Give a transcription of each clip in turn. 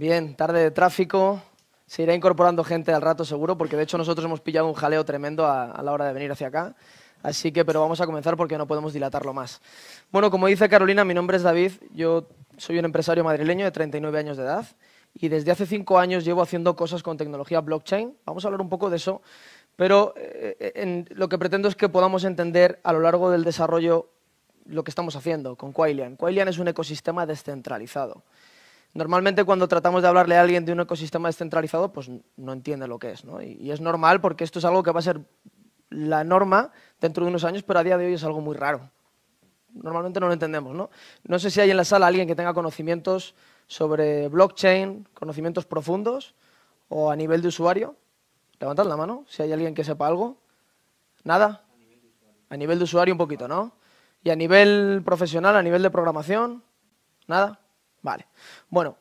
Bien, tarde de tráfico. Se irá incorporando gente al rato seguro, porque de hecho nosotros hemos pillado un jaleo tremendo a, la hora de venir hacia acá. Así que, pero vamos a comenzar porque no podemos dilatarlo más. Bueno, como dice Carolina, mi nombre es David. Yo soy un empresario madrileño de 39 años de edad y desde hace cinco años llevo haciendo cosas con tecnología blockchain. Vamos a hablar un poco de eso, pero eh, eh, lo que pretendo es que podamos entender a lo largo del desarrollo lo que estamos haciendo con Quailian. Quailian es un ecosistema descentralizado. Normalmente cuando tratamos de hablarle a alguien de un ecosistema descentralizado, pues no entiende lo que es, ¿no? Y, es normal porque esto es algo que va a ser la norma dentro de unos años, pero a día de hoy es algo muy raro. Normalmente no lo entendemos, ¿no? No sé si hay en la sala alguien que tenga conocimientos sobre blockchain, conocimientos profundos o a nivel de usuario. Levantad la mano si hay alguien que sepa algo. ¿Nada? a nivel de usuario un poquito, ¿no? ¿Y a nivel profesional, a nivel de programación? ¿Nada? Vale. Bueno,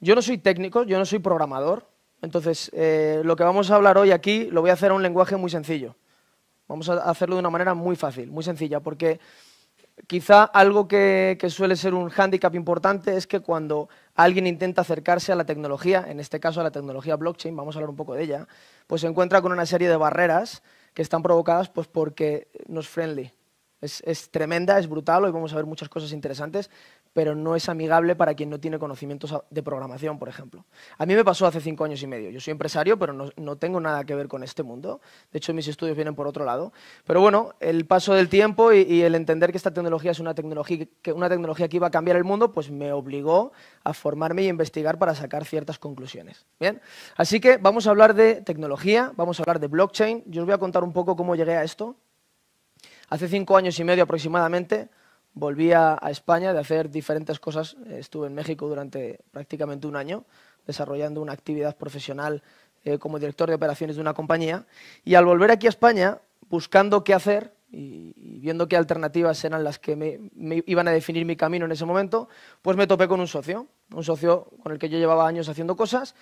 yo no soy técnico, yo no soy programador, entonces eh, lo que vamos a hablar hoy aquí lo voy a hacer en un lenguaje muy sencillo. Vamos a hacerlo de una manera muy fácil, muy sencilla, porque quizá algo que, suele ser un hándicap importante es que cuando alguien intenta acercarse a la tecnología, en este caso a la tecnología blockchain, vamos a hablar un poco de ella, pues se encuentra con una serie de barreras que están provocadas pues, porque no es friendly, es, tremenda, es brutal, hoy vamos a ver muchas cosas interesantes, pero no es amigable para quien no tiene conocimientos ah, de programación, por ejemplo. A mí me pasó hace cinco años y medio. Yo soy empresario, pero no, tengo nada que ver con este mundo. De hecho, mis estudios vienen por otro lado. Pero bueno, el paso del tiempo y, el entender que esta tecnología es una tecnología, que, iba a cambiar el mundo, pues me obligó a formarme y investigar para sacar ciertas conclusiones. así que vamos a hablar de tecnología, vamos a hablar de blockchain. Yo os voy a contar un poco cómo llegué a esto Hace cinco años y medio aproximadamente volví a, España de hacer diferentes cosas. Estuve en México durante prácticamente un año desarrollando una actividad profesional eh, como director de operaciones de una compañía. Y al volver aquí a España, buscando qué hacer y, viendo qué alternativas eran las que me iban a definir mi camino en ese momento, pues me topé con un socio, un socio con el que yo llevaba años haciendo cosas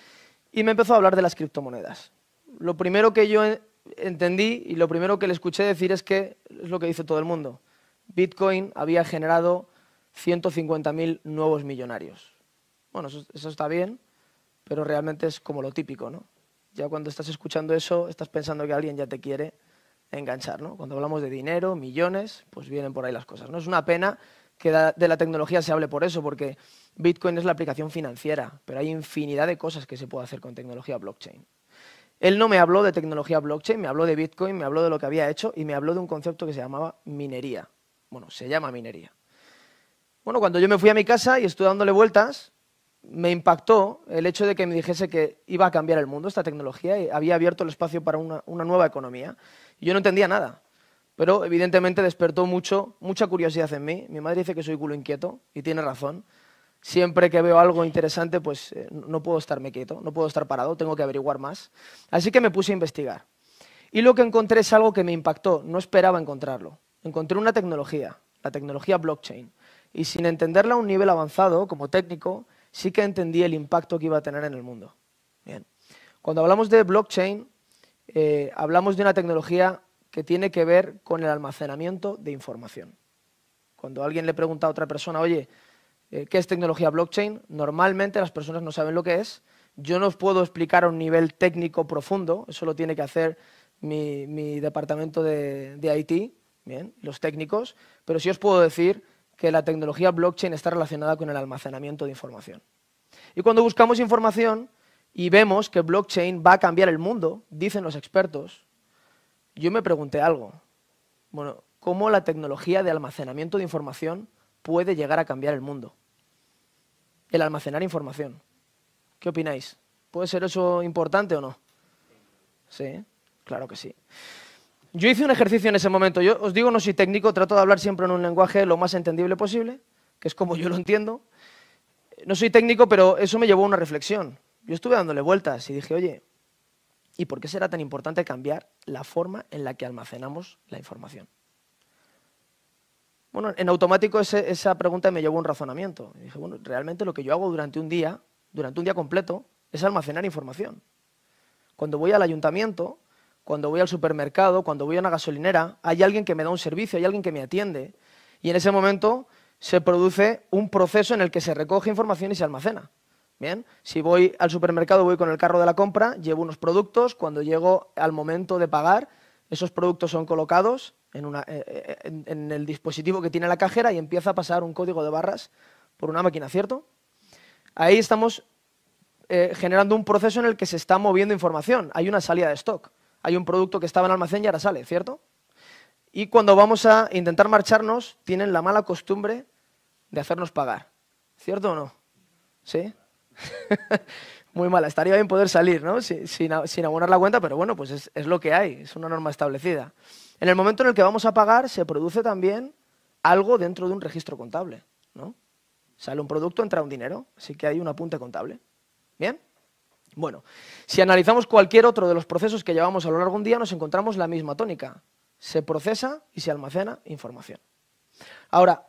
y me empezó a hablar de las criptomonedas. Lo primero que yo entendí y lo primero que le escuché decir es que, es lo que dice todo el mundo, Bitcoin había generado 150.000 nuevos millonarios. Bueno, eso, está bien, pero realmente es como lo típico, ¿no? Ya cuando estás escuchando eso, estás pensando que alguien ya te quiere enganchar, ¿no? Cuando hablamos de dinero, millones, pues vienen por ahí las cosas, ¿no? Es una pena que de la tecnología se hable por eso, porque Bitcoin es la aplicación financiera, pero hay infinidad de cosas que se puede hacer con tecnología blockchain. Él no me habló de tecnología blockchain, me habló de Bitcoin, me habló de lo que había hecho y me habló de un concepto que se llamaba minería. Bueno, se llama minería. Bueno, cuando yo me fui a mi casa y estuve dándole vueltas, me impactó el hecho de que me dijese que iba a cambiar el mundo esta tecnología y había abierto el espacio para una, nueva economía. yo no entendía nada, pero evidentemente despertó mucho, mucha curiosidad en mí. Mi madre dice que soy culo inquieto y tiene razón siempre que veo algo interesante, pues eh, no puedo estarme quieto, no puedo estar parado, tengo que averiguar más. Así que me puse a investigar. Y lo que encontré es algo que me impactó, no esperaba encontrarlo. Encontré una tecnología, la tecnología blockchain. Y sin entenderla a un nivel avanzado, como técnico, sí que entendí el impacto que iba a tener en el mundo. Cuando hablamos de blockchain, eh, hablamos de una tecnología que tiene que ver con el almacenamiento de información. Cuando alguien le pregunta a otra persona, oye, eh, qué es tecnología blockchain. Normalmente las personas no saben lo que es. Yo no os puedo explicar a un nivel técnico profundo, eso lo tiene que hacer mi, departamento de, de IT, bien, los técnicos, pero sí os puedo decir que la tecnología blockchain está relacionada con el almacenamiento de información. Y cuando buscamos información y vemos que blockchain va a cambiar el mundo, dicen los expertos, yo me pregunté algo. Bueno, ¿cómo la tecnología de almacenamiento de información puede llegar a cambiar el mundo? el almacenar información. ¿Qué opináis? ¿Puede ser eso importante o no? Sí, claro que sí. Yo hice un ejercicio en ese momento. Yo os digo, no soy técnico, trato de hablar siempre en un lenguaje lo más entendible posible, que es como yo lo entiendo. No soy técnico, pero eso me llevó a una reflexión. Yo estuve dándole vueltas y dije, oye, ¿y por qué será tan importante cambiar la forma en la que almacenamos la información? Bueno, en automático esa pregunta me llevó a un razonamiento. dije, bueno, realmente lo que yo hago durante un día, durante un día completo, es almacenar información. Cuando voy al ayuntamiento, cuando voy al supermercado, cuando voy a una gasolinera, hay alguien que me da un servicio, hay alguien que me atiende. Y en ese momento se produce un proceso en el que se recoge información y se almacena. Bien, si voy al supermercado, voy con el carro de la compra, llevo unos productos, cuando llego al momento de pagar, esos productos son colocados eh, eh, eh, en, el dispositivo que tiene la cajera y empieza a pasar un código de barras por una máquina, ¿cierto? Ahí estamos generando un proceso en el que se está moviendo información. Hay una salida de stock. Hay un producto que estaba en almacén y ahora sale, ¿cierto? Y cuando vamos a intentar marcharnos, tienen la mala costumbre de hacernos pagar. ¿Cierto o no? ¿Sí? Muy mala. Estaría bien poder salir, ¿no? Sin, abonar la cuenta, pero bueno, pues es lo que hay. Es una norma establecida. En el momento en el que vamos a pagar, se produce también algo dentro de un registro contable. ¿no? Sale un producto, entra un dinero, así que hay un apunte contable. ¿Bien? Bueno, si analizamos cualquier otro de los procesos que llevamos a lo largo de un día, nos encontramos la misma tónica. Se procesa y se almacena información. Ahora,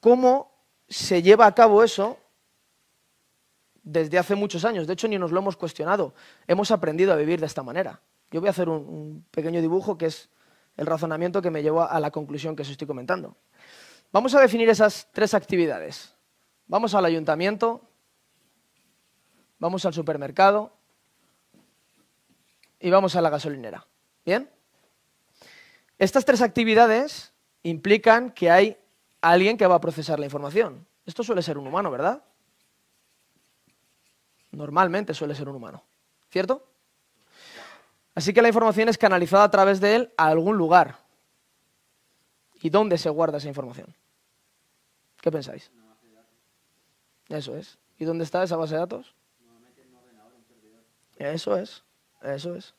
¿cómo se lleva a cabo eso desde hace muchos años? De hecho, ni nos lo hemos cuestionado. Hemos aprendido a vivir de esta manera. Yo voy a hacer un pequeño dibujo que es el razonamiento que me llevó a la conclusión que os estoy comentando. Vamos a definir esas tres actividades. Vamos al ayuntamiento, vamos al supermercado y vamos a la gasolinera. ¿Bien? Estas tres actividades implican que hay alguien que va a procesar la información. Esto suele ser un humano, ¿verdad? Normalmente suele ser un humano, ¿cierto? Así que la información es canalizada a través de él a algún lugar. ¿Y dónde se guarda esa información? ¿Qué pensáis? Eso es. ¿Y dónde está esa base de datos? Eso es. Eso es.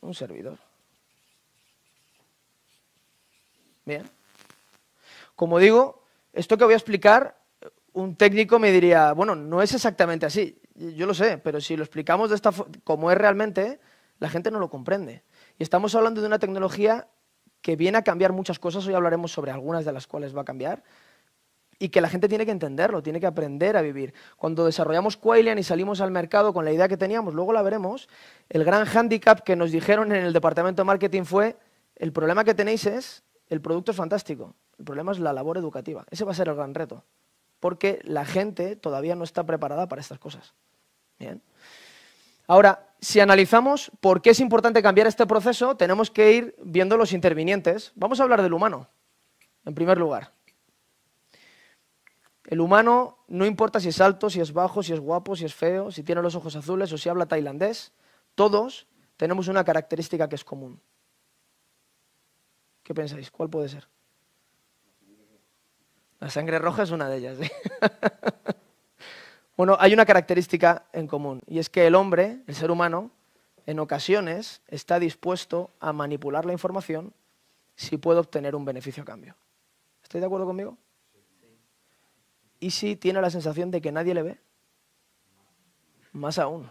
Un servidor. Bien. Como digo, esto que voy a explicar un técnico me diría, bueno, no es exactamente así, yo lo sé, pero si lo explicamos de esta como es realmente, la gente no lo comprende. Y estamos hablando de una tecnología que viene a cambiar muchas cosas, hoy hablaremos sobre algunas de las cuales va a cambiar, y que la gente tiene que entenderlo, tiene que aprender a vivir. Cuando desarrollamos Quailian y salimos al mercado con la idea que teníamos, luego la veremos, el gran handicap que nos dijeron en el departamento de marketing fue, el problema que tenéis es, el producto es fantástico, el problema es la labor educativa, ese va a ser el gran reto porque la gente todavía no está preparada para estas cosas. Bien. Ahora, si analizamos por qué es importante cambiar este proceso, tenemos que ir viendo los intervinientes. Vamos a hablar del humano, en primer lugar. El humano no importa si es alto, si es bajo, si es guapo, si es feo, si tiene los ojos azules o si habla tailandés, todos tenemos una característica que es común. ¿Qué pensáis? ¿Cuál puede ser? La sangre roja es una de ellas. bueno, hay una característica en común y es que el hombre, el ser humano, en ocasiones está dispuesto a manipular la información si puede obtener un beneficio a cambio. ¿Estáis de acuerdo conmigo? ¿Y si tiene la sensación de que nadie le ve? Más aún,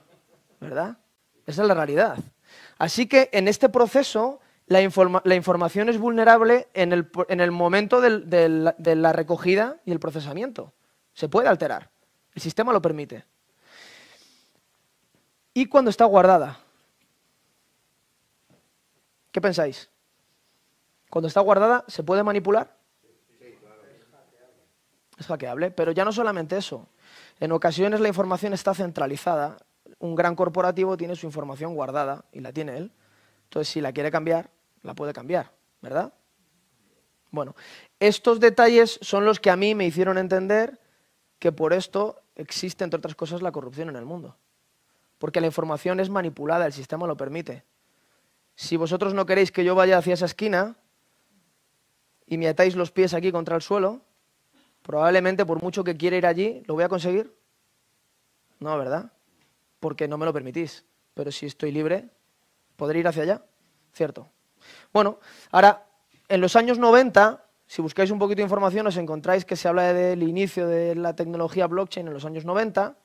¿verdad? Esa es la realidad. Así que en este proceso la, información es vulnerable en el, momento de la recogida y el procesamiento. Se puede alterar. El sistema lo permite. ¿Y cuando está guardada? ¿Qué pensáis? Cuando está guardada, ¿se puede manipular? Es hackeable, pero ya no solamente eso. En ocasiones la información está centralizada. Un gran corporativo tiene su información guardada y la tiene él. Entonces, si la quiere cambiar, la puede cambiar, ¿verdad? Bueno, estos detalles son los que a mí me hicieron entender que por esto existe, entre otras cosas, la corrupción en el mundo. Porque la información es manipulada, el sistema lo permite. Si vosotros no queréis que yo vaya hacia esa esquina y me atáis los pies aquí contra el suelo, probablemente por mucho que quiera ir allí, ¿lo voy a conseguir? No, ¿verdad? Porque no me lo permitís. Pero si estoy libre, podré ir hacia allá, ¿cierto? Bueno, ahora, en los años 90, si buscáis un poquito de información, os encontráis que se habla del inicio de la tecnología blockchain en los años 90,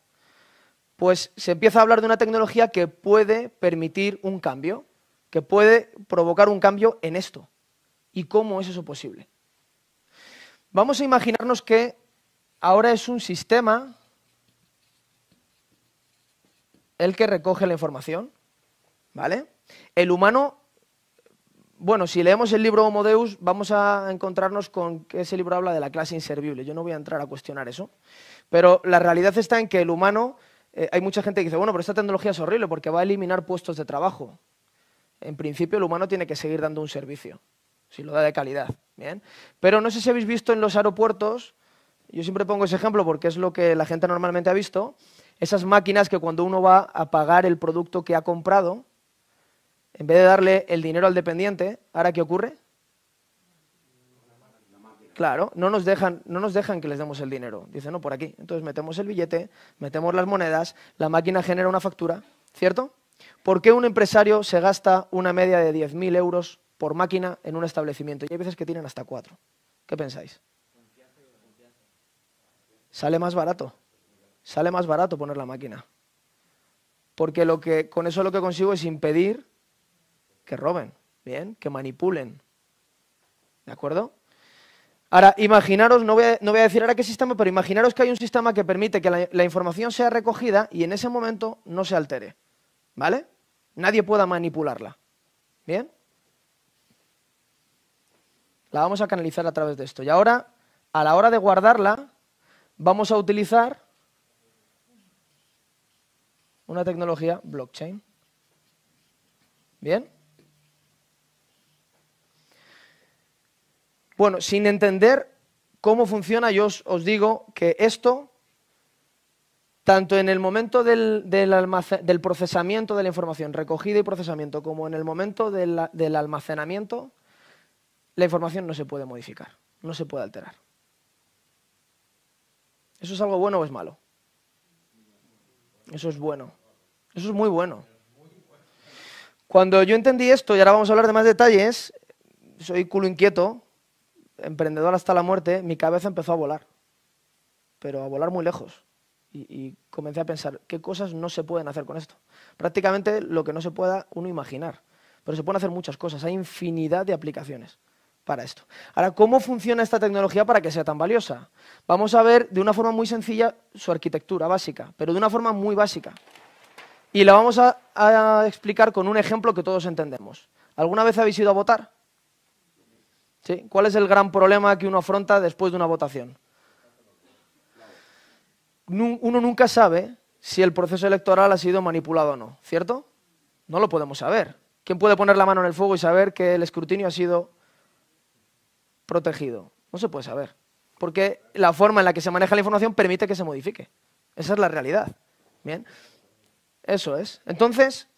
pues se empieza a hablar de una tecnología que puede permitir un cambio, que puede provocar un cambio en esto. ¿Y cómo es eso posible? Vamos a imaginarnos que ahora es un sistema el que recoge la información, ¿vale? El humano bueno, si leemos el libro Homo Deus, vamos a encontrarnos con que ese libro habla de la clase inservible. Yo no voy a entrar a cuestionar eso. Pero la realidad está en que el humano, eh, hay mucha gente que dice, bueno, pero esta tecnología es horrible porque va a eliminar puestos de trabajo. En principio, el humano tiene que seguir dando un servicio, si lo da de calidad. ¿bien? Pero no sé si habéis visto en los aeropuertos, yo siempre pongo ese ejemplo porque es lo que la gente normalmente ha visto, esas máquinas que cuando uno va a pagar el producto que ha comprado, en vez de darle el dinero al dependiente, ¿ahora qué ocurre? Claro, no nos, dejan, no nos dejan que les demos el dinero. Dicen, no, por aquí. Entonces metemos el billete, metemos las monedas, la máquina genera una factura, ¿cierto? ¿Por qué un empresario se gasta una media de 10.000 euros por máquina en un establecimiento? Y hay veces que tienen hasta cuatro. ¿Qué pensáis? Sale más barato. Sale más barato poner la máquina. Porque lo que, con eso lo que consigo es impedir que roben, bien, que manipulen. ¿De acuerdo? Ahora, imaginaros, no voy, a, a, decir ahora qué sistema, pero imaginaros que hay un sistema que permite que la, la información sea recogida y en ese momento no se altere. ¿Vale? Nadie pueda manipularla. ¿Bien? La vamos a canalizar a través de esto. Y ahora, a la hora de guardarla, vamos a utilizar una tecnología blockchain. ¿Bien? Bueno, sin entender cómo funciona, yo os, digo que esto, tanto en el momento del, procesamiento de la información, recogida y procesamiento, como en el momento del, del almacenamiento, la información no se puede modificar, no se puede alterar. ¿Eso es algo bueno o es malo? Eso es bueno. Eso es muy bueno. Cuando yo entendí esto, y ahora vamos a hablar de más detalles, soy culo inquieto, emprendedor hasta la muerte, mi cabeza empezó a volar, pero a volar muy lejos. Y, comencé a pensar, ¿qué cosas no se pueden hacer con esto? Prácticamente lo que no se pueda uno imaginar, pero se pueden hacer muchas cosas, hay infinidad de aplicaciones para esto. Ahora, ¿cómo funciona esta tecnología para que sea tan valiosa? Vamos a ver de una forma muy sencilla su arquitectura básica, pero de una forma muy básica. Y la vamos a, a explicar con un ejemplo que todos entendemos. ¿Alguna vez habéis ido a votar? ¿Cuál es el gran problema que uno afronta después de una votación? Uno nunca sabe si el proceso electoral ha sido manipulado o no, ¿cierto? No lo podemos saber. ¿Quién puede poner la mano en el fuego y saber que el escrutinio ha sido protegido? No se puede saber, porque la forma en la que se maneja la información permite que se modifique. Esa es la realidad. Bien, eso es. Entonces,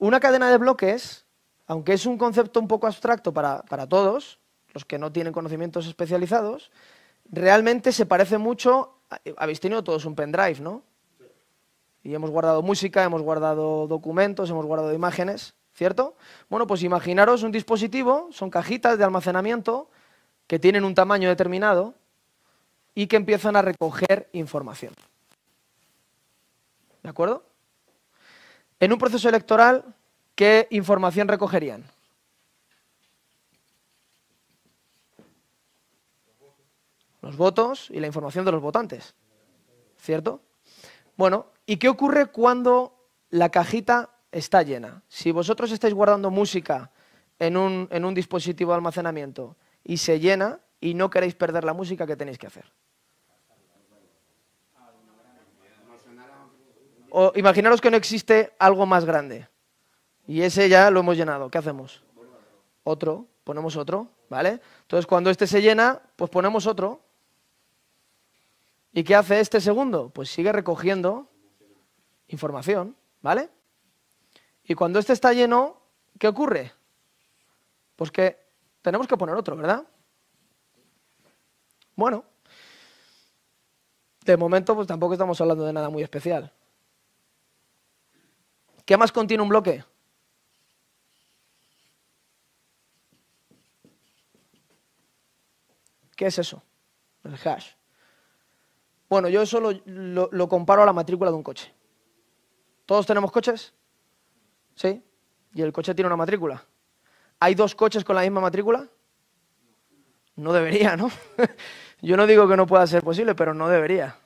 una cadena de bloques aunque es un concepto un poco abstracto para, todos, los que no tienen conocimientos especializados, realmente se parece mucho. Eh, habéis tenido todos un pendrive, ¿no? Y hemos guardado música, hemos guardado documentos, hemos guardado imágenes, ¿cierto? Bueno, pues imaginaros un dispositivo, son cajitas de almacenamiento que tienen un tamaño determinado y que empiezan a recoger información. ¿De acuerdo? En un proceso electoral ¿qué información recogerían? Los votos y la información de los votantes, ¿cierto? Bueno, ¿y qué ocurre cuando la cajita está llena? Si vosotros estáis guardando música en un, en un dispositivo de almacenamiento y se llena y no queréis perder la música, ¿qué tenéis que hacer? O imaginaros que no existe algo más grande. Y ese ya lo hemos llenado. ¿Qué hacemos? Otro. Ponemos otro, ¿vale? Entonces, cuando este se llena, pues ponemos otro. ¿Y qué hace este segundo? Pues sigue recogiendo información, ¿vale? Y cuando este está lleno, ¿qué ocurre? Pues que tenemos que poner otro, ¿verdad? Bueno, de momento pues tampoco estamos hablando de nada muy especial. ¿Qué más contiene un bloque? ¿Qué es eso? El hash. Bueno, yo eso lo, comparo a la matrícula de un coche. ¿Todos tenemos coches? ¿Sí? ¿Y el coche tiene una matrícula? ¿Hay dos coches con la misma matrícula? No debería, ¿no? yo no digo que no pueda ser posible, pero no debería.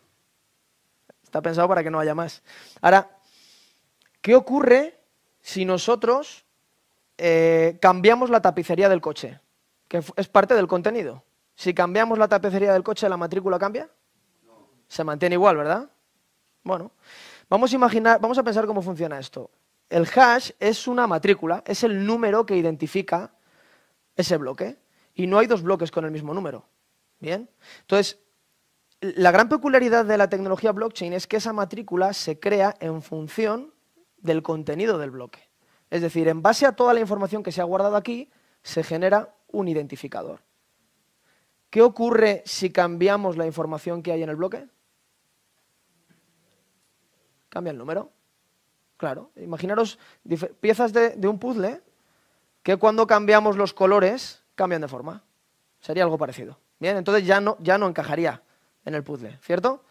Está pensado para que no haya más. Ahora, ¿qué ocurre si nosotros eh, cambiamos la tapicería del coche? Que es parte del contenido. Si cambiamos la tapicería del coche, ¿la matrícula cambia? No. Se mantiene igual, ¿verdad? Bueno, vamos a imaginar, vamos a pensar cómo funciona esto. El hash es una matrícula, es el número que identifica ese bloque. Y no hay dos bloques con el mismo número. ¿Bien? Entonces, la gran peculiaridad de la tecnología blockchain es que esa matrícula se crea en función del contenido del bloque. Es decir, en base a toda la información que se ha guardado aquí, se genera un identificador. ¿Qué ocurre si cambiamos la información que hay en el bloque? Cambia el número. Claro, imaginaros piezas de, de un puzzle que cuando cambiamos los colores cambian de forma. Sería algo parecido. Bien, entonces ya no, ya no encajaría en el puzzle, ¿cierto?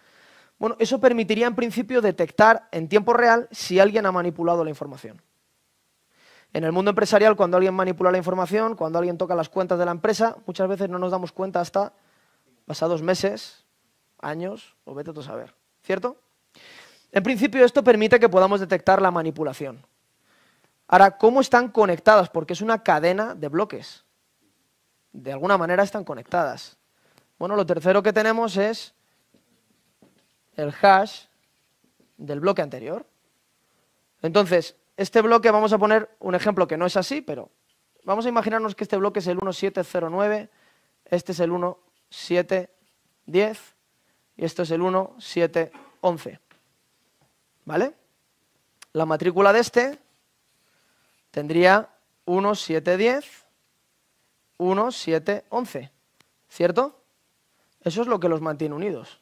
Bueno, eso permitiría en principio detectar en tiempo real si alguien ha manipulado la información. En el mundo empresarial, cuando alguien manipula la información, cuando alguien toca las cuentas de la empresa, muchas veces no nos damos cuenta hasta pasados meses, años, o vete a saber, ¿cierto? En principio, esto permite que podamos detectar la manipulación. Ahora, ¿cómo están conectadas? Porque es una cadena de bloques. De alguna manera están conectadas. Bueno, lo tercero que tenemos es el hash del bloque anterior. Entonces, este bloque vamos a poner un ejemplo que no es así, pero vamos a imaginarnos que este bloque es el 1709, este es el 1710 y esto es el 1711. ¿Vale? La matrícula de este tendría 1710, 1711, ¿cierto? Eso es lo que los mantiene unidos,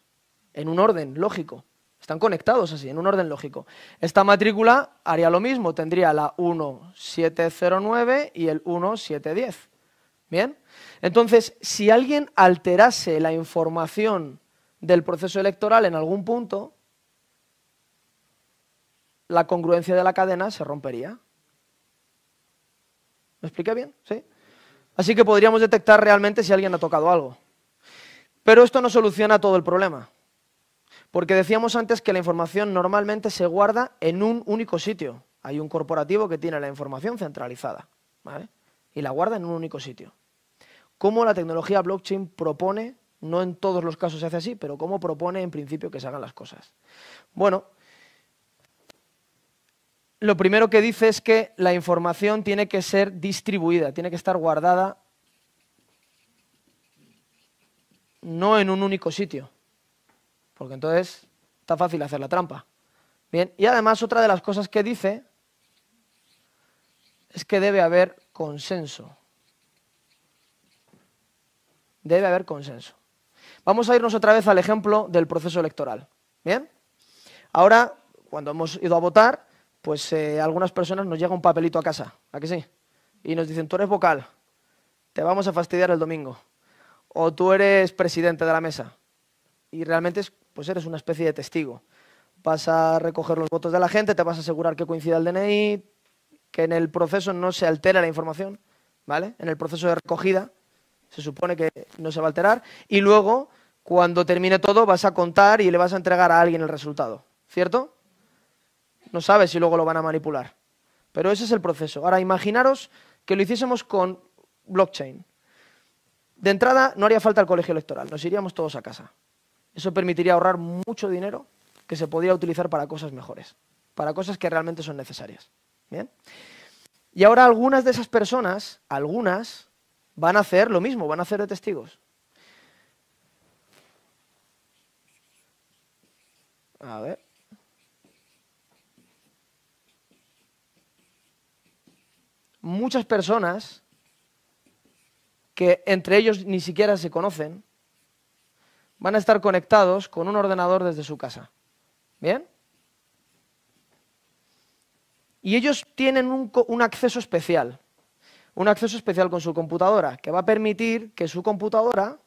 en un orden lógico. Están conectados así, en un orden lógico. Esta matrícula haría lo mismo, tendría la 1709 y el 1710. ¿Bien? Entonces, si alguien alterase la información del proceso electoral en algún punto, la congruencia de la cadena se rompería. ¿Me expliqué bien? ¿Sí? Así que podríamos detectar realmente si alguien ha tocado algo. Pero esto no soluciona todo el problema. Porque decíamos antes que la información normalmente se guarda en un único sitio. Hay un corporativo que tiene la información centralizada y la guarda en un único sitio. ¿Cómo la tecnología blockchain propone, no en todos los casos se hace así, pero cómo propone en principio que se hagan las cosas? Bueno, lo primero que dice es que la información tiene que ser distribuida, tiene que estar guardada no en un único sitio, porque entonces está fácil hacer la trampa. Bien, y además otra de las cosas que dice es que debe haber consenso. Debe haber consenso. Vamos a irnos otra vez al ejemplo del proceso electoral. Bien, ahora cuando hemos ido a votar, pues eh, algunas personas nos llega un papelito a casa, ¿a que sí? Y nos dicen, tú eres vocal, te vamos a fastidiar el domingo. O tú eres presidente de la mesa. Y realmente es pues eres una especie de testigo. Vas a recoger los votos de la gente, te vas a asegurar que coincida el DNI, que en el proceso no se altera la información, ¿vale? En el proceso de recogida se supone que no se va a alterar. Y luego, cuando termine todo, vas a contar y le vas a entregar a alguien el resultado, ¿cierto? No sabes si luego lo van a manipular. Pero ese es el proceso. Ahora, imaginaros que lo hiciésemos con blockchain. De entrada, no haría falta el colegio electoral, nos iríamos todos a casa. Eso permitiría ahorrar mucho dinero que se podría utilizar para cosas mejores, para cosas que realmente son necesarias. ¿Bien? Y ahora algunas de esas personas, algunas, van a hacer lo mismo, van a hacer de testigos. A ver. Muchas personas que entre ellos ni siquiera se conocen, van a estar conectados con un ordenador desde su casa. ¿Bien? Y ellos tienen un, acceso especial, un acceso especial con su computadora, que va a permitir que su computadora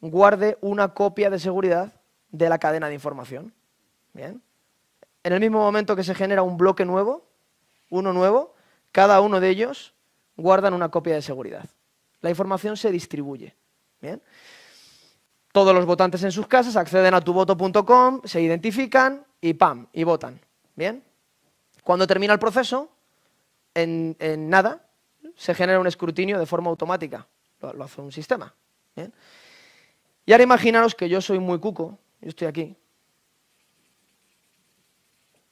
guarde una copia de seguridad de la cadena de información. ¿Bien? En el mismo momento que se genera un bloque nuevo, uno nuevo, cada uno de ellos guardan una copia de seguridad. La información se distribuye. ¿Bien? Todos los votantes en sus casas acceden a tuvoto.com, se identifican y ¡pam! y votan. ¿Bien? Cuando termina el proceso, en, nada, se genera un escrutinio de forma automática. Lo, hace un sistema. ¿Bien? Y ahora imaginaros que yo soy muy cuco, yo estoy aquí.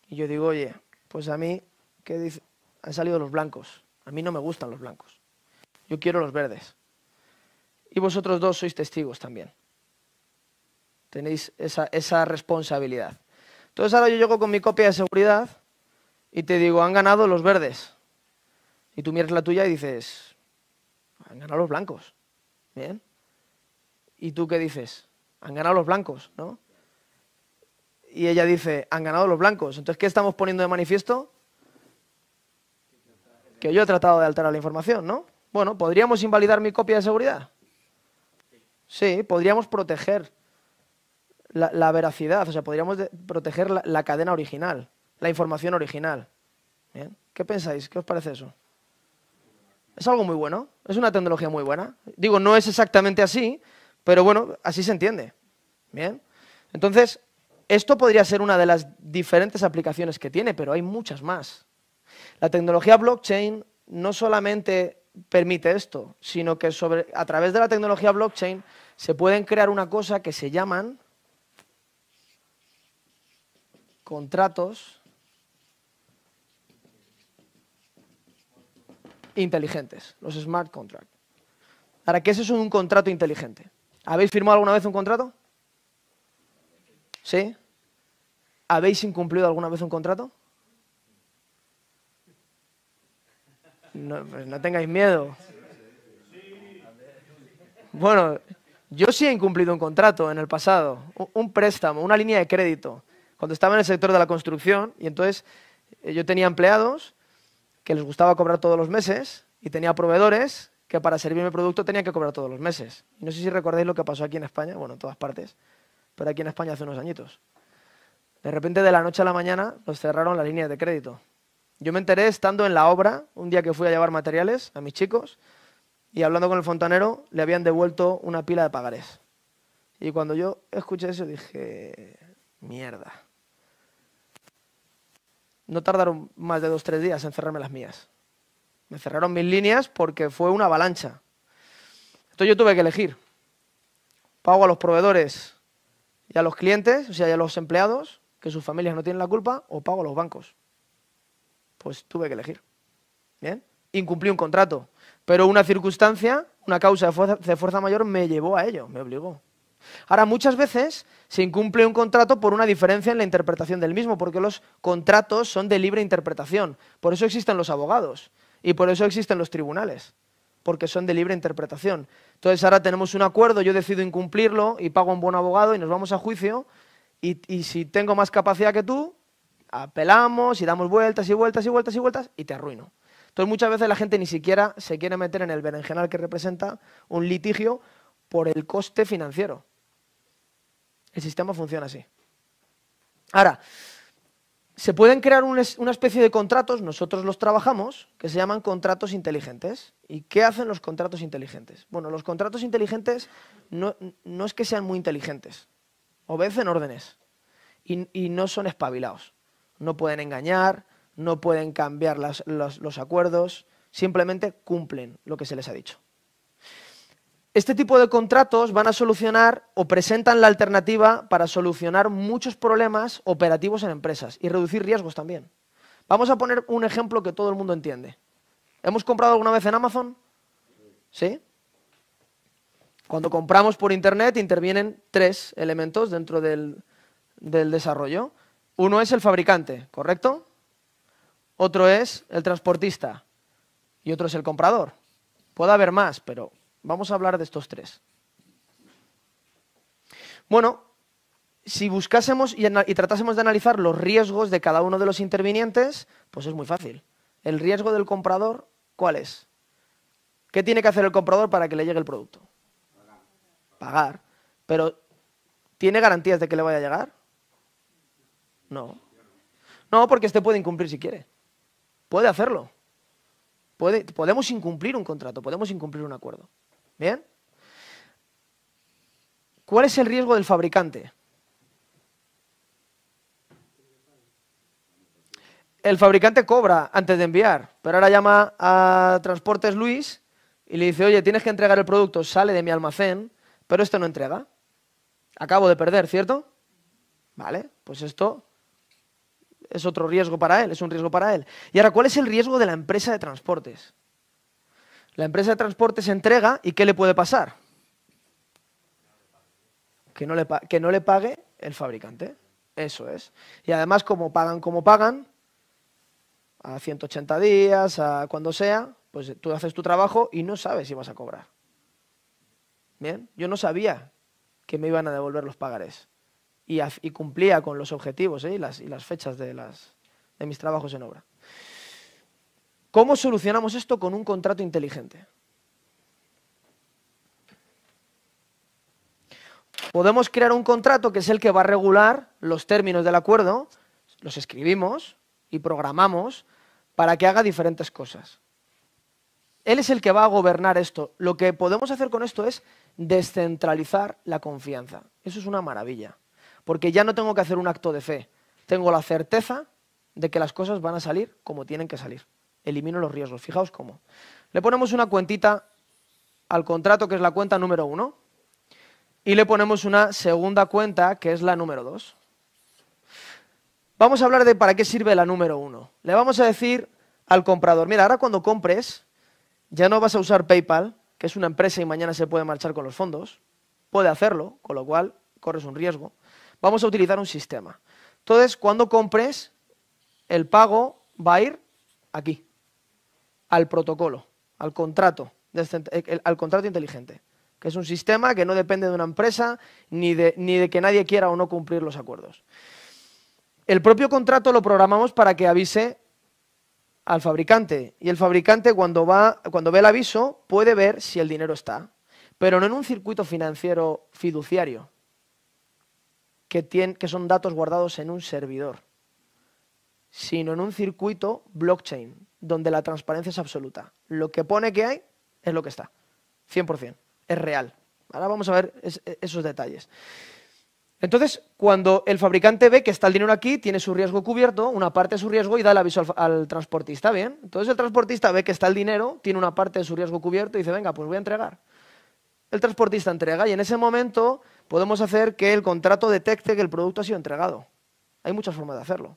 Y yo digo, oye, pues a mí, ¿qué dice? Han salido los blancos. A mí no me gustan los blancos. Yo quiero los verdes. Y vosotros dos sois testigos también. Tenéis esa, responsabilidad. Entonces ahora yo llego con mi copia de seguridad y te digo, han ganado los verdes. Y tú miras la tuya y dices, han ganado los blancos. Bien. ¿Y tú qué dices? Han ganado los blancos, ¿no? Y ella dice, han ganado los blancos. Entonces, ¿qué estamos poniendo de manifiesto? Que yo he tratado de alterar la información, ¿no? Bueno, ¿podríamos invalidar mi copia de seguridad? Sí, podríamos proteger la, veracidad, o sea, podríamos proteger la, cadena original, la información original. ¿Qué pensáis? ¿Qué os parece eso? Es algo muy bueno, es una tecnología muy buena. Digo, no es exactamente así, pero bueno, así se entiende. ¿Bien? Entonces, esto podría ser una de las diferentes aplicaciones que tiene, pero hay muchas más. La tecnología blockchain no solamente permite esto, sino que a través de la tecnología blockchain se pueden crear una cosa que se llaman contratos inteligentes, los smart contracts. ¿Para ¿qué es eso de un contrato inteligente? ¿Habéis firmado alguna vez un contrato? ¿Sí? ¿Habéis incumplido alguna vez un contrato? No, pues no tengáis miedo. Bueno, yo sí he incumplido un contrato en el pasado, un préstamo, una línea de crédito cuando estaba en el sector de la construcción, y entonces eh, yo tenía empleados que les gustaba cobrar todos los meses y tenía proveedores que para servirme producto tenía que cobrar todos los meses. no sé si recordáis lo que pasó aquí en España, bueno, en todas partes, pero aquí en España hace unos añitos. De repente, de la noche a la mañana, nos cerraron las líneas de crédito. Yo me enteré estando en la obra, un día que fui a llevar materiales a mis chicos, y hablando con el fontanero, le habían devuelto una pila de pagarés. Y cuando yo escuché eso, dije, Mierda. No tardaron más de dos o tres días en cerrarme las mías. Me cerraron mis líneas porque fue una avalancha. Entonces yo tuve que elegir. Pago a los proveedores y a los clientes, o sea, y a los empleados, que sus familias no tienen la culpa, o pago a los bancos. Pues tuve que elegir. ¿Bien? Incumplí un contrato, pero una circunstancia, una causa de fuerza mayor me llevó a ello, me obligó. Ahora, muchas veces se incumple un contrato por una diferencia en la interpretación del mismo, porque los contratos son de libre interpretación. Por eso existen los abogados y por eso existen los tribunales, porque son de libre interpretación. Entonces, ahora tenemos un acuerdo, yo decido incumplirlo y pago a un buen abogado y nos vamos a juicio. Y, y si tengo más capacidad que tú, apelamos y damos vueltas y vueltas y vueltas y vueltas y te arruino. Entonces muchas veces la gente ni siquiera se quiere meter en el berenjenal que representa un litigio por el coste financiero. El sistema funciona así. Ahora, se pueden crear una especie de contratos, nosotros los trabajamos, que se llaman contratos inteligentes. ¿Y qué hacen los contratos inteligentes? Bueno, los contratos inteligentes no, es que sean muy inteligentes, obedecen órdenes y, no son espabilados. No pueden engañar, no pueden cambiar los acuerdos, simplemente cumplen lo que se les ha dicho. Este tipo de contratos van a solucionar o presentan la alternativa para solucionar muchos problemas operativos en empresas y reducir riesgos también. Vamos a poner un ejemplo que todo el mundo entiende. ¿Hemos comprado alguna vez en Amazon? ¿Sí? Cuando compramos por Internet intervienen tres elementos dentro del, del desarrollo. Uno es el fabricante, ¿correcto? Otro es el transportista y otro es el comprador. Puede haber más, pero Vamos a hablar de estos tres. Bueno, si buscásemos y, tratásemos de analizar los riesgos de cada uno de los intervinientes, pues es muy fácil. El riesgo del comprador, ¿cuál es? ¿Qué tiene que hacer el comprador para que le llegue el producto? Pagar. Pero, ¿tiene garantías de que le vaya a llegar? No. No, porque este puede incumplir si quiere. Puede hacerlo. podemos incumplir un contrato, podemos incumplir un acuerdo. ¿Cuál es el riesgo del fabricante? El fabricante cobra antes de enviar, pero ahora llama a Transportes Luis y le dice, oye, tienes que entregar el producto, sale de mi almacén, pero este no entrega. Acabo de perder, ¿cierto? Vale, pues esto es otro riesgo para él, es un riesgo para él. Y ahora, ¿cuál es el riesgo de la empresa de transportes? La empresa de transporte se entrega y ¿qué le puede pasar? Que no le, que no le pague el fabricante. Eso es. Y además, como pagan, como pagan, a 180 días, a cuando sea, pues tú haces tu trabajo y no sabes si vas a cobrar. Bien, yo no sabía que me iban a devolver los pagares. y, cumplía con los objetivos ¿eh? y, las, y las fechas de, las, de mis trabajos en obra. ¿Cómo solucionamos esto con un contrato inteligente? Podemos crear un contrato que es el que va a regular los términos del acuerdo, los escribimos y programamos para que haga diferentes cosas. Él es el que va a gobernar esto. Lo que podemos hacer con esto es descentralizar la confianza. Eso es una maravilla, porque ya no tengo que hacer un acto de fe, tengo la certeza de que las cosas van a salir como tienen que salir elimino los riesgos. Fijaos cómo. Le ponemos una cuentita al contrato, que es la cuenta número uno. y le ponemos una segunda cuenta, que es la número dos. Vamos a hablar de para qué sirve la número uno. Le vamos a decir al comprador, mira, ahora cuando compres, ya no vas a usar PayPal, que es una empresa y mañana se puede marchar con los fondos, puede hacerlo, con lo cual corres un riesgo. Vamos a utilizar un sistema. Entonces, cuando compres, el pago va a ir aquí al protocolo, al contrato, eh, al contrato inteligente, que es un sistema que no depende de una empresa ni de, ni de que nadie quiera o no cumplir los acuerdos. El propio contrato lo programamos para que avise al fabricante y el fabricante cuando, va, cuando ve el aviso puede ver si el dinero está, pero no en un circuito financiero fiduciario, que, tiene, que son datos guardados en un servidor, sino en un circuito blockchain, donde la transparencia es absoluta. Lo que pone que hay es lo que está, 100%, es real. Ahora vamos a ver e, esos detalles. Entonces, cuando el fabricante ve que está el dinero aquí, tiene su riesgo cubierto, una parte de su riesgo y da el aviso al, al, transportista, ¿bien? Entonces el transportista ve que está el dinero, tiene una parte de su riesgo cubierto y dice, venga, pues voy a entregar. El transportista entrega y en ese momento podemos hacer que el contrato detecte que el producto ha sido entregado. Hay muchas formas de hacerlo.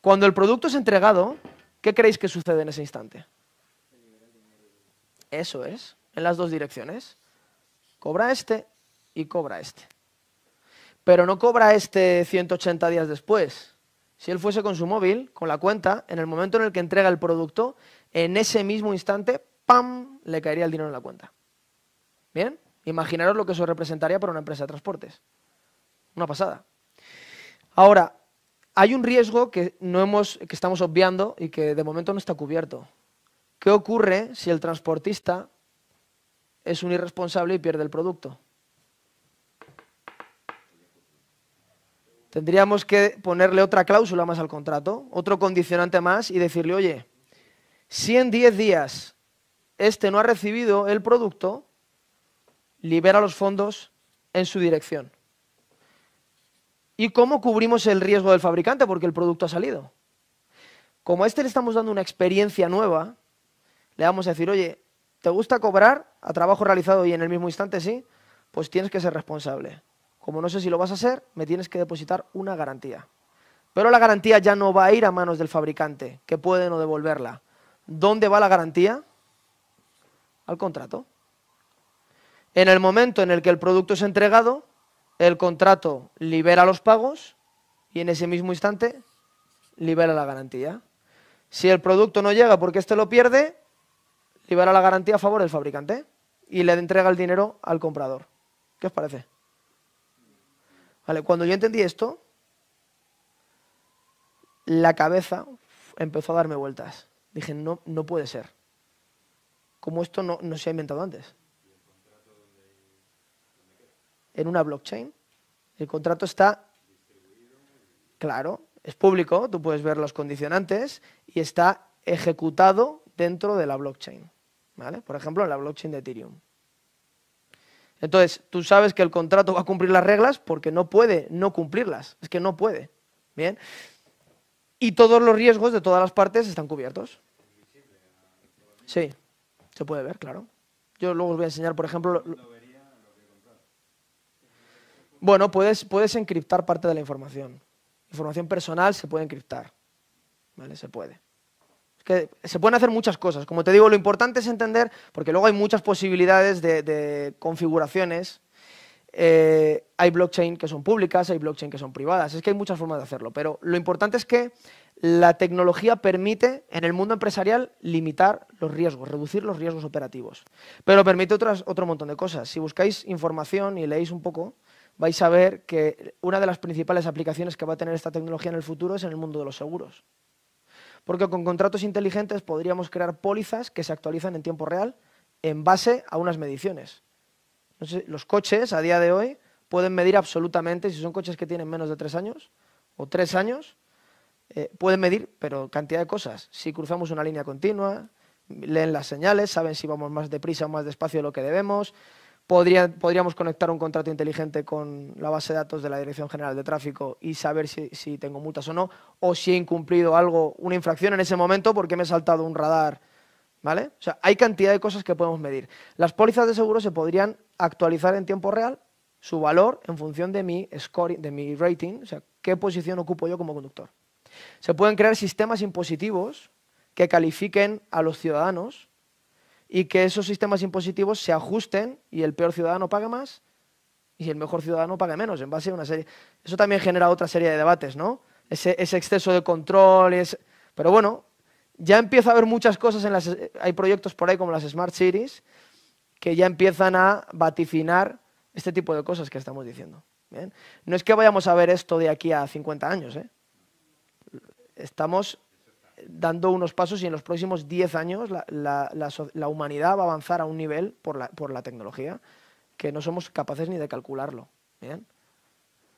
Cuando el producto es entregado, ¿Qué creéis que sucede en ese instante? Eso es, en las dos direcciones. Cobra este y cobra este. Pero no cobra este 180 días después. Si él fuese con su móvil, con la cuenta, en el momento en el que entrega el producto, en ese mismo instante, ¡pam!, le caería el dinero en la cuenta. ¿Bien? Imaginaros lo que eso representaría para una empresa de transportes. Una pasada. Ahora, hay un riesgo que, no que estamos obviando y que de momento no está cubierto. ¿Qué ocurre si el transportista es un irresponsable y pierde el producto? Tendríamos que ponerle otra cláusula más al contrato, otro condicionante más y decirle, oye, si en 10 días este no ha recibido el producto, libera los fondos en su dirección. ¿Y cómo cubrimos el riesgo del fabricante? Porque el producto ha salido. Como a este le estamos dando una experiencia nueva, le vamos a decir, oye, ¿te gusta cobrar a trabajo realizado y en el mismo instante sí? Pues tienes que ser responsable. Como no sé si lo vas a hacer, me tienes que depositar una garantía. Pero la garantía ya no va a ir a manos del fabricante, que puede no devolverla. ¿Dónde va la garantía? Al contrato. En el momento en el que el producto es entregado, el contrato libera los pagos y en ese mismo instante libera la garantía. Si el producto no llega porque éste lo pierde, libera la garantía a favor del fabricante y le entrega el dinero al comprador. ¿Qué os parece? cuando yo entendí esto, la cabeza empezó a darme vueltas. Dije, no, no puede ser. Como esto no se ha inventado antes en una blockchain. El contrato está claro, es público, tú puedes ver los condicionantes y está ejecutado dentro de la blockchain. ¿vale? Por ejemplo, en la blockchain de Ethereum. Entonces, tú sabes que el contrato va a cumplir las reglas porque no puede no cumplirlas. Es que no puede. Bien. Y todos los riesgos de todas las partes están cubiertos. Sí, se puede ver, claro. Yo luego os voy a enseñar, por ejemplo. Bueno, puedes, puedes encriptar parte de la información. Información personal se puede encriptar. Se puede. se pueden hacer muchas cosas. Como te digo, lo importante es entender, porque luego hay muchas posibilidades de, configuraciones. Eh, hay blockchain que son públicas, hay blockchain que son privadas. Es que hay muchas formas de hacerlo. Pero lo importante es que la tecnología permite en el mundo empresarial limitar los riesgos, reducir los riesgos operativos. Pero permite otro montón de cosas. Si buscáis información y leéis un poco, vais a ver que una de las principales aplicaciones que va a tener esta tecnología en el futuro es en el mundo de los seguros. Porque con contratos inteligentes podríamos crear pólizas que se actualizan en tiempo real en base a unas mediciones. los coches a día de hoy pueden medir absolutamente, si son coches que tienen menos de tres años o tres años, eh, pueden medir, pero cantidad de cosas. Si cruzamos una línea continua, leen las señales, saben si vamos más deprisa o más despacio de lo que debemos, podríamos conectar un contrato inteligente con la base de datos de la Dirección General de Tráfico y saber si, si, tengo multas o no, o si he incumplido algo, una infracción en ese momento porque me he saltado un radar. ¿Vale? O sea, hay cantidad de cosas que podemos medir. Las pólizas de seguro se podrían actualizar en tiempo real su valor en función de mi scoring, de mi rating, o sea, qué posición ocupo yo como conductor. Se pueden crear sistemas impositivos que califiquen a los ciudadanos y que esos sistemas impositivos se ajusten y el peor ciudadano pague más y el mejor ciudadano pague menos, en base a una serie... Eso también genera otra serie de debates, ¿no? Ese, exceso de control, pero bueno, ya empieza a haber muchas cosas, en las... hay proyectos por ahí como las Smart Cities que ya empiezan a vaticinar este tipo de cosas que estamos diciendo. ¿bien? No es que vayamos a ver esto de aquí a 50 años, ¿eh? estamos dando unos pasos y en los próximos 10 años la, humanidad va a avanzar a un nivel por la, tecnología que no somos capaces ni de calcularlo. ¿bien?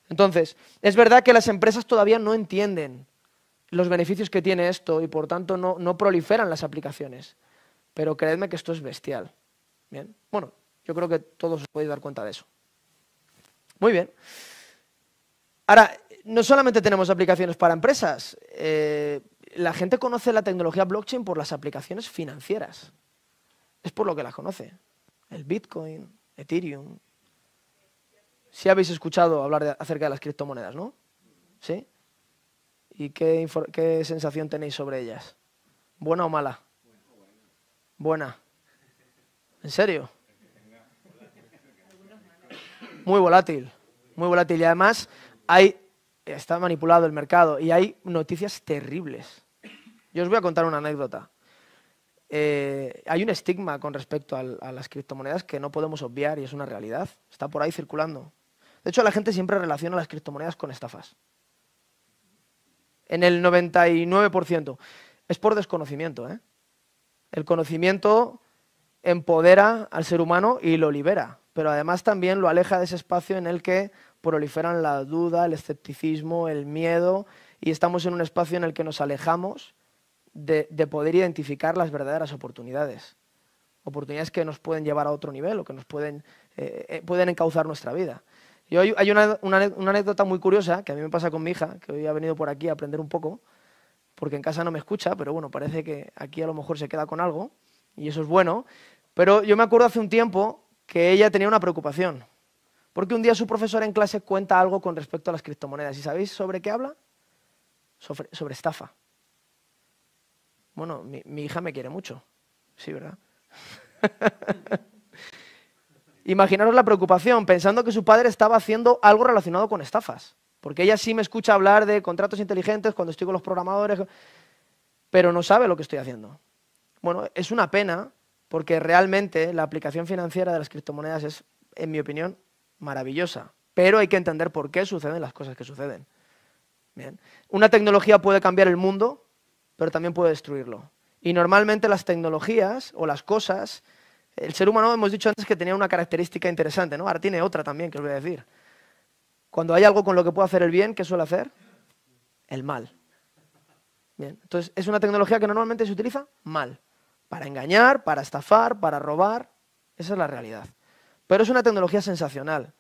Entonces, es verdad que las empresas todavía no entienden los beneficios que tiene esto y por tanto no, proliferan las aplicaciones. Pero creedme que esto es bestial. ¿bien? Bueno, yo creo que todos os podéis dar cuenta de eso. Muy bien. Ahora, no solamente tenemos aplicaciones para empresas. Eh, la gente conoce la tecnología blockchain por las aplicaciones financieras. Es por lo que las conoce. El Bitcoin, Ethereum. Si habéis escuchado hablar de, acerca de las criptomonedas, ¿no? ¿Sí? ¿Y qué, sensación tenéis sobre ellas? ¿Buena o mala? Buena. ¿En serio? Muy volátil, muy volátil. Y además hay, está manipulado el mercado y hay noticias terribles. Yo os voy a contar una anécdota. Eh, hay un estigma con respecto a, las criptomonedas que no podemos obviar y es una realidad. Está por ahí circulando. De hecho, la gente siempre relaciona las criptomonedas con estafas. En el 99%. Es por desconocimiento. ¿eh? El conocimiento empodera al ser humano y lo libera, pero además también lo aleja de ese espacio en el que proliferan la duda, el escepticismo, el miedo, y estamos en un espacio en el que nos alejamos de, poder identificar las verdaderas oportunidades. Oportunidades que nos pueden llevar a otro nivel o que nos pueden, eh, eh, pueden encauzar nuestra vida. Y hay, una, anécdota muy curiosa que a mí me pasa con mi hija, que hoy ha venido por aquí a aprender un poco, porque en casa no me escucha, pero bueno, parece que aquí a lo mejor se queda con algo, y eso es bueno. Pero yo me acuerdo hace un tiempo que ella tenía una preocupación, porque un día su profesora en clase cuenta algo con respecto a las criptomonedas. ¿Y sabéis sobre qué habla? sobre estafa. Bueno, mi, hija me quiere mucho. Sí, ¿verdad? Imaginaros la preocupación, pensando que su padre estaba haciendo algo relacionado con estafas. Porque ella sí me escucha hablar de contratos inteligentes cuando estoy con los programadores, pero no sabe lo que estoy haciendo. Bueno, es una pena porque realmente la aplicación financiera de las criptomonedas es, en mi opinión, maravillosa. Pero hay que entender por qué suceden las cosas que suceden. Bien. Una tecnología puede cambiar el mundo, pero también puede destruirlo. Y normalmente las tecnologías o las cosas, el ser humano hemos dicho antes que tenía una característica interesante, ¿no? Ahora tiene otra también, que os voy a decir. Cuando hay algo con lo que puede hacer el bien, ¿qué suele hacer? El mal. Bien, entonces es una tecnología que normalmente se utiliza mal, para engañar, para estafar, para robar, esa es la realidad. Pero es una tecnología sensacional.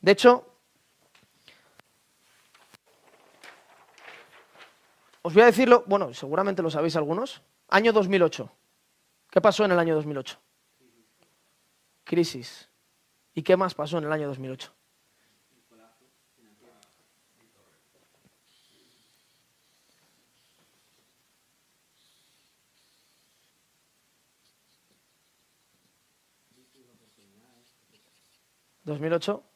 De hecho, os voy a decirlo, bueno, seguramente lo sabéis algunos, año 2008. ¿Qué pasó en el año 2008? Crisis. ¿Y qué más pasó en el año 2008? ¿2008?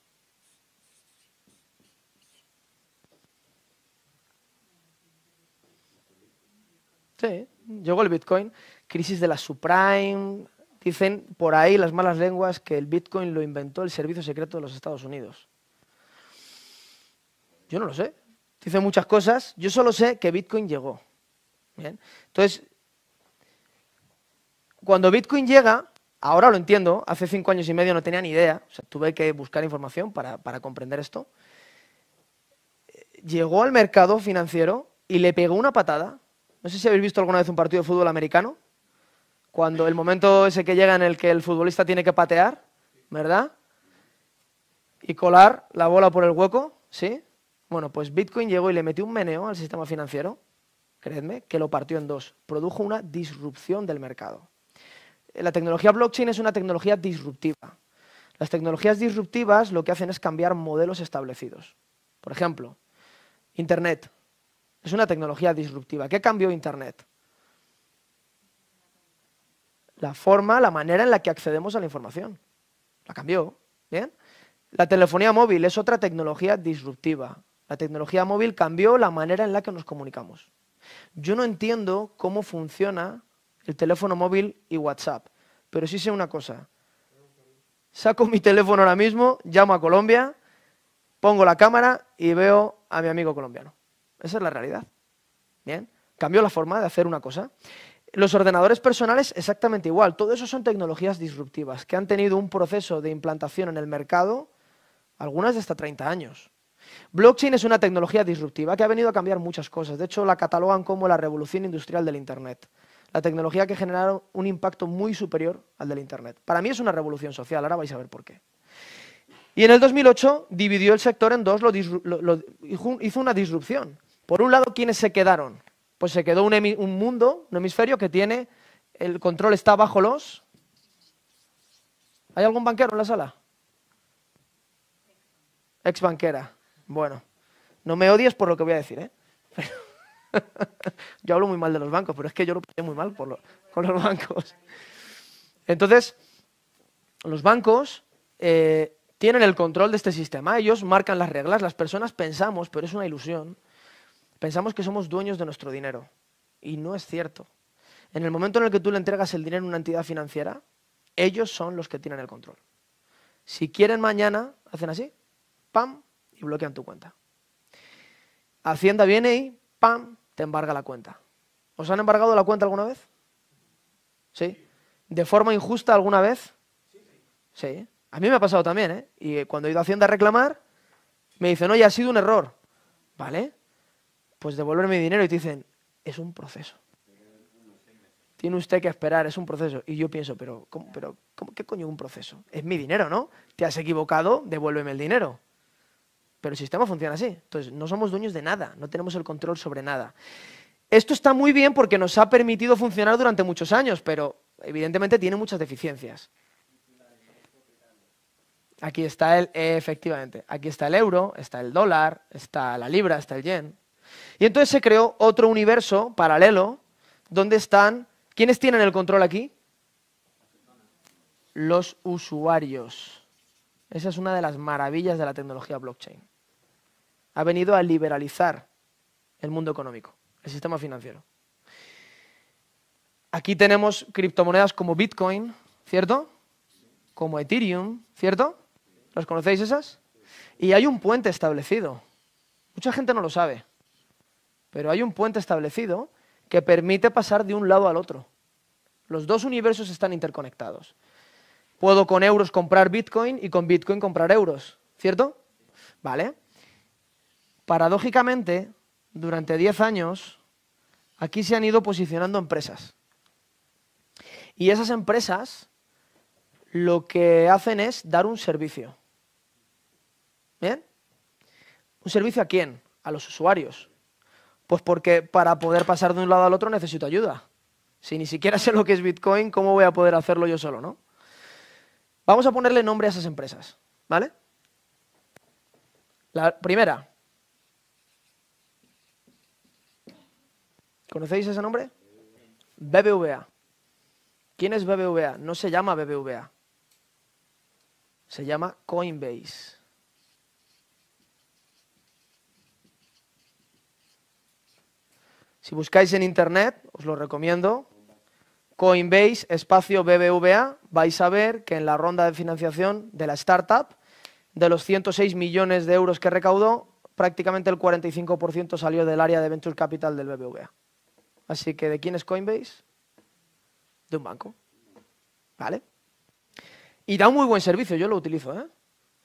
Sí, llegó el Bitcoin, crisis de la subprime. Dicen por ahí las malas lenguas que el Bitcoin lo inventó el Servicio Secreto de los Estados Unidos. Yo no lo sé. Dicen muchas cosas. Yo solo sé que Bitcoin llegó. ¿Bien? Entonces, cuando Bitcoin llega, ahora lo entiendo, hace cinco años y medio no tenía ni idea, tuve que buscar información para, para comprender esto, eh, llegó al mercado financiero y le pegó una patada no sé si habéis visto alguna vez un partido de fútbol americano, cuando el momento ese que llega en el que el futbolista tiene que patear, ¿verdad? Y colar la bola por el hueco, ¿sí? Bueno, pues Bitcoin llegó y le metió un meneo al sistema financiero, creedme, que lo partió en dos. Produjo una disrupción del mercado. Eh, la tecnología blockchain es una tecnología disruptiva. Las tecnologías disruptivas lo que hacen es cambiar modelos establecidos. Por ejemplo, Internet. Es una tecnología disruptiva. ¿Qué cambió Internet? La forma, la manera en la que accedemos a la información. La cambió. ¿Bien? La telefonía móvil es otra tecnología disruptiva. La tecnología móvil cambió la manera en la que nos comunicamos. Yo no entiendo cómo funciona el teléfono móvil y WhatsApp, pero sí sé una cosa. Saco mi teléfono ahora mismo, llamo a Colombia, pongo la cámara y veo a mi amigo colombiano. Esa es la realidad. Bien, cambió la forma de hacer una cosa. Los ordenadores personales, exactamente igual. Todo eso son tecnologías disruptivas que han tenido un proceso de implantación en el mercado, algunas de hasta 30 años. Blockchain es una tecnología disruptiva que ha venido a cambiar muchas cosas. De hecho, la catalogan como la revolución industrial del Internet. La tecnología que generó un impacto muy superior al del Internet. Para mí es una revolución social, ahora vais a ver por qué. Y en el 2008 dividió el sector en dos, hizo una disrupción. Por un lado, ¿quiénes se quedaron? Pues se quedó un, mundo, un hemisferio que tiene, el control está bajo los... ¿Hay algún banquero en la sala? Ex banquera. Bueno, no me odies por lo que voy a decir, ¿eh? yo hablo muy mal de los bancos, pero es que yo lo pasé muy mal por con los bancos. Entonces, los bancos eh, tienen el control de este sistema. Ellos marcan las reglas, las personas pensamos, pero es una ilusión. Pensamos que somos dueños de nuestro dinero y no es cierto. En el momento en el que tú le entregas el dinero a una entidad financiera, ellos son los que tienen el control. Si quieren mañana, hacen así, pam, y bloquean tu cuenta. Hacienda viene y, pam, te embarga la cuenta. ¿Os han embargado la cuenta alguna vez? ¿Sí? ¿De forma injusta alguna vez? Sí. A mí me ha pasado también, ¿eh? Y cuando he ido a Hacienda a reclamar, me dicen, oye, ha sido un error. ¿Vale? pues devuélveme mi dinero y te dicen, es un proceso. Tiene usted que esperar, es un proceso. Y yo pienso, pero, pero ¿cómo, ¿qué coño es un proceso? Es mi dinero, ¿no? Te has equivocado, devuélveme el dinero. Pero el sistema funciona así. Entonces, no somos dueños de nada, no tenemos el control sobre nada. Esto está muy bien porque nos ha permitido funcionar durante muchos años, pero evidentemente tiene muchas deficiencias. Aquí está el, efectivamente, aquí está el euro, está el dólar, está la libra, está el yen. Y entonces se creó otro universo paralelo donde están... ¿Quiénes tienen el control aquí? Los usuarios. Esa es una de las maravillas de la tecnología blockchain. Ha venido a liberalizar el mundo económico, el sistema financiero. Aquí tenemos criptomonedas como Bitcoin, ¿cierto? Como Ethereum, ¿cierto? ¿Los conocéis esas? Y hay un puente establecido. Mucha gente no lo sabe. Pero hay un puente establecido que permite pasar de un lado al otro. Los dos universos están interconectados. Puedo con euros comprar Bitcoin y con Bitcoin comprar euros, ¿cierto? Vale. Paradójicamente, durante 10 años, aquí se han ido posicionando empresas. Y esas empresas lo que hacen es dar un servicio. ¿Bien? ¿Un servicio a quién? A los usuarios. Pues porque para poder pasar de un lado al otro necesito ayuda. Si ni siquiera sé lo que es Bitcoin, ¿cómo voy a poder hacerlo yo solo, no? Vamos a ponerle nombre a esas empresas, ¿vale? La primera. ¿Conocéis ese nombre? BBVA. ¿Quién es BBVA? No se llama BBVA. Se llama Coinbase. Si buscáis en internet, os lo recomiendo, Coinbase espacio BBVA, vais a ver que en la ronda de financiación de la startup, de los 106 millones de euros que recaudó, prácticamente el 45% salió del área de Venture Capital del BBVA. Así que, ¿de quién es Coinbase? De un banco. ¿Vale? Y da un muy buen servicio, yo lo utilizo. ¿eh?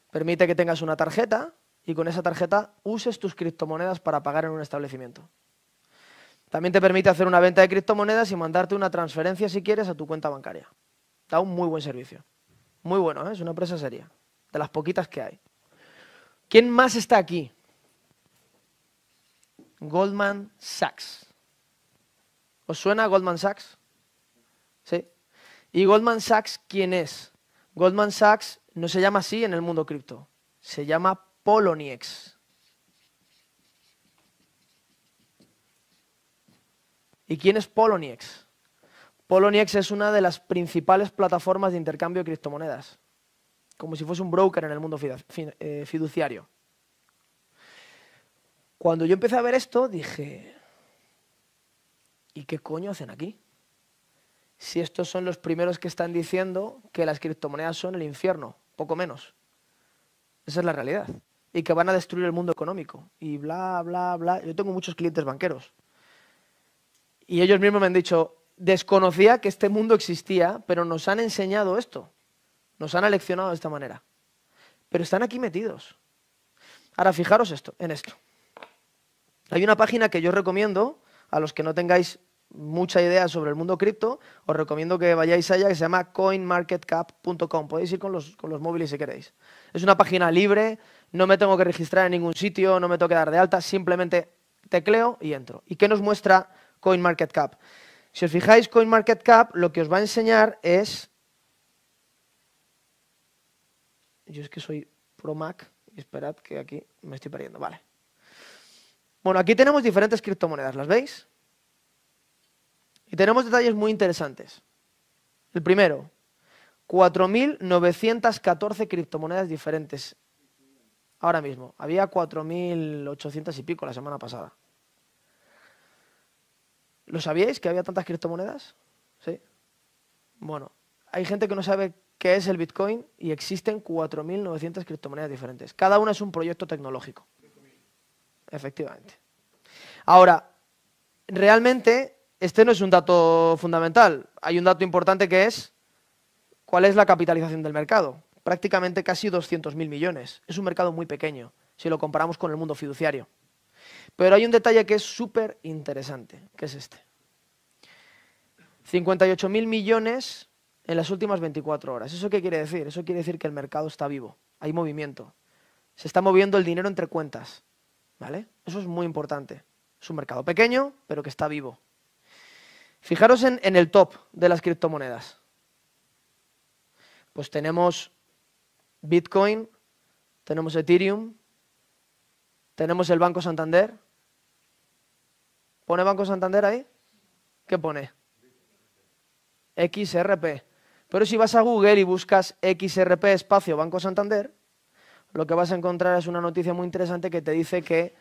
Permite que tengas una tarjeta y con esa tarjeta uses tus criptomonedas para pagar en un establecimiento. También te permite hacer una venta de criptomonedas y mandarte una transferencia si quieres a tu cuenta bancaria. Da un muy buen servicio. Muy bueno, ¿eh? es una empresa seria. De las poquitas que hay. ¿Quién más está aquí? Goldman Sachs. ¿Os suena Goldman Sachs? ¿Sí? ¿Y Goldman Sachs quién es? Goldman Sachs no se llama así en el mundo cripto. Se llama Poloniex. ¿Y quién es Poloniex? Poloniex es una de las principales plataformas de intercambio de criptomonedas, como si fuese un broker en el mundo eh, fiduciario. Cuando yo empecé a ver esto, dije, ¿y qué coño hacen aquí? Si estos son los primeros que están diciendo que las criptomonedas son el infierno, poco menos. Esa es la realidad. Y que van a destruir el mundo económico. Y bla, bla, bla. Yo tengo muchos clientes banqueros y ellos mismos me han dicho, desconocía que este mundo existía, pero nos han enseñado esto, nos han aleccionado de esta manera. Pero están aquí metidos. Ahora fijaros esto, en esto. Hay una página que yo recomiendo a los que no tengáis mucha idea sobre el mundo cripto, os recomiendo que vayáis allá que se llama coinmarketcap.com. Podéis ir con los, con los móviles si queréis. Es una página libre, no me tengo que registrar en ningún sitio, no me tengo que dar de alta, simplemente tecleo y entro. ¿Y qué nos muestra CoinMarketCap. Si os fijáis, CoinMarketCap lo que os va a enseñar es... Yo es que soy pro Mac, esperad que aquí me estoy perdiendo, vale. Bueno, aquí tenemos diferentes criptomonedas, ¿las veis? Y tenemos detalles muy interesantes. El primero, 4.914 criptomonedas diferentes. Ahora mismo, había 4.800 y pico la semana pasada. ¿Lo sabíais que había tantas criptomonedas? ¿Sí? Bueno, hay gente que no sabe qué es el Bitcoin y existen 4.900 criptomonedas diferentes. Cada una es un proyecto tecnológico. Efectivamente. Ahora, realmente este no es un dato fundamental. Hay un dato importante que es cuál es la capitalización del mercado. Prácticamente casi 200.000 millones. Es un mercado muy pequeño si lo comparamos con el mundo fiduciario. Pero hay un detalle que es súper interesante, que es este. 58.000 millones en las últimas 24 horas. ¿Eso qué quiere decir? Eso quiere decir que el mercado está vivo, hay movimiento. Se está moviendo el dinero entre cuentas, ¿vale? Eso es muy importante. Es un mercado pequeño, pero que está vivo. Fijaros en el top de las criptomonedas. Pues tenemos Bitcoin, tenemos Ethereum, tenemos el Banco Santander. ¿Pone Banco Santander ahí? ¿Qué pone? XRP. Pero si vas a Google y buscas XRP espacio Banco Santander, lo que vas a encontrar es una noticia muy interesante que te dice que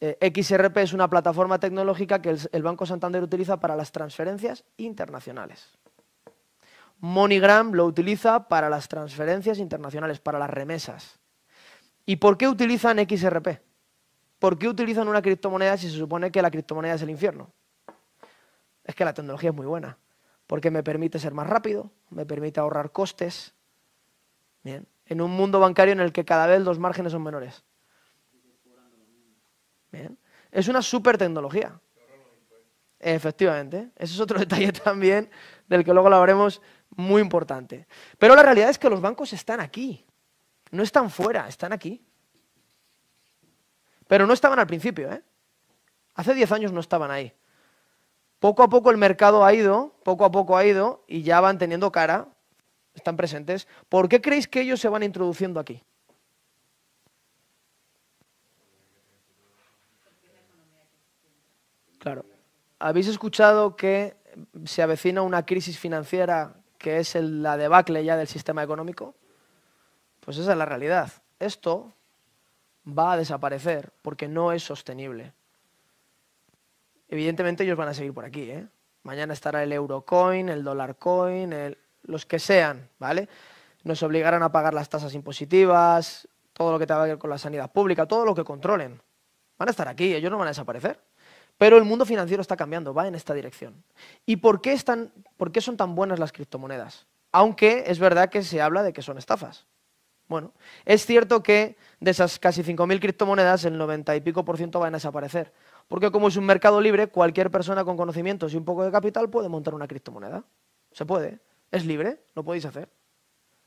eh, XRP es una plataforma tecnológica que el, el, Banco Santander utiliza para las transferencias internacionales. MoneyGram lo utiliza para las transferencias internacionales, para las remesas. ¿Y por qué utilizan XRP? ¿Por qué utilizan una criptomoneda si se supone que la criptomoneda es el infierno? Es que la tecnología es muy buena, porque me permite ser más rápido, me permite ahorrar costes. Bien, en un mundo bancario en el que cada vez los márgenes son menores. Es una super tecnología. Efectivamente, ese es otro detalle también del que luego hablaremos muy importante. Pero la realidad es que los bancos están aquí, no están fuera, están aquí. Pero no estaban al principio, ¿eh? Hace 10 años no estaban ahí. Poco a poco el mercado ha ido, poco a poco ha ido y ya van teniendo cara, están presentes. ¿Por qué creéis que ellos se van introduciendo aquí? Claro. ¿Habéis escuchado que se avecina una crisis financiera que es la debacle ya del sistema económico? Pues esa es la realidad. Esto va a desaparecer porque no es sostenible. Evidentemente ellos van a seguir por aquí. ¿eh? Mañana estará el Eurocoin, el Dollarcoin, los que sean, ¿vale? Nos obligarán a pagar las tasas impositivas, todo lo que tenga que ver con la sanidad pública, todo lo que controlen. Van a estar aquí, ellos no van a desaparecer. Pero el mundo financiero está cambiando, va en esta dirección. ¿Y por qué, están, por qué son tan buenas las criptomonedas? Aunque es verdad que se habla de que son estafas. Bueno, es cierto que de esas casi 5.000 criptomonedas, el 90 y pico por ciento van a desaparecer. Porque como es un mercado libre, cualquier persona con conocimientos y un poco de capital puede montar una criptomoneda. Se puede, es libre, lo podéis hacer.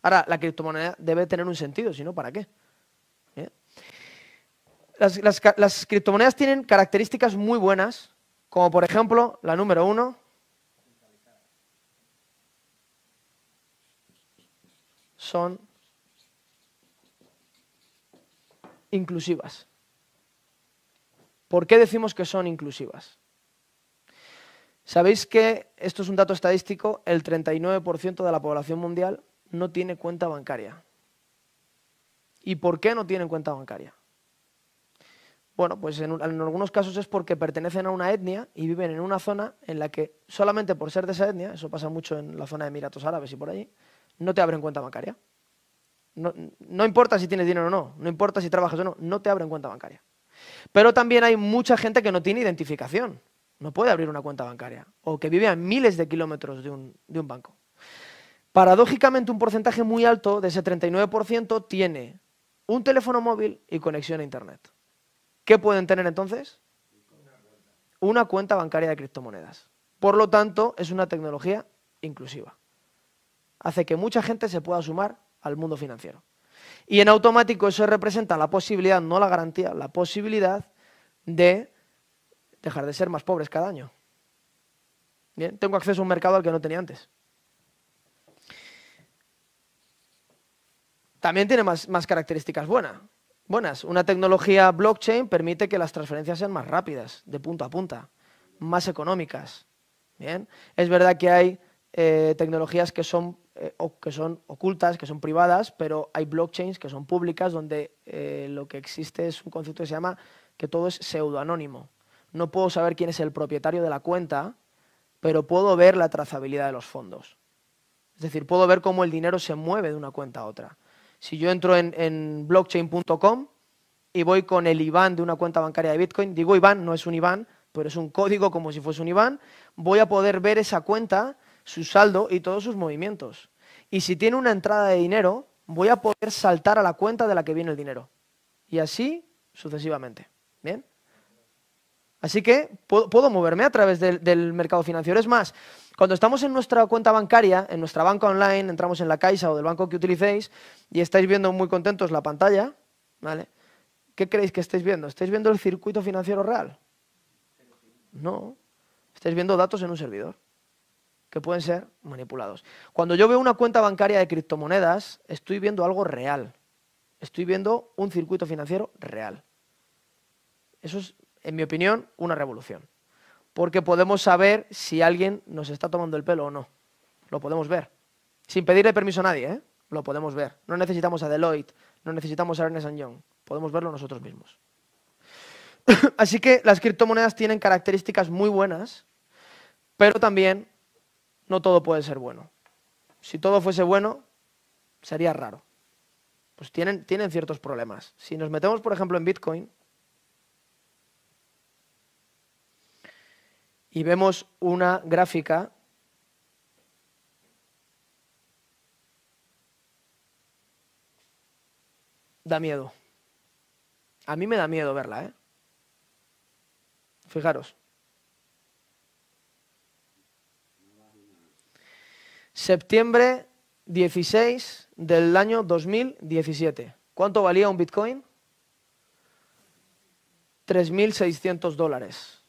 Ahora, la criptomoneda debe tener un sentido, si no, ¿para qué? ¿Eh? Las, las criptomonedas tienen características muy buenas, como por ejemplo la número uno, son inclusivas. ¿Por qué decimos que son inclusivas? Sabéis que, esto es un dato estadístico, el 39% de la población mundial no tiene cuenta bancaria. ¿Y por qué no tienen cuenta bancaria? Bueno, pues en, algunos casos es porque pertenecen a una etnia y viven en una zona en la que solamente por ser de esa etnia, eso pasa mucho en la zona de Emiratos Árabes y por allí, no te abren cuenta bancaria. No, importa si tienes dinero o no, no importa si trabajas o no, no te abren cuenta bancaria. Pero también hay mucha gente que no tiene identificación, no puede abrir una cuenta bancaria, o que vive a miles de kilómetros de un, de un banco. Paradójicamente, un porcentaje muy alto de ese 39% tiene un teléfono móvil y conexión a Internet. ¿Qué pueden tener entonces? Una cuenta bancaria de criptomonedas. Por lo tanto, es una tecnología inclusiva. Hace que mucha gente se pueda sumar al mundo financiero. Y en automático eso representa la posibilidad, no la garantía, la posibilidad de dejar de ser más pobres cada año. Bien, tengo acceso a un mercado al que no tenía antes. También tiene más, características buenas. buenas. Una tecnología blockchain permite que las transferencias sean más rápidas, de punto a punta, más económicas. Bien, es verdad que hay eh, tecnologías que son eh, que son ocultas, que son privadas, pero hay blockchains que son públicas donde eh, lo que existe es un concepto que se llama que todo es pseudoanónimo. No puedo saber quién es el propietario de la cuenta, pero puedo ver la trazabilidad de los fondos. Es decir, puedo ver cómo el dinero se mueve de una cuenta a otra. Si yo entro en, en blockchain.com y voy con el IBAN de una cuenta bancaria de Bitcoin, digo IBAN, no es un IBAN, pero es un código como si fuese un IBAN, voy a poder ver esa cuenta, su saldo y todos sus movimientos. Y si tiene una entrada de dinero, voy a poder saltar a la cuenta de la que viene el dinero. Y así sucesivamente. ¿Bien? Así que puedo, moverme a través del, del, mercado financiero. Es más, cuando estamos en nuestra cuenta bancaria, en nuestra banca online, entramos en la Caixa o del banco que utilicéis y estáis viendo muy contentos la pantalla, ¿vale? ¿Qué creéis que estáis viendo? ¿Estáis viendo el circuito financiero real? No. Estáis viendo datos en un servidor que pueden ser manipulados. Cuando yo veo una cuenta bancaria de criptomonedas, estoy viendo algo real. Estoy viendo un circuito financiero real. Eso es, en mi opinión, una revolución. Porque podemos saber si alguien nos está tomando el pelo o no. Lo podemos ver. Sin pedirle permiso a nadie, ¿eh? Lo podemos ver. No necesitamos a Deloitte, no necesitamos a Ernest Young. Podemos verlo nosotros mismos. Así que las criptomonedas tienen características muy buenas, pero también no todo puede ser bueno. Si todo fuese bueno, sería raro. Pues tienen, ciertos problemas. Si nos metemos, por ejemplo, en Bitcoin y vemos una gráfica da miedo. A mí me da miedo verla, ¿eh? Fijaros. septiembre 16 del año 2017. ¿Cuánto valía un Bitcoin? 3.600 dólares.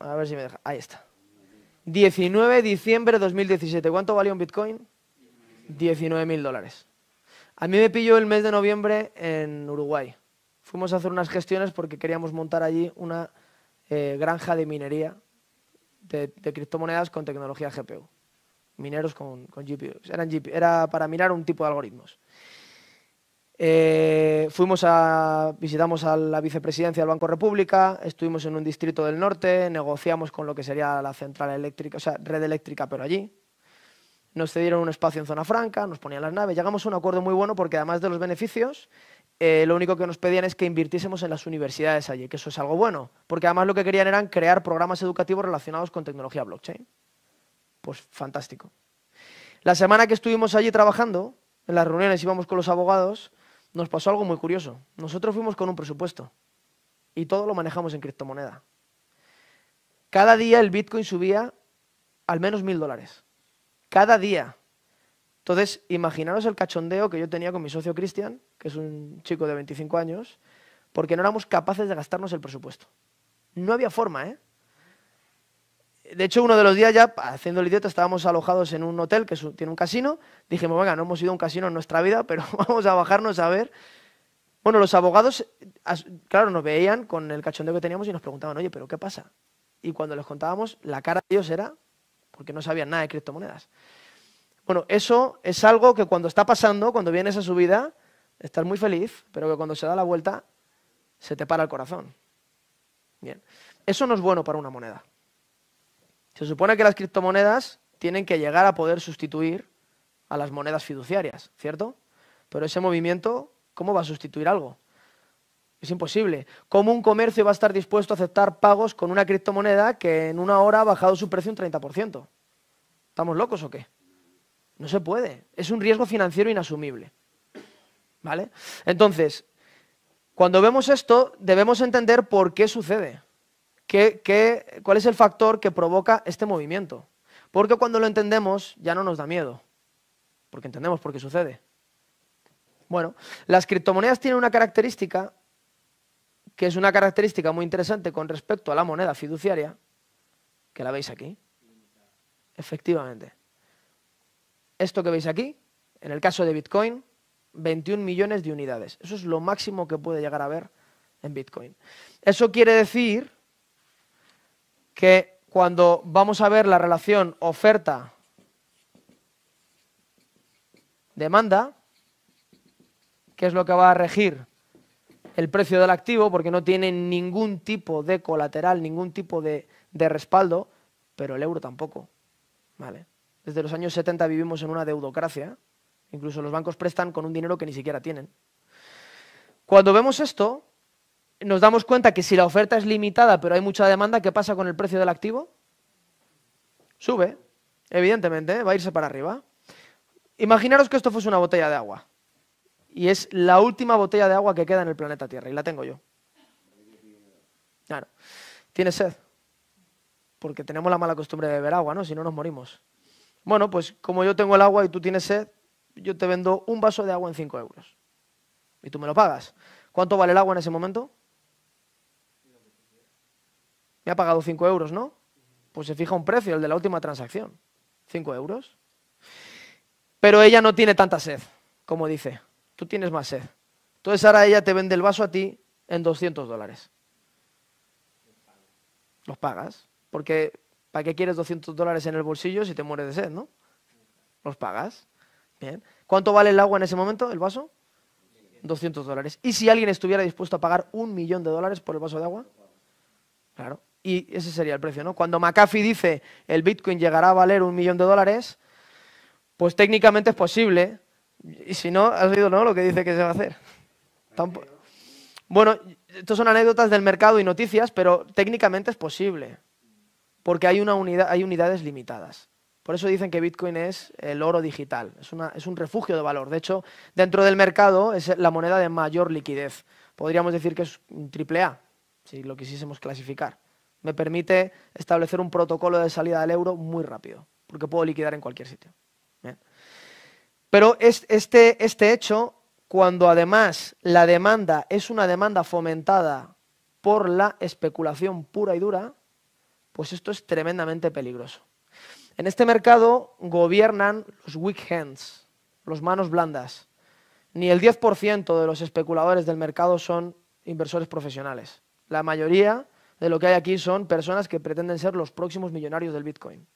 A ver si me deja. Ahí está. 19 de diciembre de 2017. ¿Cuánto valía un Bitcoin? 19.000 dólares. A mí me pilló el mes de noviembre en Uruguay fuimos a hacer unas gestiones porque queríamos montar allí una eh, granja de minería de, criptomonedas con tecnología GPU. Mineros con, GPUs. GPU, era para mirar un tipo de algoritmos. Eh, fuimos a, visitamos a la vicepresidencia del Banco República, estuvimos en un distrito del norte, negociamos con lo que sería la central eléctrica, o sea, red eléctrica, pero allí. Nos cedieron un espacio en zona franca, nos ponían las naves. Llegamos a un acuerdo muy bueno porque además de los beneficios, eh, lo único que nos pedían es que invirtiésemos en las universidades allí, que eso es algo bueno, porque además lo que querían eran crear programas educativos relacionados con tecnología blockchain. Pues fantástico. La semana que estuvimos allí trabajando, en las reuniones íbamos con los abogados, nos pasó algo muy curioso. Nosotros fuimos con un presupuesto y todo lo manejamos en criptomoneda. Cada día el Bitcoin subía al menos mil dólares. Cada día. Entonces, imaginaros el cachondeo que yo tenía con mi socio Cristian, que es un chico de 25 años, porque no éramos capaces de gastarnos el presupuesto. No había forma, ¿eh? De hecho, uno de los días ya, haciendo el idiota, estábamos alojados en un hotel que tiene un casino. Dijimos, venga, no hemos ido a un casino en nuestra vida, pero vamos a bajarnos a ver. Bueno, los abogados, claro, nos veían con el cachondeo que teníamos y nos preguntaban, oye, pero ¿qué pasa? Y cuando les contábamos, la cara de ellos era porque no sabían nada de criptomonedas. Bueno, eso es algo que cuando está pasando, cuando vienes a su vida, estás muy feliz, pero que cuando se da la vuelta, se te para el corazón. Bien, eso no es bueno para una moneda. Se supone que las criptomonedas tienen que llegar a poder sustituir a las monedas fiduciarias, ¿cierto? Pero ese movimiento, ¿cómo va a sustituir algo? Es imposible. ¿Cómo un comercio va a estar dispuesto a aceptar pagos con una criptomoneda que en una hora ha bajado su precio un 30%? ¿Estamos locos o qué? No se puede. Es un riesgo financiero inasumible. ¿Vale? Entonces, cuando vemos esto, debemos entender por qué sucede. ¿Qué, qué, cuál es el factor que provoca este movimiento? Porque cuando lo entendemos, ya no nos da miedo. Porque entendemos por qué sucede. Bueno, las criptomonedas tienen una característica que es una característica muy interesante con respecto a la moneda fiduciaria, que la veis aquí. Efectivamente esto que veis aquí, en el caso de Bitcoin, 21 millones de unidades. Eso es lo máximo que puede llegar a haber en Bitcoin. Eso quiere decir que cuando vamos a ver la relación oferta-demanda, que es lo que va a regir el precio del activo, porque no tiene ningún tipo de colateral, ningún tipo de, de respaldo, pero el euro tampoco. ¿vale? Desde los años 70 vivimos en una deudocracia. Incluso los bancos prestan con un dinero que ni siquiera tienen. Cuando vemos esto, nos damos cuenta que si la oferta es limitada pero hay mucha demanda, ¿qué pasa con el precio del activo? Sube, evidentemente, ¿eh? va a irse para arriba. Imaginaros que esto fuese una botella de agua. Y es la última botella de agua que queda en el planeta Tierra, y la tengo yo. Claro. ¿Tienes sed? Porque tenemos la mala costumbre de beber agua, ¿no? Si no nos morimos. Bueno, pues como yo tengo el agua y tú tienes sed, yo te vendo un vaso de agua en 5 euros. Y tú me lo pagas. ¿Cuánto vale el agua en ese momento? Me ha pagado 5 euros, ¿no? Pues se fija un precio, el de la última transacción. 5 euros. Pero ella no tiene tanta sed, como dice. Tú tienes más sed. Entonces ahora ella te vende el vaso a ti en 200 dólares. Los pagas. Porque ¿Para qué quieres 200 dólares en el bolsillo si te mueres de sed, no? Los pagas. Bien. ¿Cuánto vale el agua en ese momento, el vaso? 200 dólares. ¿Y si alguien estuviera dispuesto a pagar un millón de dólares por el vaso de agua? Claro. Y ese sería el precio, ¿no? Cuando McAfee dice el Bitcoin llegará a valer un millón de dólares, pues técnicamente es posible. Y si no, has oído no lo que dice que se va a hacer. bueno, estos son anécdotas del mercado y noticias, pero técnicamente es posible porque hay, una unidad, hay unidades limitadas. Por eso dicen que Bitcoin es el oro digital, es, es un refugio de valor. De hecho, dentro del mercado es la moneda de mayor liquidez. Podríamos decir que es un triple A, si lo quisiésemos clasificar. Me permite establecer un protocolo de salida del euro muy rápido, porque puedo liquidar en cualquier sitio. Pero este, este hecho, cuando además la demanda es una demanda fomentada por la especulación pura y dura, pues esto es tremendamente peligroso. En este mercado gobiernan los weak hands, los manos blandas. Ni el 10% de los especuladores del mercado son inversores profesionales. La mayoría de lo que hay aquí son personas que pretenden ser los próximos millonarios del Bitcoin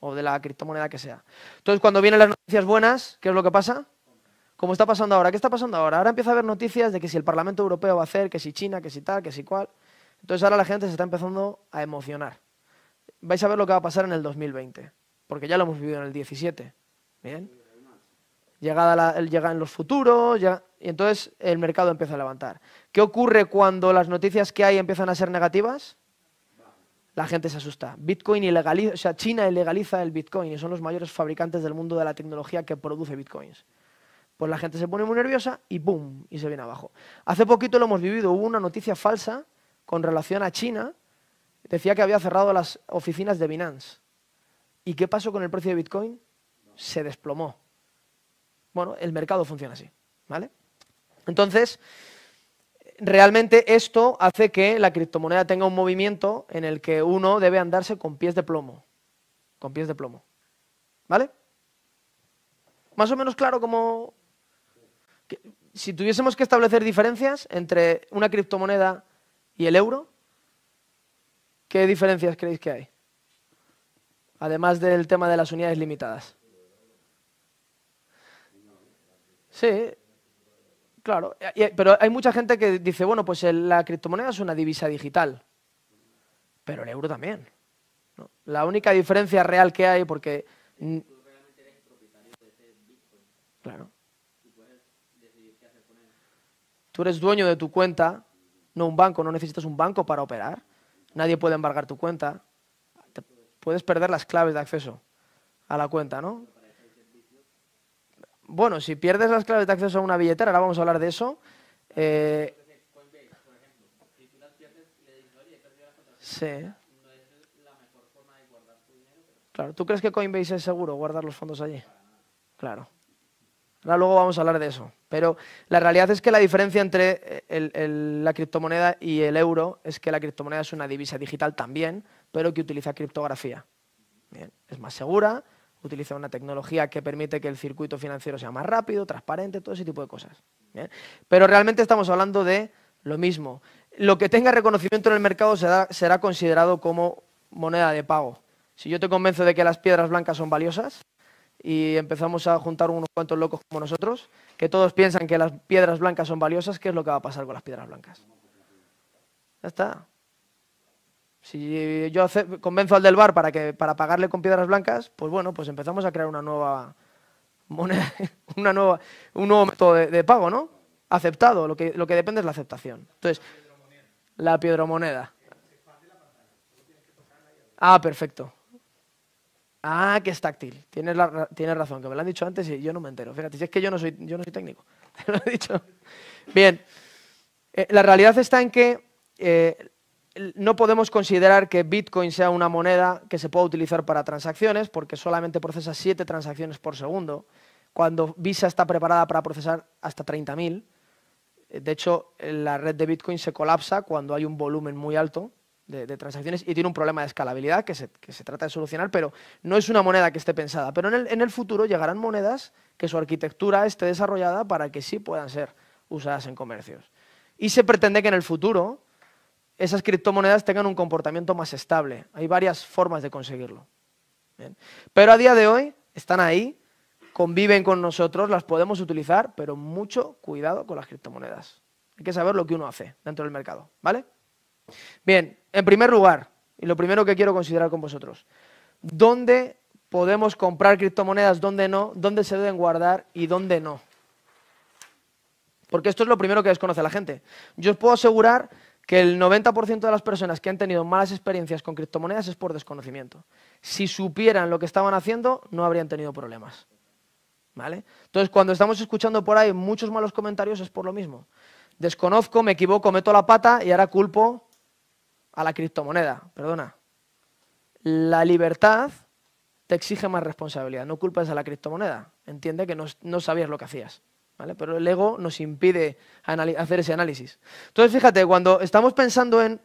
o de la criptomoneda que sea. Entonces, cuando vienen las noticias buenas, ¿qué es lo que pasa? Como está pasando ahora. ¿Qué está pasando ahora? Ahora empieza a haber noticias de que si el Parlamento Europeo va a hacer, que si China, que si tal, que si cual. Entonces ahora la gente se está empezando a emocionar. Vais a ver lo que va a pasar en el 2020, porque ya lo hemos vivido en el 17. ¿Bien? Llegada la, los futuros, ya y entonces el mercado empieza a levantar. ¿Qué ocurre cuando las noticias que hay empiezan a ser negativas? La gente se asusta. Bitcoin ilegaliza, o sea, China ilegaliza el Bitcoin y son los mayores fabricantes del mundo de la tecnología que produce Bitcoins pues la gente se pone muy nerviosa y ¡boom! y se viene abajo. Hace poquito lo hemos vivido, hubo una noticia falsa con relación a China, decía que había cerrado las oficinas de Binance. ¿Y qué pasó con el precio de Bitcoin? Se desplomó. Bueno, el mercado funciona así, ¿vale? Entonces, realmente esto hace que la criptomoneda tenga un movimiento en el que uno debe andarse con pies de plomo. Con pies de plomo. ¿Vale? Más o menos claro como... si tuviésemos que establecer diferencias entre una criptomoneda y el euro? ¿Qué diferencias creéis que hay? Además del tema de las unidades limitadas. Sí, claro. Pero hay mucha gente que dice, bueno, pues la criptomoneda es una divisa digital. Pero el euro también. La única diferencia real que hay, porque... Tú realmente eres de Claro. Tú eres dueño de tu cuenta no un banco, no necesitas un banco para operar. Nadie puede embargar tu cuenta. puedes perder las claves de acceso a la cuenta, ¿no? Bueno, si pierdes las claves de acceso a una billetera, ahora vamos a hablar de eso. Eh, sí. Claro, ¿tú crees que Coinbase es seguro guardar los fondos allí? Claro. Ahora luego vamos a hablar de eso. Pero la realidad es que la diferencia entre eh, la criptomoneda y el euro es que la criptomoneda es una divisa digital también, pero que utiliza criptografía. es más segura, utiliza una tecnología que permite que el circuito financiero sea más rápido, transparente, todo ese tipo de cosas. pero realmente estamos hablando de lo mismo. Lo que tenga reconocimiento en el mercado será considerado como moneda de pago. Si yo te convenzo de que las piedras blancas son valiosas, y empezamos a juntar unos cuantos locos como nosotros, que todos piensan que las piedras blancas son valiosas, ¿qué es lo que va a pasar con las piedras blancas? Ya está. Si yo convenzo al del bar para, que, para pagarle con piedras blancas, pues bueno, pues empezamos a crear una nueva moneda, una nueva, un nuevo método de, pago, ¿no? Aceptado, lo que, lo que depende es la aceptación. Entonces, la piedromoneda. Ah, perfecto. Ah, que es táctil. Tienes, la, tienes razón, que me lo han dicho antes y yo no me entero. Fíjate, si es que yo no soy, yo no soy técnico. lo he dicho. Bien. Eh, la realidad está en que eh, no podemos considerar que Bitcoin sea una moneda que se pueda utilizar para transacciones, porque solamente procesa 7 transacciones por segundo, cuando Visa está preparada para procesar hasta 30.000. De hecho, la red de Bitcoin se colapsa cuando hay un volumen muy alto de, transacciones y tiene un problema de escalabilidad que se, trata de solucionar, pero no es una moneda que esté pensada. Pero en el, futuro llegarán monedas que su arquitectura esté desarrollada para que sí puedan ser usadas en comercios. Y se pretende que en el futuro esas criptomonedas tengan un comportamiento más estable. Hay varias formas de conseguirlo. Pero a día de hoy están ahí, conviven con nosotros, las podemos utilizar, pero mucho cuidado con las criptomonedas. Hay que saber lo que uno hace dentro del mercado, ¿vale? Bien, en primer lugar, y lo primero que quiero considerar con vosotros, ¿dónde podemos comprar criptomonedas, dónde no, dónde se deben guardar y dónde no? Porque esto es lo primero que desconoce la gente. Yo os puedo asegurar que el 90% de las personas que han tenido malas experiencias con criptomonedas es por desconocimiento. Si supieran lo que estaban haciendo, no habrían tenido problemas. ¿Vale? Entonces, cuando estamos escuchando por ahí muchos malos comentarios es por lo mismo. Desconozco, me equivoco, meto la pata y ahora culpo a la criptomoneda, perdona. La libertad te exige más responsabilidad, no culpas a la criptomoneda, entiende que no, no sabías lo que hacías. ¿Vale? Pero el ego nos impide hacer ese análisis. Entonces, fíjate, cuando estamos pensando en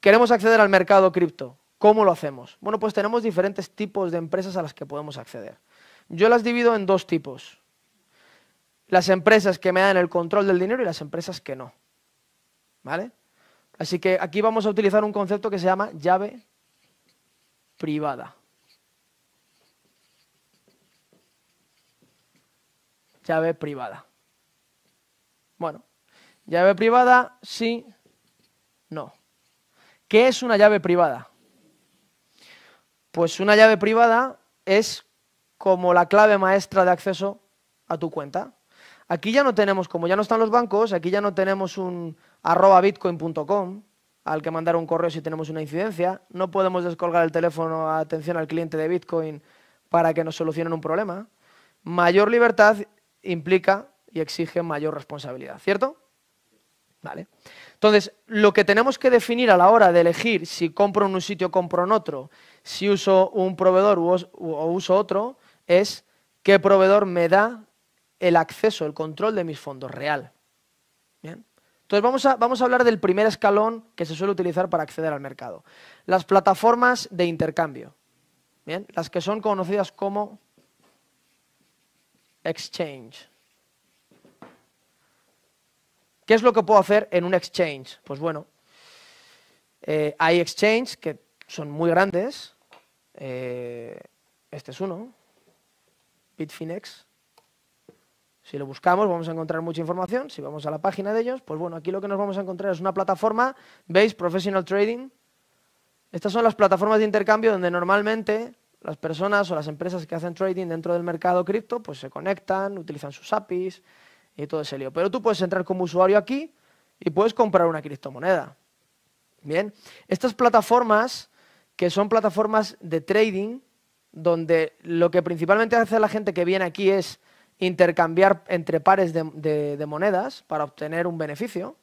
queremos acceder al mercado cripto, ¿cómo lo hacemos? Bueno, pues tenemos diferentes tipos de empresas a las que podemos acceder. Yo las divido en dos tipos. Las empresas que me dan el control del dinero y las empresas que no. ¿Vale? Así que aquí vamos a utilizar un concepto que se llama llave privada. Llave privada. Bueno, llave privada, sí, no. ¿Qué es una llave privada? Pues una llave privada es como la clave maestra de acceso a tu cuenta. Aquí ya no tenemos, como ya no están los bancos, aquí ya no tenemos un arroba bitcoin.com, al que mandar un correo si tenemos una incidencia. No podemos descolgar el teléfono a atención al cliente de Bitcoin para que nos solucionen un problema. Mayor libertad implica y exige mayor responsabilidad, ¿cierto? Vale. Entonces, lo que tenemos que definir a la hora de elegir si compro en un sitio o compro en otro, si uso un proveedor o uso otro, es qué proveedor me da el acceso, el control de mis fondos real. Entonces vamos a, hablar del primer escalón que se suele utilizar para acceder al mercado. Las plataformas de intercambio. ¿bien? Las que son conocidas como exchange. ¿Qué es lo que puedo hacer en un exchange? Pues bueno, eh, hay exchange que son muy grandes. Eh, este es uno, Bitfinex. Si lo buscamos vamos a encontrar mucha información, si vamos a la página de ellos, pues bueno, aquí lo que nos vamos a encontrar es una plataforma, ¿veis? Professional Trading. Estas son las plataformas de intercambio donde normalmente las personas o las empresas que hacen trading dentro del mercado cripto pues se conectan, utilizan sus APIs y todo ese lío. Pero tú puedes entrar como usuario aquí y puedes comprar una criptomoneda. Bien, estas plataformas que son plataformas de trading donde lo que principalmente hace la gente que viene aquí es intercambiar entre pares de, monedas para obtener un beneficio,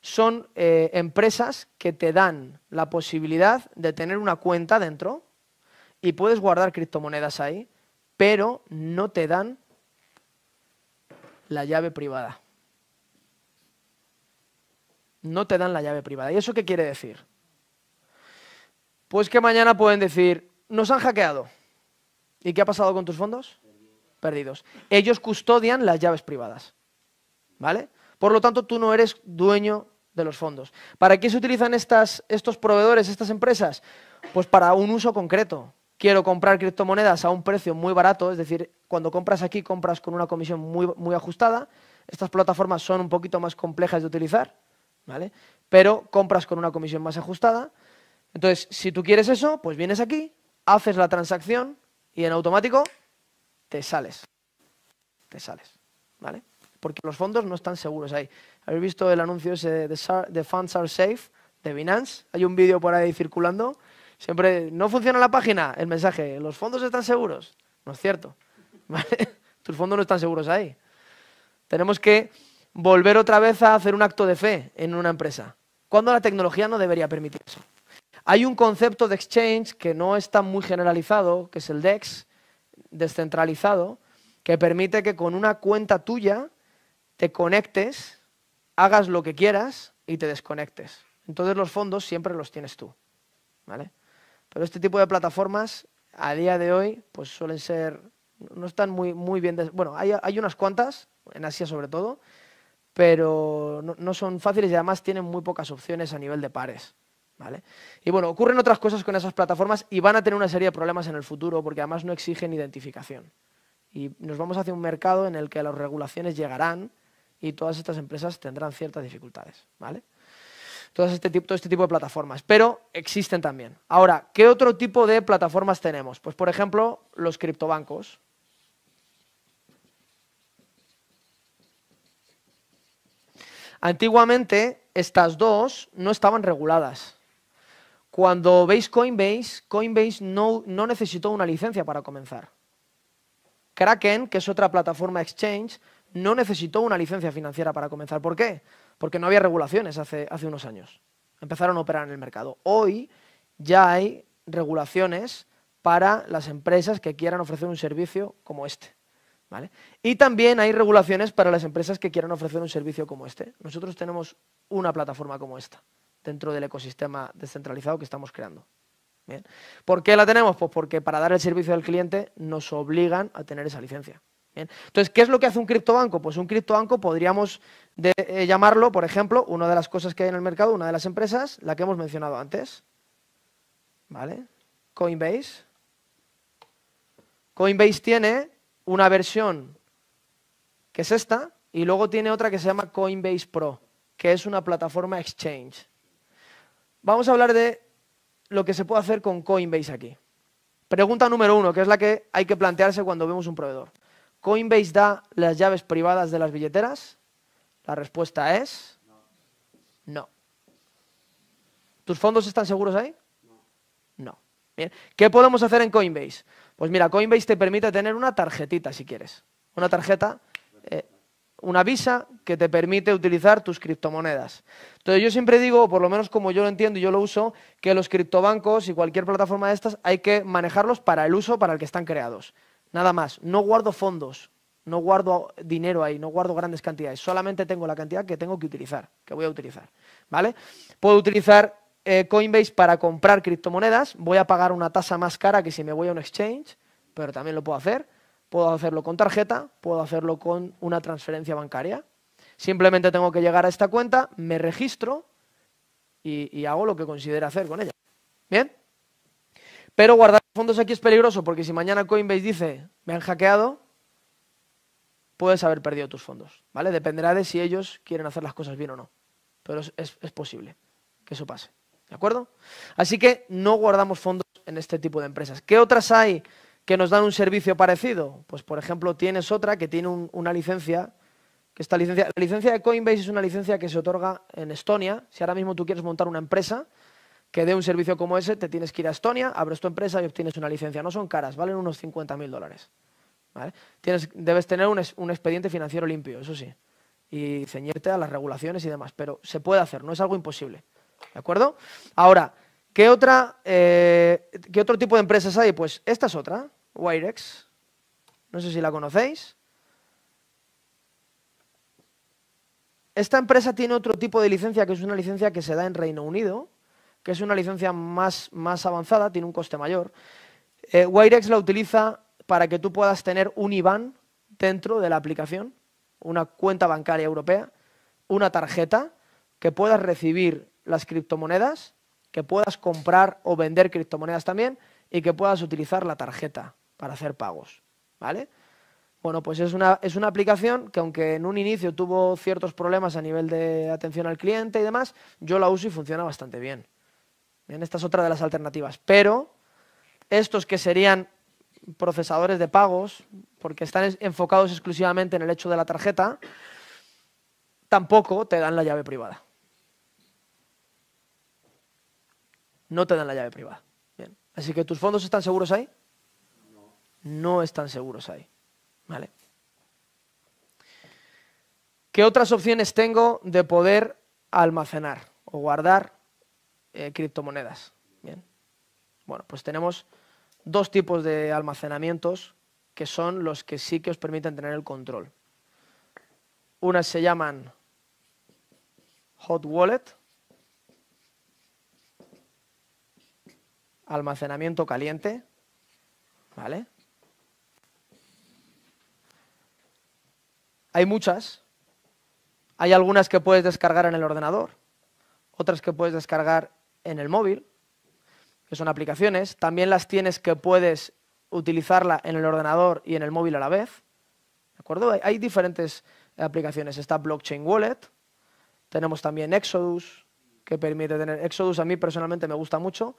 son eh, empresas que te dan la posibilidad de tener una cuenta dentro y puedes guardar criptomonedas ahí, pero no te dan la llave privada. No te dan la llave privada. ¿Y eso qué quiere decir? Pues que mañana pueden decir, nos han hackeado. ¿Y qué ha pasado con tus fondos? perdidos. Ellos custodian las llaves privadas. ¿Vale? Por lo tanto, tú no eres dueño de los fondos. ¿Para qué se utilizan estas, estos proveedores, estas empresas? Pues para un uso concreto. Quiero comprar criptomonedas a un precio muy barato, es decir, cuando compras aquí compras con una comisión muy, muy ajustada. Estas plataformas son un poquito más complejas de utilizar, ¿vale? Pero compras con una comisión más ajustada. Entonces, si tú quieres eso, pues vienes aquí, haces la transacción y en automático te sales. Te sales, ¿vale? Porque los fondos no están seguros ahí. ¿Habéis visto el anuncio ese de The Funds Are Safe de Binance? Hay un vídeo por ahí circulando. Siempre, no funciona la página, el mensaje, los fondos están seguros. No es cierto, ¿vale? Tus fondos no están seguros ahí. Tenemos que volver otra vez a hacer un acto de fe en una empresa. Cuando la tecnología no debería permitir eso. Hay un concepto de exchange que no está muy generalizado, que es el DEX, descentralizado que permite que con una cuenta tuya te conectes, hagas lo que quieras y te desconectes. Entonces los fondos siempre los tienes tú. ¿vale? Pero este tipo de plataformas a día de hoy pues suelen ser, no están muy, muy bien, bueno, hay, unas cuantas, en Asia sobre todo, pero no son fáciles y además tienen muy pocas opciones a nivel de pares. Y bueno, ocurren otras cosas con esas plataformas y van a tener una serie de problemas en el futuro porque además no exigen identificación. Y nos vamos hacia un mercado en el que las regulaciones llegarán y todas estas empresas tendrán ciertas dificultades, ¿vale? este, tipo, todo este tipo de plataformas, pero existen también. Ahora, ¿qué otro tipo de plataformas tenemos? Pues, por ejemplo, los criptobancos. Antiguamente, estas dos no estaban reguladas. Cuando veis Coinbase, Coinbase no, no necesitó una licencia para comenzar. Kraken, que es otra plataforma exchange, no necesitó una licencia financiera para comenzar. ¿Por qué? Porque no había regulaciones hace, hace unos años. Empezaron a operar en el mercado. Hoy ya hay regulaciones para las empresas que quieran ofrecer un servicio como este. Y también hay regulaciones para las empresas que quieran ofrecer un servicio como este. Nosotros tenemos una plataforma como esta dentro del ecosistema descentralizado que estamos creando. Bien. ¿Por qué la tenemos? Pues porque para dar el servicio al cliente nos obligan a tener esa licencia. Entonces, ¿qué es lo que hace un criptobanco? Pues un criptobanco podríamos eh, llamarlo, por ejemplo, una de las cosas que hay en el mercado, una de las empresas, la que hemos mencionado antes. ¿Vale? Coinbase. Coinbase tiene una versión que es esta y luego tiene otra que se llama Coinbase Pro, que es una plataforma exchange. Vamos a hablar de lo que se puede hacer con Coinbase aquí. Pregunta número uno, que es la que hay que plantearse cuando vemos un proveedor. ¿Coinbase da las llaves privadas de las billeteras? La respuesta es no. ¿Tus fondos están seguros ahí? No. Bien. ¿Qué podemos hacer en Coinbase? Pues mira, Coinbase te permite tener una tarjetita si quieres. Una tarjeta eh, una visa que te permite utilizar tus criptomonedas. Entonces yo siempre digo, por lo menos como yo lo entiendo y yo lo uso, que los criptobancos y cualquier plataforma de estas hay que manejarlos para el uso para el que están creados. Nada más, no guardo fondos, no guardo dinero ahí, no guardo grandes cantidades, solamente tengo la cantidad que tengo que utilizar, que voy a utilizar, ¿vale? Puedo utilizar eh, Coinbase para comprar criptomonedas, voy a pagar una tasa más cara que si me voy a un exchange, pero también lo puedo hacer. Puedo hacerlo con tarjeta, puedo hacerlo con una transferencia bancaria. Simplemente tengo que llegar a esta cuenta, me registro y, hago lo que considere hacer con ella. ¿Bien? Pero guardar fondos aquí es peligroso porque si mañana Coinbase dice, me han hackeado, puedes haber perdido tus fondos. ¿Vale? Dependerá de si ellos quieren hacer las cosas bien o no. Pero es, es posible que eso pase. ¿De acuerdo? Así que no guardamos fondos en este tipo de empresas. ¿Qué otras hay que nos dan un servicio parecido. Pues, por ejemplo, tienes otra que tiene una licencia, que esta licencia, la licencia de Coinbase es una licencia que se otorga en Estonia. Si ahora mismo tú quieres montar una empresa que dé un servicio como ese, te tienes que ir a Estonia, abres tu empresa y obtienes una licencia. No son caras, valen unos 50.000 dólares. Tienes, debes tener un, expediente financiero limpio, eso sí, y ceñirte a las regulaciones y demás, pero se puede hacer, no es algo imposible. ¿De acuerdo? Ahora, ¿qué, otra, eh, ¿qué otro tipo de empresas hay? Pues esta es otra. Wirex. No sé si la conocéis. Esta empresa tiene otro tipo de licencia, que es una licencia que se da en Reino Unido, que es una licencia más, avanzada, tiene un coste mayor. Eh, Wirex la utiliza para que tú puedas tener un IBAN dentro de la aplicación, una cuenta bancaria europea, una tarjeta, que puedas recibir las criptomonedas, que puedas comprar o vender criptomonedas también, y que puedas utilizar la tarjeta para hacer pagos, ¿vale? Bueno, pues es una, es una aplicación que aunque en un inicio tuvo ciertos problemas a nivel de atención al cliente y demás, yo la uso y funciona bastante bien. Bien, esta es otra de las alternativas. Pero estos que serían procesadores de pagos, porque están enfocados exclusivamente en el hecho de la tarjeta, tampoco te dan la llave privada. No te dan la llave privada. Así que tus fondos están seguros ahí. No, no están seguros ahí. ¿Vale? ¿Qué otras opciones tengo de poder almacenar o guardar eh, criptomonedas? Bien. Bueno, pues tenemos dos tipos de almacenamientos que son los que sí que os permiten tener el control. Unas se llaman hot wallet almacenamiento caliente, ¿vale? Hay muchas. Hay algunas que puedes descargar en el ordenador, otras que puedes descargar en el móvil, que son aplicaciones. También las tienes que puedes utilizarla en el ordenador y en el móvil a la vez. ¿De acuerdo? Hay diferentes aplicaciones. Está Blockchain Wallet, tenemos también Exodus, que permite tener... Exodus a mí personalmente me gusta mucho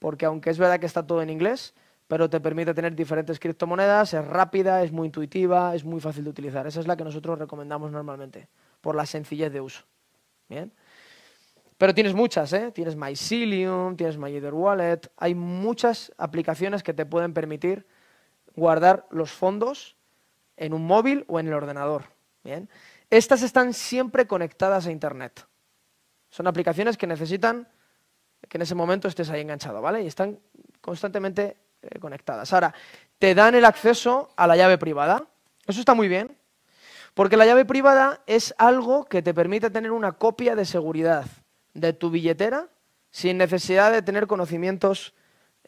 porque aunque es verdad que está todo en inglés, pero te permite tener diferentes criptomonedas, es rápida, es muy intuitiva, es muy fácil de utilizar. Esa es la que nosotros recomendamos normalmente, por la sencillez de uso. Bien. Pero tienes muchas, ¿eh? Tienes mycelium, tienes MyEther Wallet, hay muchas aplicaciones que te pueden permitir guardar los fondos en un móvil o en el ordenador. Bien. Estas están siempre conectadas a Internet. Son aplicaciones que necesitan que en ese momento estés ahí enganchado, ¿vale? Y están constantemente eh, conectadas. Ahora, te dan el acceso a la llave privada. Eso está muy bien, porque la llave privada es algo que te permite tener una copia de seguridad de tu billetera sin necesidad de tener conocimientos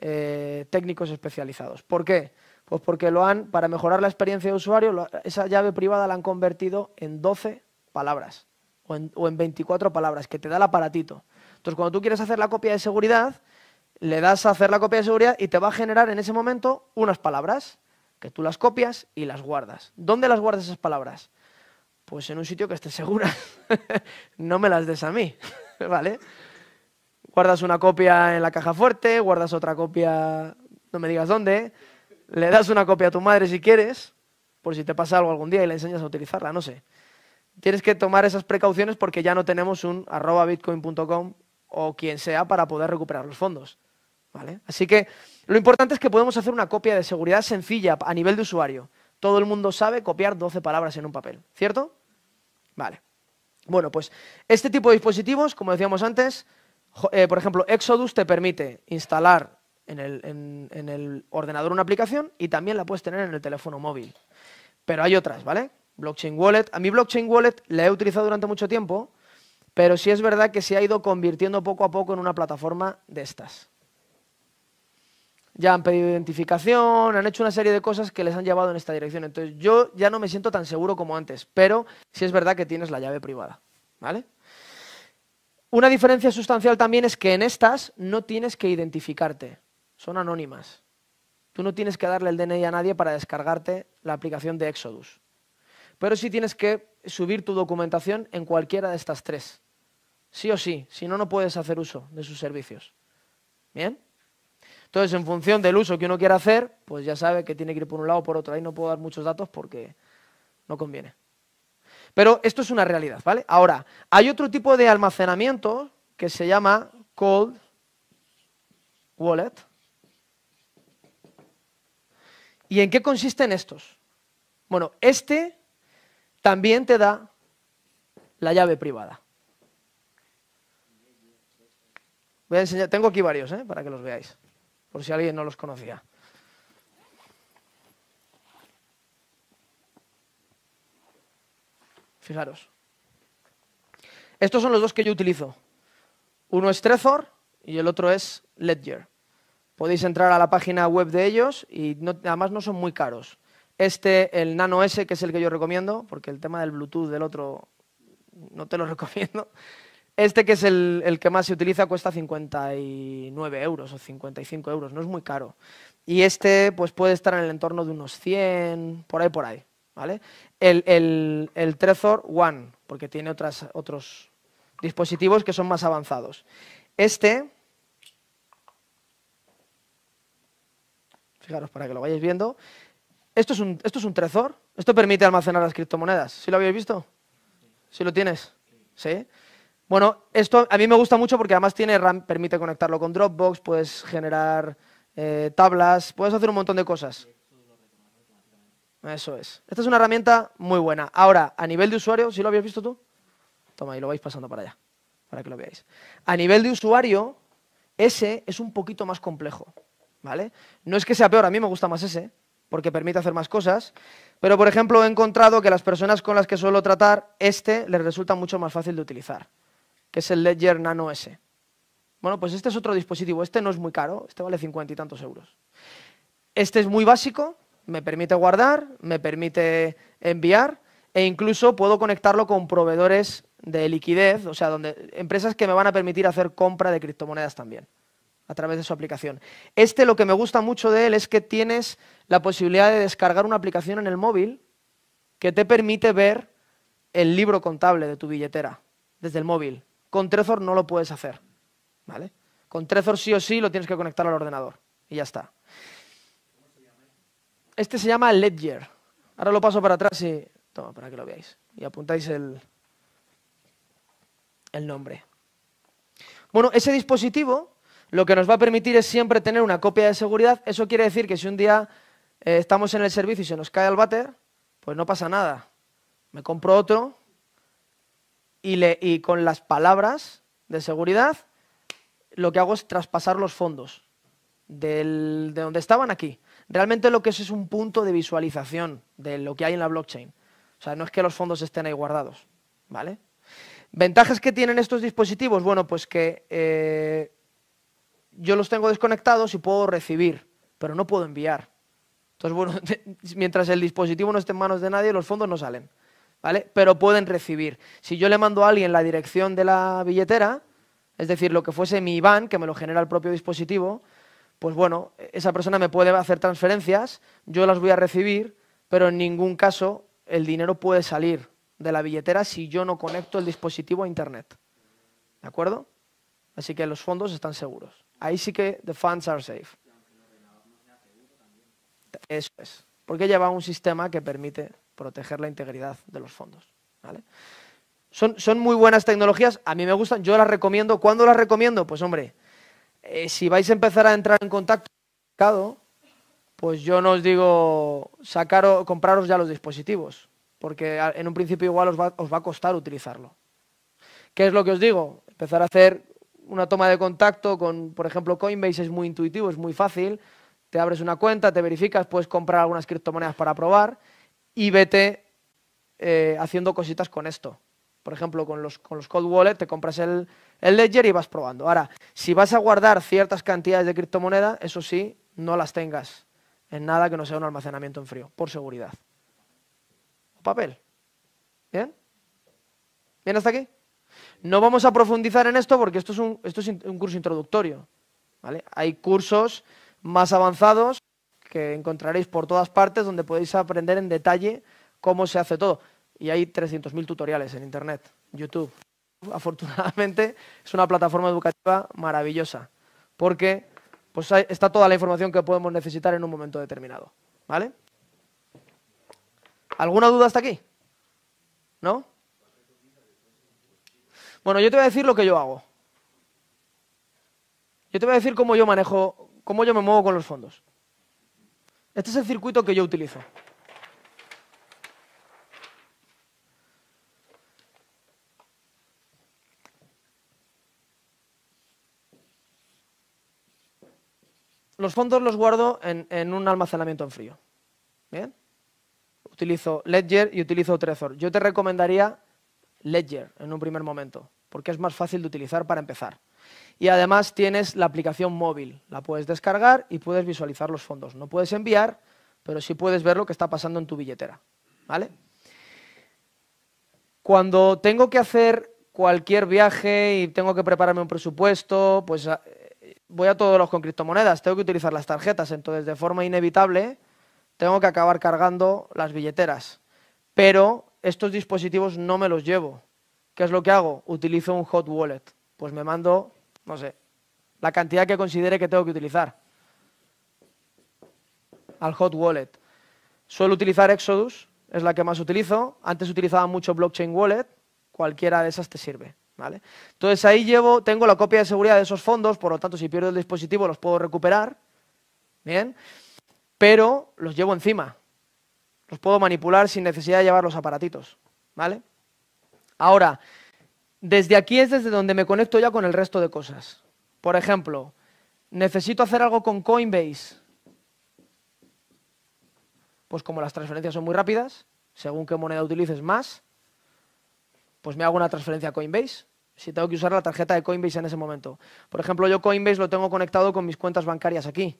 eh, técnicos especializados. ¿Por qué? Pues porque lo han, para mejorar la experiencia de usuario, esa llave privada la han convertido en 12 palabras o en, o en 24 palabras que te da el aparatito. Entonces, cuando tú quieres hacer la copia de seguridad, le das a hacer la copia de seguridad y te va a generar en ese momento unas palabras que tú las copias y las guardas. ¿Dónde las guardas esas palabras? Pues en un sitio que esté segura. no me las des a mí, ¿vale? Guardas una copia en la caja fuerte, guardas otra copia, no me digas dónde, le das una copia a tu madre si quieres, por si te pasa algo algún día y le enseñas a utilizarla, no sé. Tienes que tomar esas precauciones porque ya no tenemos un arroba bitcoin.com o quien sea para poder recuperar los fondos. ¿vale? Así que lo importante es que podemos hacer una copia de seguridad sencilla a nivel de usuario. Todo el mundo sabe copiar 12 palabras en un papel, ¿cierto? Vale. Bueno, pues este tipo de dispositivos, como decíamos antes, eh, por ejemplo, Exodus te permite instalar en el, en el ordenador una aplicación y también la puedes tener en el teléfono móvil. Pero hay otras, ¿vale? Blockchain Wallet. A mi Blockchain Wallet la he utilizado durante mucho tiempo pero sí es verdad que se ha ido convirtiendo poco a poco en una plataforma de estas. Ya han pedido identificación, han hecho una serie de cosas que les han llevado en esta dirección. Entonces yo ya no me siento tan seguro como antes, pero sí es verdad que tienes la llave privada. ¿Vale? Una diferencia sustancial también es que en estas no tienes que identificarte, son anónimas. Tú no tienes que darle el DNI a nadie para descargarte la aplicación de Exodus. Pero sí tienes que subir tu documentación en cualquiera de estas tres. Sí o sí, si no, no puedes hacer uso de sus servicios. ¿Bien? Entonces, en función del uso que uno quiera hacer, pues ya sabe que tiene que ir por un lado o por otro. Ahí no puedo dar muchos datos porque no conviene. Pero esto es una realidad, ¿vale? Ahora, hay otro tipo de almacenamiento que se llama cold wallet. ¿Y en qué consisten estos? Bueno, este también te da la llave privada. Voy tengo aquí varios, ¿eh? para que los veáis, por si alguien no los conocía. Fijaros. Estos son los dos que yo utilizo. Uno es Trezor y el otro es Ledger. Podéis entrar a la página web de ellos y además no son muy caros. Este, el Nano S, que es el que yo recomiendo, porque el tema del Bluetooth del otro no te lo recomiendo. Este que es el, que más se utiliza cuesta 59 euros o 55 euros, no es muy caro. Y este pues puede estar en el entorno de unos 100, por ahí, por ahí. ¿vale? El, el, el Trezor One, porque tiene otras, otros dispositivos que son más avanzados. Este, fijaros para que lo vayáis viendo, esto es, un, esto es un Trezor. Esto permite almacenar las criptomonedas. ¿Sí lo habéis visto? ¿Sí lo tienes? ¿Sí? Bueno, esto a mí me gusta mucho porque además tiene RAM, permite conectarlo con Dropbox, puedes generar eh, tablas, puedes hacer un montón de cosas. Eso es. Esta es una herramienta muy buena. Ahora, a nivel de usuario, ¿sí lo habéis visto tú? Toma, y lo vais pasando para allá, para que lo veáis. A nivel de usuario, ese es un poquito más complejo, ¿vale? No es que sea peor, a mí me gusta más ese, porque permite hacer más cosas. Pero, por ejemplo, he encontrado que las personas con las que suelo tratar, este les resulta mucho más fácil de utilizar, que es el Ledger Nano S. Bueno, pues este es otro dispositivo. Este no es muy caro, este vale cincuenta y tantos euros. Este es muy básico, me permite guardar, me permite enviar e incluso puedo conectarlo con proveedores de liquidez, o sea, donde, empresas que me van a permitir hacer compra de criptomonedas también a través de su aplicación. Este lo que me gusta mucho de él es que tienes la posibilidad de descargar una aplicación en el móvil que te permite ver el libro contable de tu billetera desde el móvil. Con Trezor no lo puedes hacer. ¿vale? Con Trezor sí o sí lo tienes que conectar al ordenador y ya está. Este se llama Ledger. Ahora lo paso para atrás y... para que lo veáis. Y apuntáis el, el nombre. Bueno, ese dispositivo lo que nos va a permitir es siempre tener una copia de seguridad. Eso quiere decir que si un día eh, estamos en el servicio y se nos cae el váter, pues no pasa nada. Me compro otro y, con las palabras de seguridad lo que hago es traspasar los fondos de donde estaban aquí. Realmente lo que es es un punto de visualización de lo que hay en la blockchain. O sea, no es que los fondos estén ahí guardados, ¿vale? ¿Ventajas que tienen estos dispositivos? Bueno, pues que eh, yo los tengo desconectados y puedo recibir, pero no puedo enviar. Entonces, bueno, mientras el dispositivo no esté en manos de nadie, los fondos no salen, ¿vale? Pero pueden recibir. Si yo le mando a alguien la dirección de la billetera, es decir, lo que fuese mi IBAN, que me lo genera el propio dispositivo, pues bueno, esa persona me puede hacer transferencias, yo las voy a recibir, pero en ningún caso el dinero puede salir de la billetera si yo no conecto el dispositivo a Internet. ¿De acuerdo? Así que los fondos están seguros. Ahí sí que the funds are safe. Eso es. Porque lleva un sistema que permite proteger la integridad de los fondos. Son, son, muy buenas tecnologías, a mí me gustan, yo las recomiendo. ¿Cuándo las recomiendo? Pues hombre, eh, si vais a empezar a entrar en contacto con el mercado, pues yo no os digo sacaros, compraros ya los dispositivos, porque en un principio igual os va a costar utilizarlo. ¿Qué es lo que os digo? Empezar a hacer una toma de contacto con, por ejemplo, Coinbase es muy intuitivo, es muy fácil. Te abres una cuenta, te verificas, puedes comprar algunas criptomonedas para probar y vete eh, haciendo cositas con esto. Por ejemplo, con los, con los cold wallet te compras el, el ledger y vas probando. Ahora, si vas a guardar ciertas cantidades de criptomoneda, eso sí, no las tengas en nada que no sea un almacenamiento en frío, por seguridad. O papel. ¿Bien? ¿Bien hasta aquí? No vamos a profundizar en esto porque esto es un, curso introductorio. Hay cursos más avanzados que encontraréis por todas partes donde podéis aprender en detalle cómo se hace todo. Y hay 300.000 tutoriales en Internet, YouTube. Afortunadamente es una plataforma educativa maravillosa porque pues, está toda la información que podemos necesitar en un momento determinado. ¿Vale? ¿Alguna duda hasta aquí? ¿No? Bueno, yo te voy a decir lo que yo hago. Yo te voy a decir cómo yo manejo, cómo yo me muevo con los fondos. Este es el circuito que yo utilizo. Los fondos los guardo en, un almacenamiento en frío. ¿Bien? Utilizo Ledger y utilizo Trezor. Yo te recomendaría Ledger en un primer momento, porque es más fácil de utilizar para empezar. Y además tienes la aplicación móvil, la puedes descargar y puedes visualizar los fondos. No puedes enviar, pero sí puedes ver lo que está pasando en tu billetera. ¿vale? Cuando tengo que hacer cualquier viaje y tengo que prepararme un presupuesto, pues eh, voy a todos los con criptomonedas, tengo que utilizar las tarjetas, entonces de forma inevitable tengo que acabar cargando las billeteras. Pero estos dispositivos no me los llevo. ¿Qué es lo que hago? Utilizo un hot wallet. Pues me mando, no sé, la cantidad que considere que tengo que utilizar. Al hot wallet. Suelo utilizar Exodus, es la que más utilizo. Antes utilizaba mucho Blockchain Wallet, cualquiera de esas te sirve. ¿vale? Entonces ahí llevo, tengo la copia de seguridad de esos fondos, por lo tanto si pierdo el dispositivo los puedo recuperar, ¿bien? Pero los llevo encima, los puedo manipular sin necesidad de llevar los aparatitos, ¿vale? Ahora, desde aquí es desde donde me conecto ya con el resto de cosas. Por ejemplo, necesito hacer algo con Coinbase. Pues como las transferencias son muy rápidas, según qué moneda utilices más, pues me hago una transferencia a Coinbase. Si tengo que usar la tarjeta de Coinbase en ese momento. Por ejemplo, yo Coinbase lo tengo conectado con mis cuentas bancarias aquí.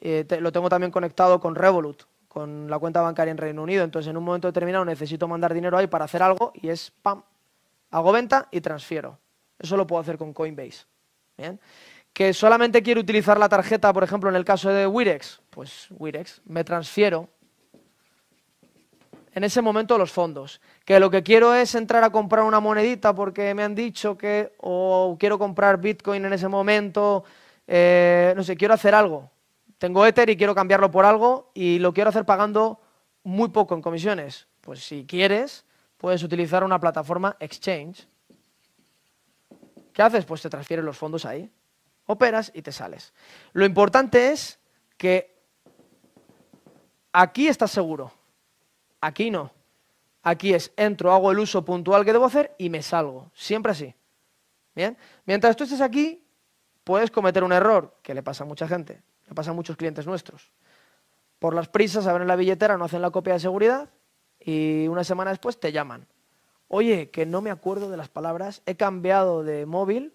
Eh, lo tengo también conectado con Revolut con la cuenta bancaria en Reino Unido. Entonces, en un momento determinado necesito mandar dinero ahí para hacer algo y es pam, hago venta y transfiero. Eso lo puedo hacer con Coinbase. Que solamente quiero utilizar la tarjeta, por ejemplo, en el caso de Wirex, pues Wirex, me transfiero en ese momento los fondos. Que lo que quiero es entrar a comprar una monedita porque me han dicho que, o quiero comprar Bitcoin en ese momento, eh, no sé, quiero hacer algo tengo Ether y quiero cambiarlo por algo y lo quiero hacer pagando muy poco en comisiones. Pues si quieres, puedes utilizar una plataforma Exchange. ¿Qué haces? Pues te transfieres los fondos ahí, operas y te sales. Lo importante es que aquí estás seguro, aquí no. Aquí es entro, hago el uso puntual que debo hacer y me salgo. Siempre así. ¿Bien? Mientras tú estés aquí, puedes cometer un error, que le pasa a mucha gente. Pasan pasa muchos clientes nuestros. Por las prisas abren la billetera, no hacen la copia de seguridad y una semana después te llaman. Oye, que no me acuerdo de las palabras, he cambiado de móvil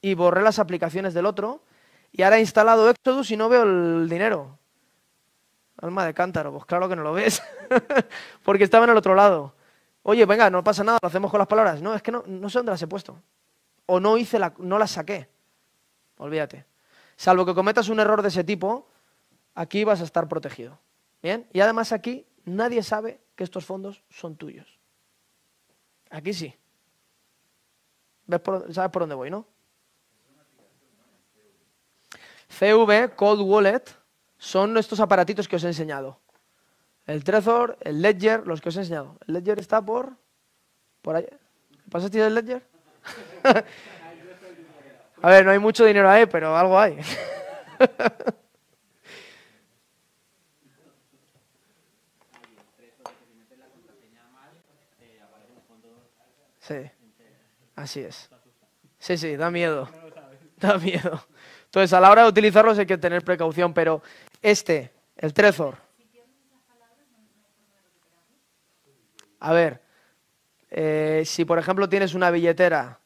y borré las aplicaciones del otro y ahora he instalado Exodus y no veo el dinero. Alma de cántaro, pues claro que no lo ves, porque estaba en el otro lado. Oye, venga, no pasa nada, lo hacemos con las palabras. No, es que no, no sé dónde las he puesto. O no hice la, no las saqué. Olvídate. Salvo que cometas un error de ese tipo, aquí vas a estar protegido. ¿Bien? Y además aquí nadie sabe que estos fondos son tuyos. Aquí sí. por, ¿Sabes por dónde voy, no? CV, Cold Wallet, son estos aparatitos que os he enseñado. El Trezor, el Ledger, los que os he enseñado. El Ledger está por... por allá. ¿Pasaste el Ledger? A ver, no hay mucho dinero ahí, pero algo hay. Sí, así es. Sí, sí, da miedo. Da miedo. Entonces, a la hora de utilizarlos hay que tener precaución, pero este, el Trezor. A ver, eh, si por ejemplo tienes una billetera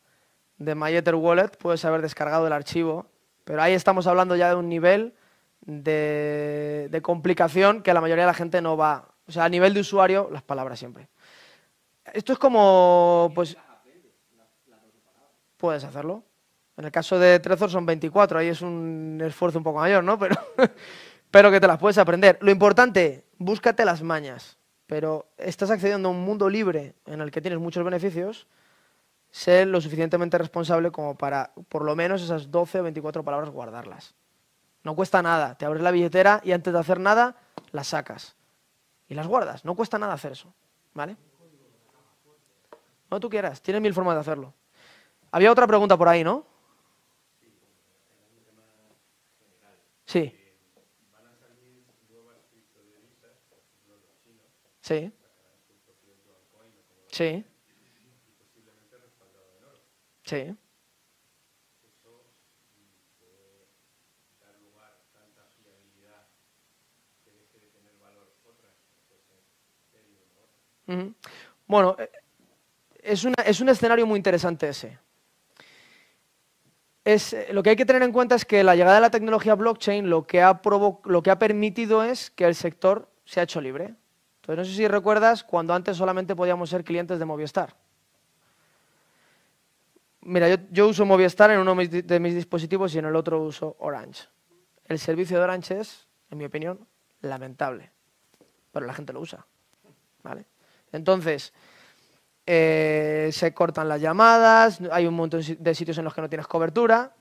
de MyEtherWallet, puedes haber descargado el archivo, pero ahí estamos hablando ya de un nivel de, complicación que la mayoría de la gente no va. O sea, a nivel de usuario, las palabras siempre. Esto es como, pues... Puedes hacerlo. En el caso de Trezor son 24, ahí es un esfuerzo un poco mayor, ¿no? Pero, pero que te las puedes aprender. Lo importante, búscate las mañas. Pero estás accediendo a un mundo libre en el que tienes muchos beneficios ser lo suficientemente responsable como para, por lo menos, esas 12 o 24 palabras guardarlas. No cuesta nada, te abres la billetera y antes de hacer nada, las sacas. Y las guardas, no cuesta nada hacer eso, ¿vale? No tú quieras, tienes mil formas de hacerlo. Había otra pregunta por ahí, ¿no? Sí. Sí. Sí. Bueno, eh, es, un escenario muy interesante ese. Es, eh, lo que hay que tener en cuenta es que la llegada de la tecnología blockchain lo que, ha lo que ha permitido es que el sector se ha hecho libre. Entonces, no sé si recuerdas cuando antes solamente podíamos ser clientes de Movistar. Mira, yo, uso Movistar en uno de mis dispositivos y en el otro uso Orange. El servicio de Orange es, en mi opinión, lamentable, pero la gente lo usa. ¿vale? Entonces, eh, se cortan las llamadas, hay un montón de sitios en los que no tienes cobertura.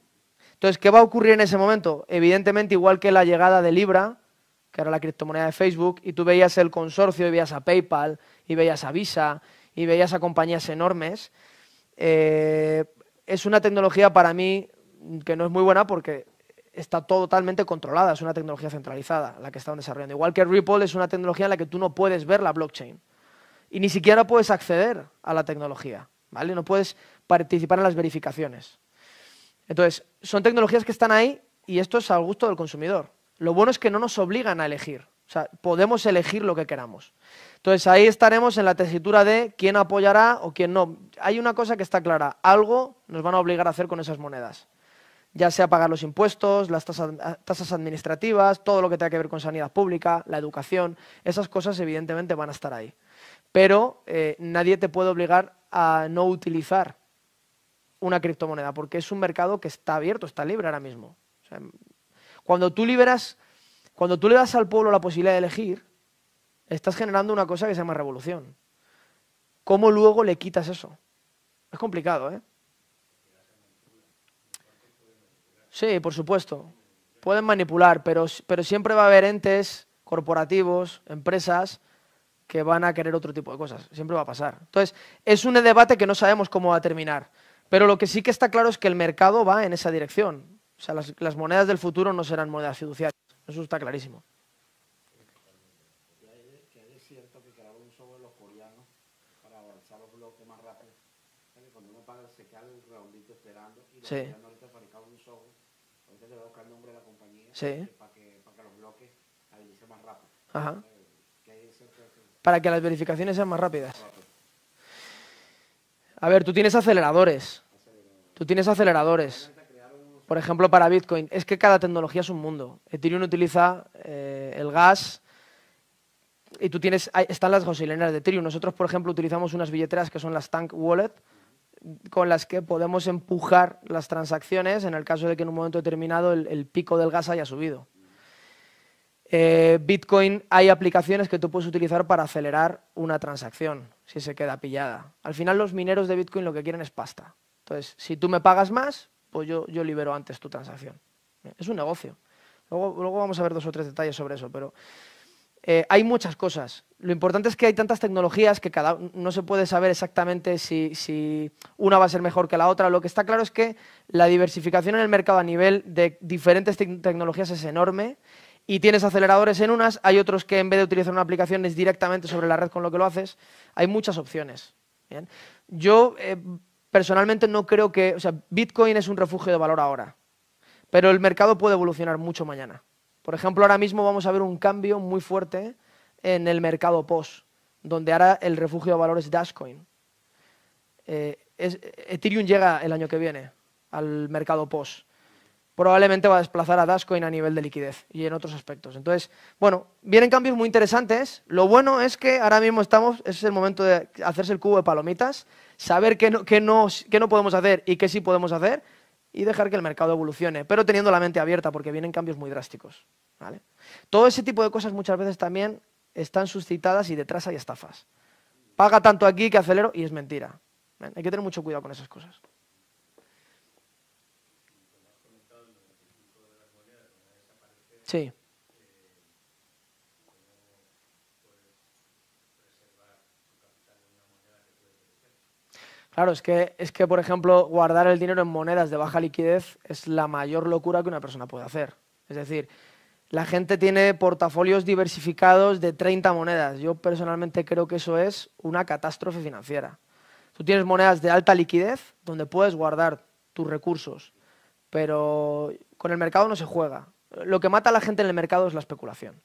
Entonces, ¿qué va a ocurrir en ese momento? Evidentemente, igual que la llegada de Libra, que era la criptomoneda de Facebook, y tú veías el consorcio, y veías a PayPal, y veías a Visa, y veías a compañías enormes, eh, es una tecnología para mí que no es muy buena porque está totalmente controlada, es una tecnología centralizada la que están desarrollando. Igual que Ripple es una tecnología en la que tú no puedes ver la blockchain y ni siquiera puedes acceder a la tecnología, ¿vale? No puedes participar en las verificaciones. Entonces, son tecnologías que están ahí y esto es al gusto del consumidor. Lo bueno es que no nos obligan a elegir, o sea, podemos elegir lo que queramos. Entonces ahí estaremos en la tesitura de quién apoyará o quién no. Hay una cosa que está clara, algo nos van a obligar a hacer con esas monedas, ya sea pagar los impuestos, las tasas, administrativas, todo lo que tenga que ver con sanidad pública, la educación, esas cosas evidentemente van a estar ahí. Pero eh, nadie te puede obligar a no utilizar una criptomoneda, porque es un mercado que está abierto, está libre ahora mismo. cuando tú liberas, cuando tú le das al pueblo la posibilidad de elegir, Estás generando una cosa que se llama revolución. ¿Cómo luego le quitas eso? Es complicado, ¿eh? Sí, por supuesto. Pueden manipular, pero, pero siempre va a haber entes corporativos, empresas, que van a querer otro tipo de cosas. Siempre va a pasar. Entonces, es un debate que no sabemos cómo va a terminar. Pero lo que sí que está claro es que el mercado va en esa dirección. O sea, las, las monedas del futuro no serán monedas fiduciarias. Eso está clarísimo. Sí. a buscar nombre de la compañía para, que, los bloques más eh, Para que las verificaciones sean más rápidas. A ver, tú tienes aceleradores. Tú tienes aceleradores. Por ejemplo, para Bitcoin. Es que cada tecnología es un mundo. Ethereum utiliza eh, el gas y tú tienes... están las gasolineras de Ethereum. Nosotros, por ejemplo, utilizamos unas billeteras que son las Tank Wallet con las que podemos empujar las transacciones en el caso de que en un momento determinado el, pico del gas haya subido. Eh, Bitcoin hay aplicaciones que tú puedes utilizar para acelerar una transacción si se queda pillada. Al final los mineros de Bitcoin lo que quieren es pasta. Entonces, si tú me pagas más, pues yo, yo libero antes tu transacción. Es un negocio. Luego, luego vamos a ver dos o tres detalles sobre eso, pero eh, hay muchas cosas. Lo importante es que hay tantas tecnologías que cada, no se puede saber exactamente si, una va a ser mejor que la otra. Lo que está claro es que la diversificación en el mercado a nivel de diferentes tecnologías es enorme y tienes aceleradores en unas, hay otros que en vez de utilizar una aplicación es directamente sobre la red con lo que lo haces. Hay muchas opciones. Yo eh, personalmente no creo que... O sea, Bitcoin es un refugio de valor ahora, pero el mercado puede evolucionar mucho mañana. Por ejemplo, ahora mismo vamos a ver un cambio muy fuerte en el mercado POS, donde ahora el refugio de valores Dashcoin. Eh, Ethereum llega el año que viene al mercado POS. Probablemente va a desplazar a Dashcoin a nivel de liquidez y en otros aspectos. Entonces, bueno, vienen cambios muy interesantes. Lo bueno es que ahora mismo estamos, es el momento de hacerse el cubo de palomitas, saber no, no, qué no podemos hacer y qué sí podemos hacer y dejar que el mercado evolucione, pero teniendo la mente abierta porque vienen cambios muy drásticos. Todo ese tipo de cosas muchas veces también están suscitadas y detrás hay estafas. Paga tanto aquí que acelero y es mentira. Hay que tener mucho cuidado con esas cosas. Sí. Claro, es que, es que, por ejemplo, guardar el dinero en monedas de baja liquidez es la mayor locura que una persona puede hacer. Es decir, la gente tiene portafolios diversificados de 30 monedas. Yo personalmente creo que eso es una catástrofe financiera. Tú tienes monedas de alta liquidez donde puedes guardar tus recursos, pero con el mercado no se juega. Lo que mata a la gente en el mercado es la especulación.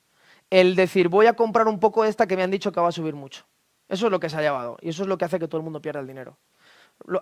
El decir, voy a comprar un poco de esta que me han dicho que va a subir mucho. Eso es lo que se ha llevado y eso es lo que hace que todo el mundo pierda el dinero.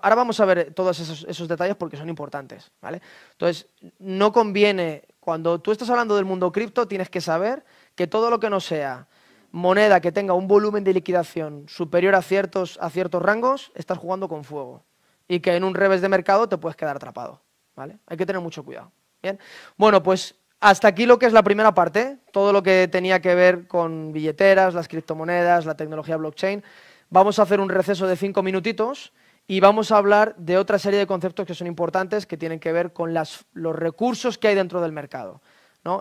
Ahora vamos a ver eh, todos esos, detalles porque son importantes, ¿vale? Entonces, no conviene, cuando tú estás hablando del mundo cripto, tienes que saber que todo lo que no sea moneda que tenga un volumen de liquidación superior a ciertos, a ciertos rangos, estás jugando con fuego. Y que en un revés de mercado te puedes quedar atrapado, ¿vale? Hay que tener mucho cuidado, ¿bien? Bueno, pues hasta aquí lo que es la primera parte, todo lo que tenía que ver con billeteras, las criptomonedas, la tecnología blockchain. Vamos a hacer un receso de cinco minutitos y vamos a hablar de otra serie de conceptos que son importantes, que tienen que ver con los recursos que hay dentro del mercado.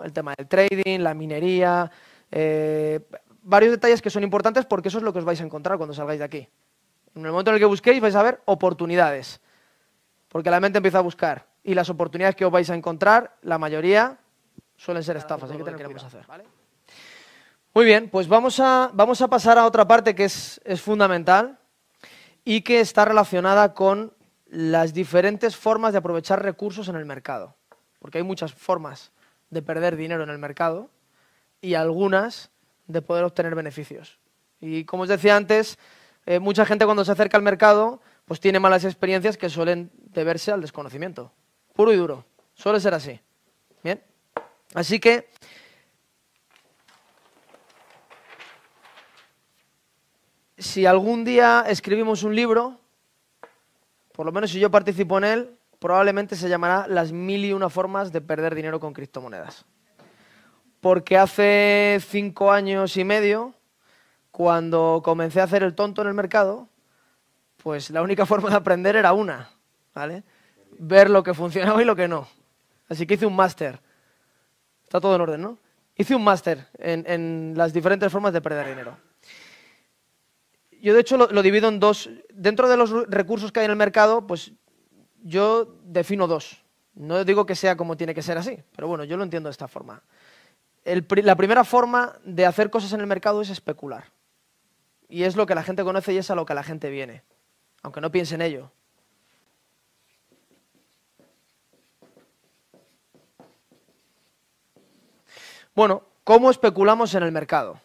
El tema del trading, la minería, eh, varios detalles que son importantes porque eso es lo que os vais a encontrar cuando salgáis de aquí. En el momento en el que busquéis vais a ver oportunidades, porque la mente empieza a buscar y las oportunidades que os vais a encontrar, la mayoría suelen ser estafas, hay que que hacer. Muy bien, pues vamos a, vamos a pasar a otra parte que es, es fundamental, y que está relacionada con las diferentes formas de aprovechar recursos en el mercado. Porque hay muchas formas de perder dinero en el mercado y algunas de poder obtener beneficios. Y como os decía antes, eh, mucha gente cuando se acerca al mercado pues tiene malas experiencias que suelen deberse al desconocimiento. Puro y duro. Suele ser así. Bien. Así que si algún día escribimos un libro, por lo menos si yo participo en él, probablemente se llamará Las mil y una formas de perder dinero con criptomonedas. Porque hace cinco años y medio, cuando comencé a hacer el tonto en el mercado, pues la única forma de aprender era una, ¿vale? Ver lo que funcionaba y lo que no. Así que hice un máster. Está todo en orden, ¿no? Hice un máster en, en las diferentes formas de perder dinero yo de hecho lo, divido en dos. Dentro de los recursos que hay en el mercado, pues yo defino dos. No digo que sea como tiene que ser así, pero bueno, yo lo entiendo de esta forma. la primera forma de hacer cosas en el mercado es especular. Y es lo que la gente conoce y es a lo que la gente viene, aunque no piense en ello. Bueno, ¿cómo especulamos en el mercado?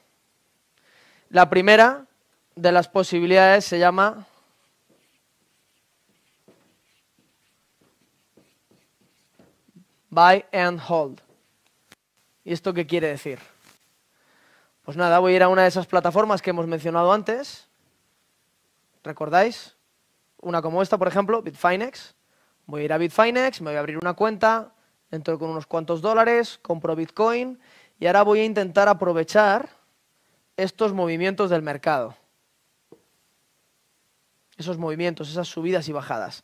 La primera de las posibilidades se llama buy and hold. ¿Y esto qué quiere decir? Pues nada, voy a ir a una de esas plataformas que hemos mencionado antes. ¿Recordáis? Una como esta, por ejemplo, Bitfinex. Voy a ir a Bitfinex, me voy a abrir una cuenta, entro con unos cuantos dólares, compro Bitcoin y ahora voy a intentar aprovechar estos movimientos del mercado esos movimientos, esas subidas y bajadas.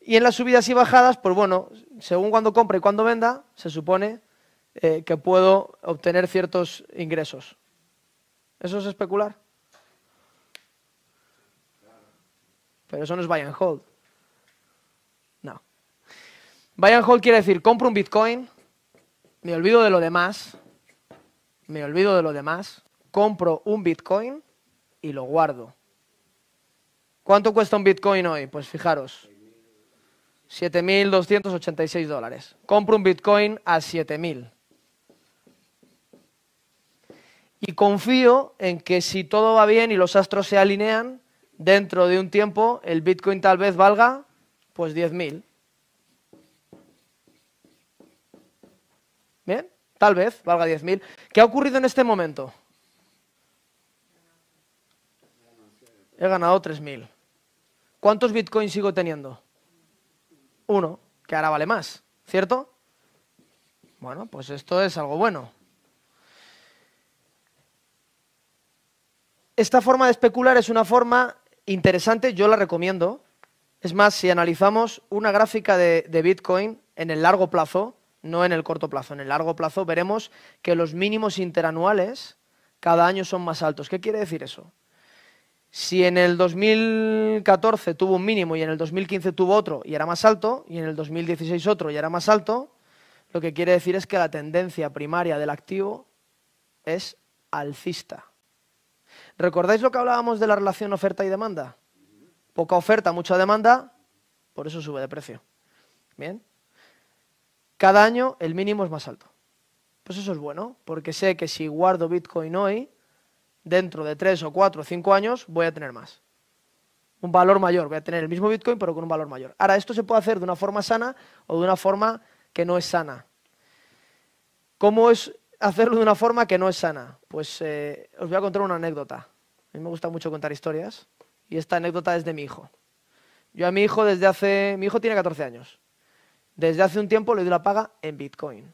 Y en las subidas y bajadas, pues bueno, según cuando compre y cuando venda, se supone eh, que puedo obtener ciertos ingresos. ¿Eso es especular? Pero eso no es buy and hold. No. Buy and hold quiere decir, compro un Bitcoin, me olvido de lo demás, me olvido de lo demás, compro un Bitcoin y lo guardo. ¿Cuánto cuesta un Bitcoin hoy? Pues fijaros, 7.286 dólares. Compro un Bitcoin a 7.000. Y confío en que si todo va bien y los astros se alinean, dentro de un tiempo el Bitcoin tal vez valga pues 10.000. ¿Bien? Tal vez valga 10.000. ¿Qué ha ocurrido en este momento? He ganado 3.000. ¿Cuántos bitcoins sigo teniendo? Uno, que ahora vale más, ¿cierto? Bueno, pues esto es algo bueno. Esta forma de especular es una forma interesante, yo la recomiendo. Es más, si analizamos una gráfica de, de Bitcoin en el largo plazo, no en el corto plazo, en el largo plazo veremos que los mínimos interanuales cada año son más altos. ¿Qué quiere decir eso? Si en el 2014 tuvo un mínimo y en el 2015 tuvo otro y era más alto, y en el 2016 otro y era más alto, lo que quiere decir es que la tendencia primaria del activo es alcista. ¿Recordáis lo que hablábamos de la relación oferta y demanda? Poca oferta, mucha demanda, por eso sube de precio. Bien. Cada año el mínimo es más alto. Pues eso es bueno, porque sé que si guardo Bitcoin hoy, dentro de 3 o 4 o 5 años voy a tener más. Un valor mayor, voy a tener el mismo Bitcoin pero con un valor mayor. Ahora, esto se puede hacer de una forma sana o de una forma que no es sana. ¿Cómo es hacerlo de una forma que no es sana? Pues eh, os voy a contar una anécdota. A mí me gusta mucho contar historias y esta anécdota es de mi hijo. Yo a mi hijo desde hace... Mi hijo tiene 14 años. Desde hace un tiempo le doy la paga en Bitcoin.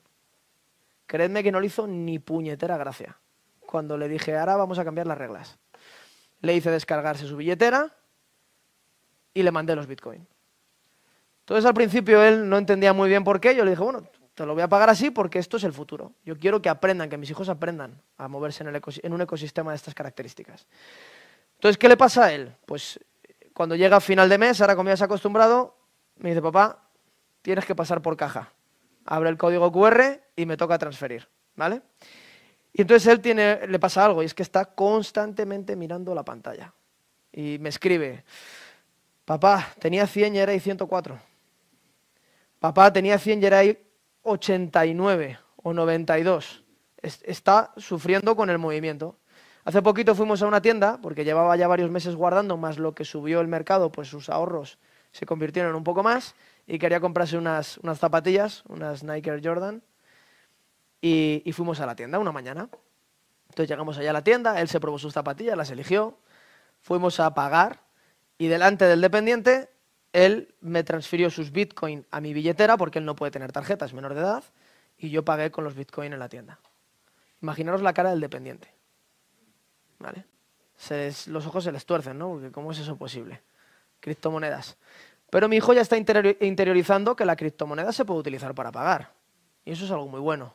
Creedme que no le hizo ni puñetera gracia cuando le dije, ahora vamos a cambiar las reglas. Le hice descargarse su billetera y le mandé los Bitcoin. Entonces al principio él no entendía muy bien por qué, yo le dije, bueno, te lo voy a pagar así porque esto es el futuro. Yo quiero que aprendan, que mis hijos aprendan a moverse en, un ecosistema de estas características. Entonces, ¿qué le pasa a él? Pues cuando llega final de mes, ahora como ya se ha acostumbrado, me dice, papá, tienes que pasar por caja. Abre el código QR y me toca transferir, ¿vale? Y entonces él tiene, le pasa algo y es que está constantemente mirando la pantalla. Y me escribe, papá, tenía 100 y era 104. Papá, tenía 100 y era 89 o 92. está sufriendo con el movimiento. Hace poquito fuimos a una tienda, porque llevaba ya varios meses guardando, más lo que subió el mercado, pues sus ahorros se convirtieron en un poco más, y quería comprarse unas, unas zapatillas, unas Nike Jordan, y, fuimos a la tienda una mañana. Entonces llegamos allá a la tienda, él se probó sus zapatillas, las eligió, fuimos a pagar y delante del dependiente él me transfirió sus bitcoins a mi billetera porque él no puede tener tarjetas, menor de edad, y yo pagué con los bitcoins en la tienda. Imaginaros la cara del dependiente. ¿Vale? los ojos se les tuercen, ¿no? Porque ¿cómo es eso posible? Criptomonedas. Pero mi hijo ya está interiorizando que la criptomoneda se puede utilizar para pagar. Y eso es algo muy bueno.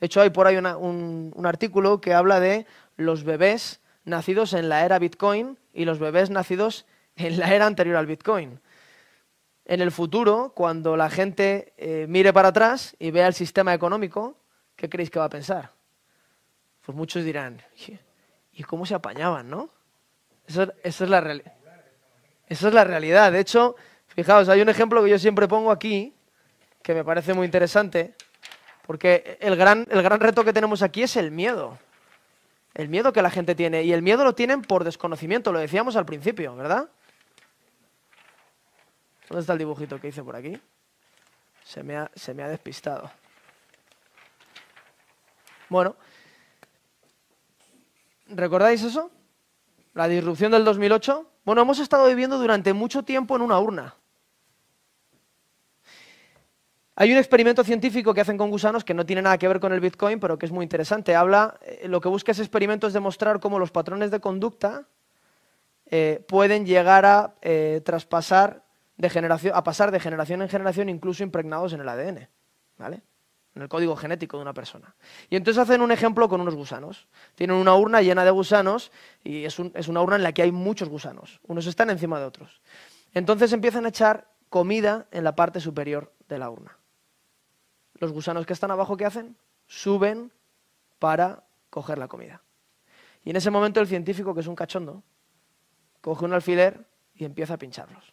De hecho, hay por ahí un, artículo que habla de los bebés nacidos en la era Bitcoin y los bebés nacidos en la era anterior al Bitcoin. En el futuro, cuando la gente eh, mire para atrás y vea el sistema económico, ¿qué creéis que va a pensar? Pues muchos dirán, ¿y cómo se apañaban, no? Esa, es, la esa es la realidad. De hecho, fijaos, hay un ejemplo que yo siempre pongo aquí, que me parece muy interesante. Porque el gran, el gran reto que tenemos aquí es el miedo. El miedo que la gente tiene. Y el miedo lo tienen por desconocimiento, lo decíamos al principio, ¿verdad? ¿Dónde está el dibujito que hice por aquí? Se me ha, se me ha despistado. Bueno, ¿recordáis eso? La disrupción del 2008. Bueno, hemos estado viviendo durante mucho tiempo en una urna. Hay un experimento científico que hacen con gusanos que no tiene nada que ver con el Bitcoin, pero que es muy interesante. Habla, eh, lo que busca ese experimento es demostrar cómo los patrones de conducta eh, pueden llegar a eh, traspasar de generación, a pasar de generación en generación, incluso impregnados en el ADN, En el código genético de una persona. Y entonces hacen un ejemplo con unos gusanos. Tienen una urna llena de gusanos y es una urna en la que hay muchos gusanos. Unos están encima de otros. Entonces empiezan a echar comida en la parte superior de la urna los gusanos que están abajo, ¿qué hacen? Suben para coger la comida. Y en ese momento el científico, que es un cachondo, coge un alfiler y empieza a pincharlos.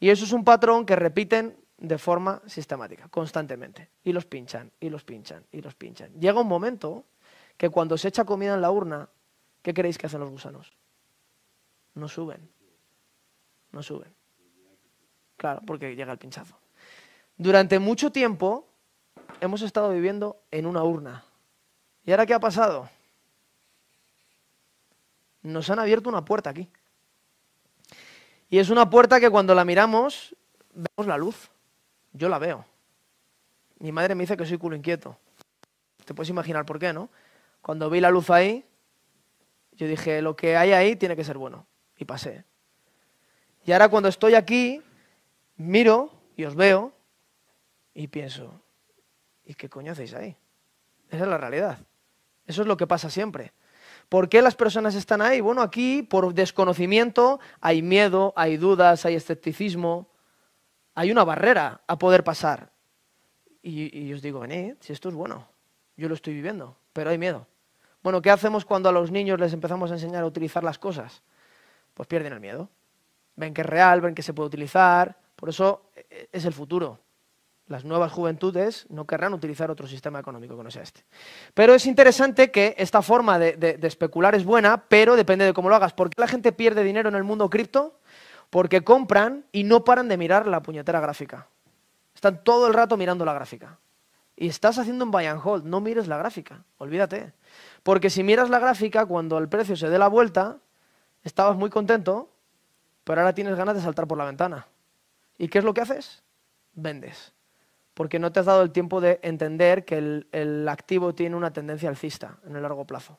Y eso es un patrón que repiten de forma sistemática, constantemente. Y los pinchan, y los pinchan, y los pinchan. Llega un momento que cuando se echa comida en la urna, ¿qué creéis que hacen los gusanos? No suben. No suben. Claro, porque llega el pinchazo. Durante mucho tiempo hemos estado viviendo en una urna. ¿Y ahora qué ha pasado? Nos han abierto una puerta aquí. Y es una puerta que cuando la miramos, vemos la luz. Yo la veo. Mi madre me dice que soy culo inquieto. Te puedes imaginar por qué, ¿no? Cuando vi la luz ahí, yo dije, lo que hay ahí tiene que ser bueno. Y pasé. Y ahora cuando estoy aquí, miro y os veo y pienso, ¿y qué coño hacéis ahí? Esa es la realidad. Eso es lo que pasa siempre. ¿Por qué las personas están ahí? Bueno, aquí por desconocimiento hay miedo, hay dudas, hay escepticismo, hay una barrera a poder pasar. Y, y os digo, venid, si esto es bueno, yo lo estoy viviendo, pero hay miedo. Bueno, ¿qué hacemos cuando a los niños les empezamos a enseñar a utilizar las cosas? Pues pierden el miedo. Ven que es real, ven que se puede utilizar. Por eso eh, es el futuro las nuevas juventudes no querrán utilizar otro sistema económico que no sea este. Pero es interesante que esta forma de, especular es buena, pero depende de cómo lo hagas. ¿Por qué la gente pierde dinero en el mundo cripto? Porque compran y no paran de mirar la puñetera gráfica. Están todo el rato mirando la gráfica. Y estás haciendo un buy and hold, no mires la gráfica, olvídate. Porque si miras la gráfica, cuando el precio se dé la vuelta, estabas muy contento, pero ahora tienes ganas de saltar por la ventana. ¿Y qué es lo que haces? Vendes porque no te has dado el tiempo de entender que el, activo tiene una tendencia alcista en el largo plazo.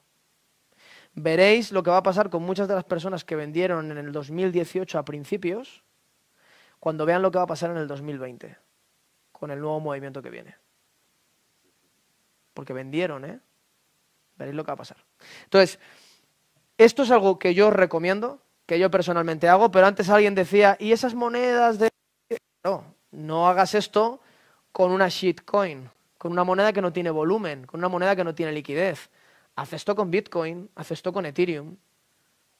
Veréis lo que va a pasar con muchas de las personas que vendieron en el 2018 a principios, cuando vean lo que va a pasar en el 2020, con el nuevo movimiento que viene. Porque vendieron, ¿eh? Veréis lo que va a pasar. Entonces, esto es algo que yo recomiendo, que yo personalmente hago, pero antes alguien decía, ¿y esas monedas de...? No, no hagas esto con una shitcoin, con una moneda que no tiene volumen, con una moneda que no tiene liquidez. Haz esto con Bitcoin, haz esto con Ethereum,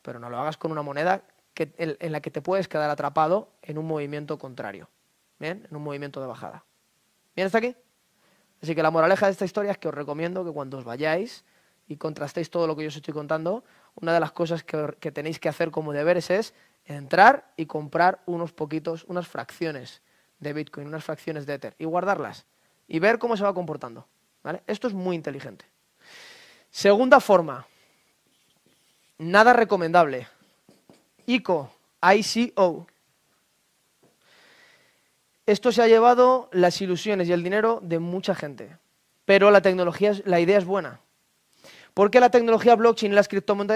pero no lo hagas con una moneda en, la que te puedes quedar atrapado en un movimiento contrario, ¿bien? En un movimiento de bajada. ¿Bien hasta aquí? Así que la moraleja de esta historia es que os recomiendo que cuando os vayáis y contrastéis todo lo que yo os estoy contando, una de las cosas que tenéis que hacer como deberes es entrar y comprar unos poquitos, unas fracciones de Bitcoin, unas fracciones de Ether, y guardarlas y ver cómo se va comportando. ¿vale? Esto es muy inteligente. Segunda forma, nada recomendable. ICO, ICO. Esto se ha llevado las ilusiones y el dinero de mucha gente. Pero la tecnología, la idea es buena. Porque la tecnología blockchain y las,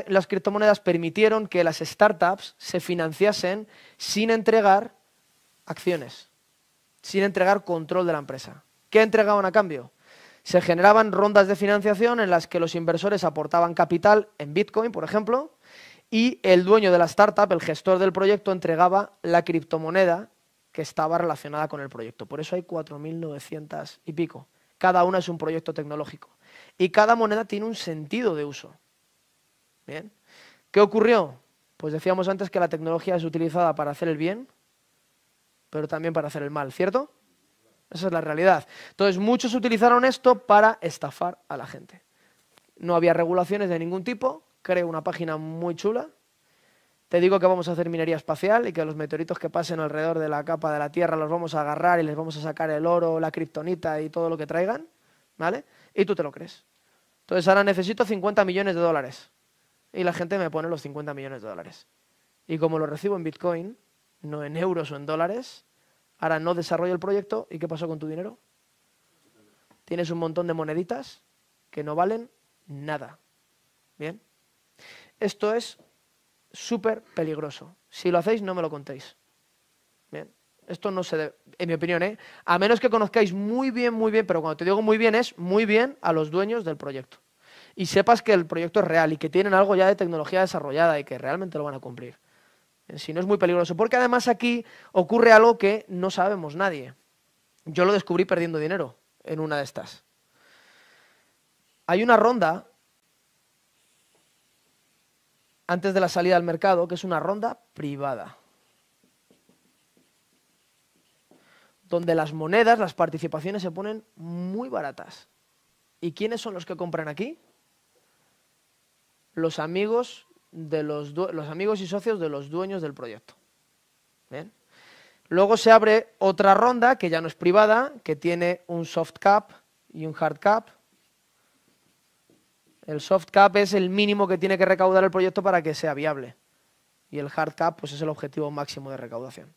las criptomonedas permitieron que las startups se financiasen sin entregar acciones sin entregar control de la empresa. ¿Qué entregaban a cambio? Se generaban rondas de financiación en las que los inversores aportaban capital en Bitcoin, por ejemplo, y el dueño de la startup, el gestor del proyecto, entregaba la criptomoneda que estaba relacionada con el proyecto. Por eso hay 4.900 y pico. Cada una es un proyecto tecnológico. Y cada moneda tiene un sentido de uso. ¿Bien? ¿Qué ocurrió? Pues decíamos antes que la tecnología es utilizada para hacer el bien pero también para hacer el mal, ¿cierto? Esa es la realidad. Entonces muchos utilizaron esto para estafar a la gente. No había regulaciones de ningún tipo, creo una página muy chula. Te digo que vamos a hacer minería espacial y que los meteoritos que pasen alrededor de la capa de la Tierra los vamos a agarrar y les vamos a sacar el oro, la kriptonita y todo lo que traigan, ¿vale? Y tú te lo crees. Entonces ahora necesito 50 millones de dólares. Y la gente me pone los 50 millones de dólares. Y como lo recibo en Bitcoin, no en euros o en dólares, ahora no desarrollo el proyecto y ¿qué pasó con tu dinero? Tienes un montón de moneditas que no valen nada. ¿Bien? Esto es súper peligroso. Si lo hacéis, no me lo contéis. Bien. Esto no se debe, en mi opinión, ¿eh? a menos que conozcáis muy bien, muy bien, pero cuando te digo muy bien es muy bien a los dueños del proyecto. Y sepas que el proyecto es real y que tienen algo ya de tecnología desarrollada y que realmente lo van a cumplir. En eh, no es muy peligroso, porque además aquí ocurre algo que no sabemos nadie. Yo lo descubrí perdiendo dinero en una de estas. Hay una ronda antes de la salida al mercado, que es una ronda privada, donde las monedas, las participaciones se ponen muy baratas. ¿Y quiénes son los que compran aquí? Los amigos de los, los amigos y socios de los dueños del proyecto. Luego se abre otra ronda que ya no es privada, que tiene un soft cap y un hard cap. El soft cap es el mínimo que tiene que recaudar el proyecto para que sea viable. Y el hard cap pues, es el objetivo máximo de recaudación.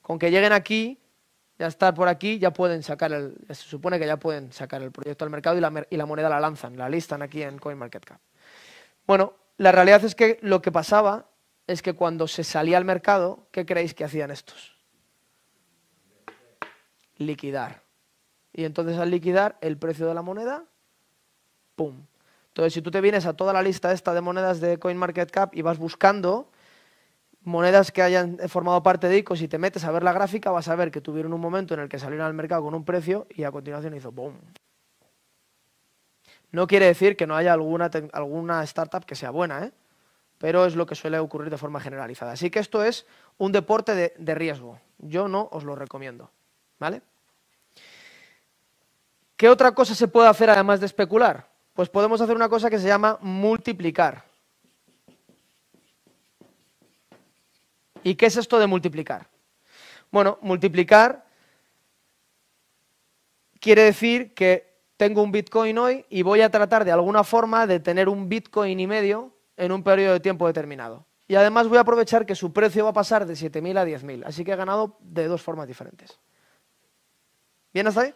Con que lleguen aquí, ya estar por aquí, ya pueden sacar el, se supone que ya pueden sacar el proyecto al mercado y la, y la moneda la lanzan, la listan aquí en CoinMarketCap. Bueno, la realidad es que lo que pasaba es que cuando se salía al mercado, ¿qué creéis que hacían estos? Liquidar. Y entonces al liquidar el precio de la moneda, ¡pum! Entonces si tú te vienes a toda la lista esta de monedas de CoinMarketCap y vas buscando monedas que hayan formado parte de ICO, y te metes a ver la gráfica, vas a ver que tuvieron un momento en el que salieron al mercado con un precio y a continuación hizo ¡boom! No quiere decir que no haya alguna, alguna startup que sea buena, ¿eh? pero es lo que suele ocurrir de forma generalizada. Así que esto es un deporte de, de riesgo. Yo no os lo recomiendo. ¿Vale? ¿Qué otra cosa se puede hacer además de especular? Pues podemos hacer una cosa que se llama multiplicar. ¿Y qué es esto de multiplicar? Bueno, multiplicar quiere decir que tengo un Bitcoin hoy y voy a tratar de alguna forma de tener un Bitcoin y medio en un periodo de tiempo determinado. Y además voy a aprovechar que su precio va a pasar de 7.000 a 10.000, así que he ganado de dos formas diferentes. ¿Bien hasta ahí?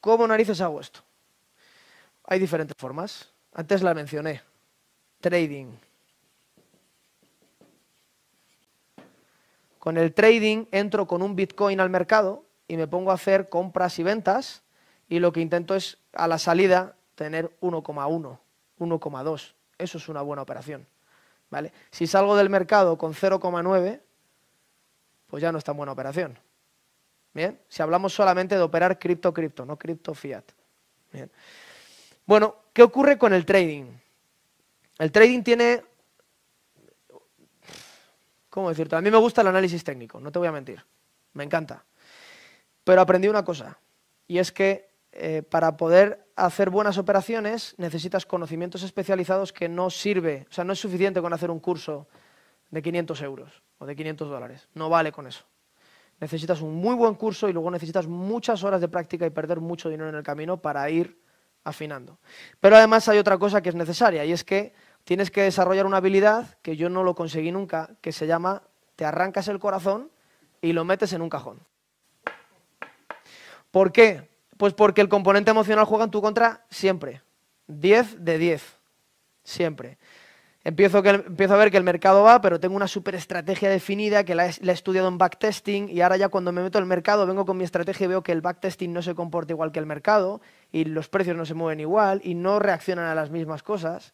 ¿Cómo narices hago esto? Hay diferentes formas. Antes la mencioné. Trading. Con el trading entro con un Bitcoin al mercado y me pongo a hacer compras y ventas y lo que intento es a la salida tener 1,1, 1,2. Eso es una buena operación. ¿vale? Si salgo del mercado con 0,9, pues ya no es tan buena operación. Bien, si hablamos solamente de operar cripto-cripto, no cripto-fiat. Bueno, ¿qué ocurre con el trading? El trading tiene ¿cómo decirte? A mí me gusta el análisis técnico, no te voy a mentir, me encanta. Pero aprendí una cosa, y es que eh, para poder hacer buenas operaciones necesitas conocimientos especializados que no sirve, o sea, no es suficiente con hacer un curso de 500 euros o de 500 dólares, no vale con eso. Necesitas un muy buen curso y luego necesitas muchas horas de práctica y perder mucho dinero en el camino para ir afinando. Pero además hay otra cosa que es necesaria y es que tienes que desarrollar una habilidad que yo no lo conseguí nunca, que se llama te arrancas el corazón y lo metes en un cajón. ¿Por qué? Pues porque el componente emocional juega en tu contra siempre. 10 de 10. Siempre. Empiezo, a ver que el mercado va, pero tengo una super estrategia definida que la he, estudiado en backtesting y ahora ya cuando me meto al mercado vengo con mi estrategia y veo que el backtesting no se comporta igual que el mercado y los precios no se mueven igual y no reaccionan a las mismas cosas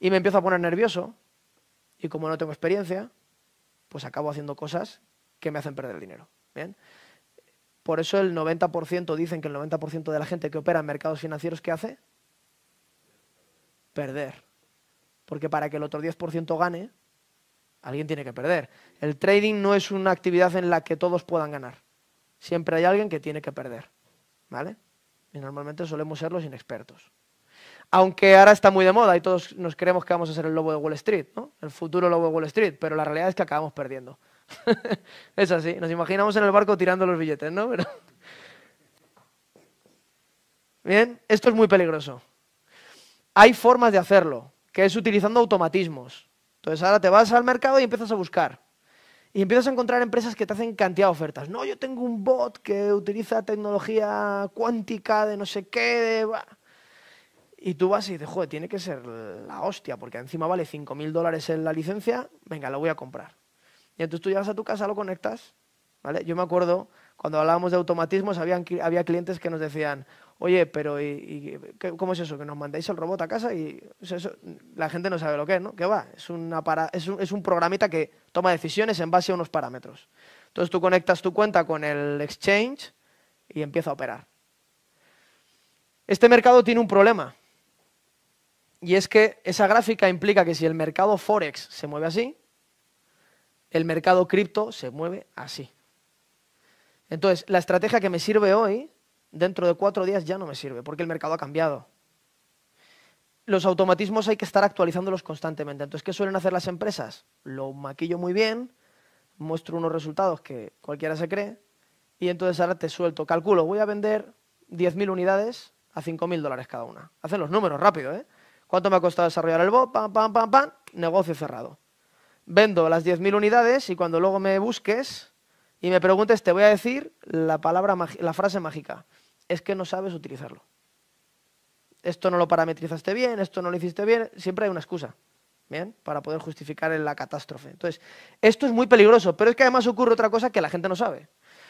y me empiezo a poner nervioso y como no tengo experiencia, pues acabo haciendo cosas que me hacen perder dinero. ¿bien? Por eso el 90% dicen que el 90% de la gente que opera en mercados financieros, ¿qué hace? Perder. Porque para que el otro 10% gane, alguien tiene que perder. El trading no es una actividad en la que todos puedan ganar. Siempre hay alguien que tiene que perder. ¿Vale? Y normalmente solemos ser los inexpertos. Aunque ahora está muy de moda y todos nos creemos que vamos a ser el lobo de Wall Street, ¿no? El futuro lobo de Wall Street, pero la realidad es que acabamos perdiendo. es así, nos imaginamos en el barco tirando los billetes, ¿no? Bien, esto es muy peligroso. Hay formas de hacerlo, que es utilizando automatismos. Entonces ahora te vas al mercado y empiezas a buscar. Y empiezas a encontrar empresas que te hacen cantidad de ofertas. No, yo tengo un bot que utiliza tecnología cuántica de no sé qué. Y tú vas y dices, joder, tiene que ser la hostia, porque encima vale 5.000 dólares en la licencia. Venga, lo voy a comprar. Y entonces tú llegas a tu casa, lo conectas. ¿vale? Yo me acuerdo, cuando hablábamos de automatismos, había, había clientes que nos decían, oye, pero cómo es eso? Que nos mandáis el robot a casa y la gente no sabe lo que es, ¿no? ¿Qué va? Es, es, un, es un programita que toma decisiones en base a unos parámetros. Entonces tú conectas tu cuenta con el exchange y empieza a operar. Este mercado tiene un problema. Y es que esa gráfica implica que si el mercado Forex se mueve así, el mercado cripto se mueve así. Entonces, la estrategia que me sirve hoy, dentro de cuatro días ya no me sirve, porque el mercado ha cambiado. Los automatismos hay que estar actualizándolos constantemente. Entonces, ¿qué suelen hacer las empresas? Lo maquillo muy bien, muestro unos resultados que cualquiera se cree, y entonces ahora te suelto. Calculo, voy a vender 10.000 unidades a 5.000 dólares cada una. Hacen los números rápido, ¿eh? ¿Cuánto me ha costado desarrollar el bot? Pam, pam, pam, pam. Negocio cerrado vendo las 10.000 unidades y cuando luego me busques y me preguntes, te voy a decir la, palabra, la frase mágica. Es que no sabes utilizarlo. Esto no lo parametrizaste bien, esto no lo hiciste bien, siempre hay una excusa. ¿Bien? Para poder justificar la catástrofe. Entonces, esto es muy peligroso, pero es que además ocurre otra cosa que la gente no sabe.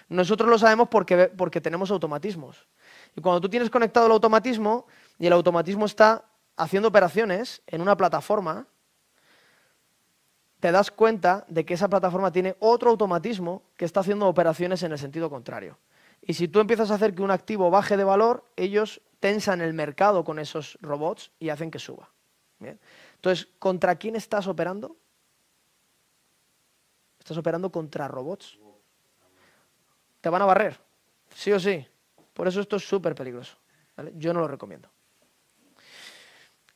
Nosotros lo sabemos porque, porque tenemos automatismos. Y cuando tú tienes conectado el automatismo y el automatismo está haciendo operaciones en una plataforma, te das cuenta de que esa plataforma tiene otro automatismo que está haciendo operaciones en el sentido contrario. Y si tú empiezas a hacer que un activo baje de valor, ellos tensan el mercado con esos robots y hacen que suba. Entonces, ¿contra quién estás operando? Estás operando contra robots. Te van a barrer, sí o sí. Por eso esto es súper peligroso. Yo no lo recomiendo.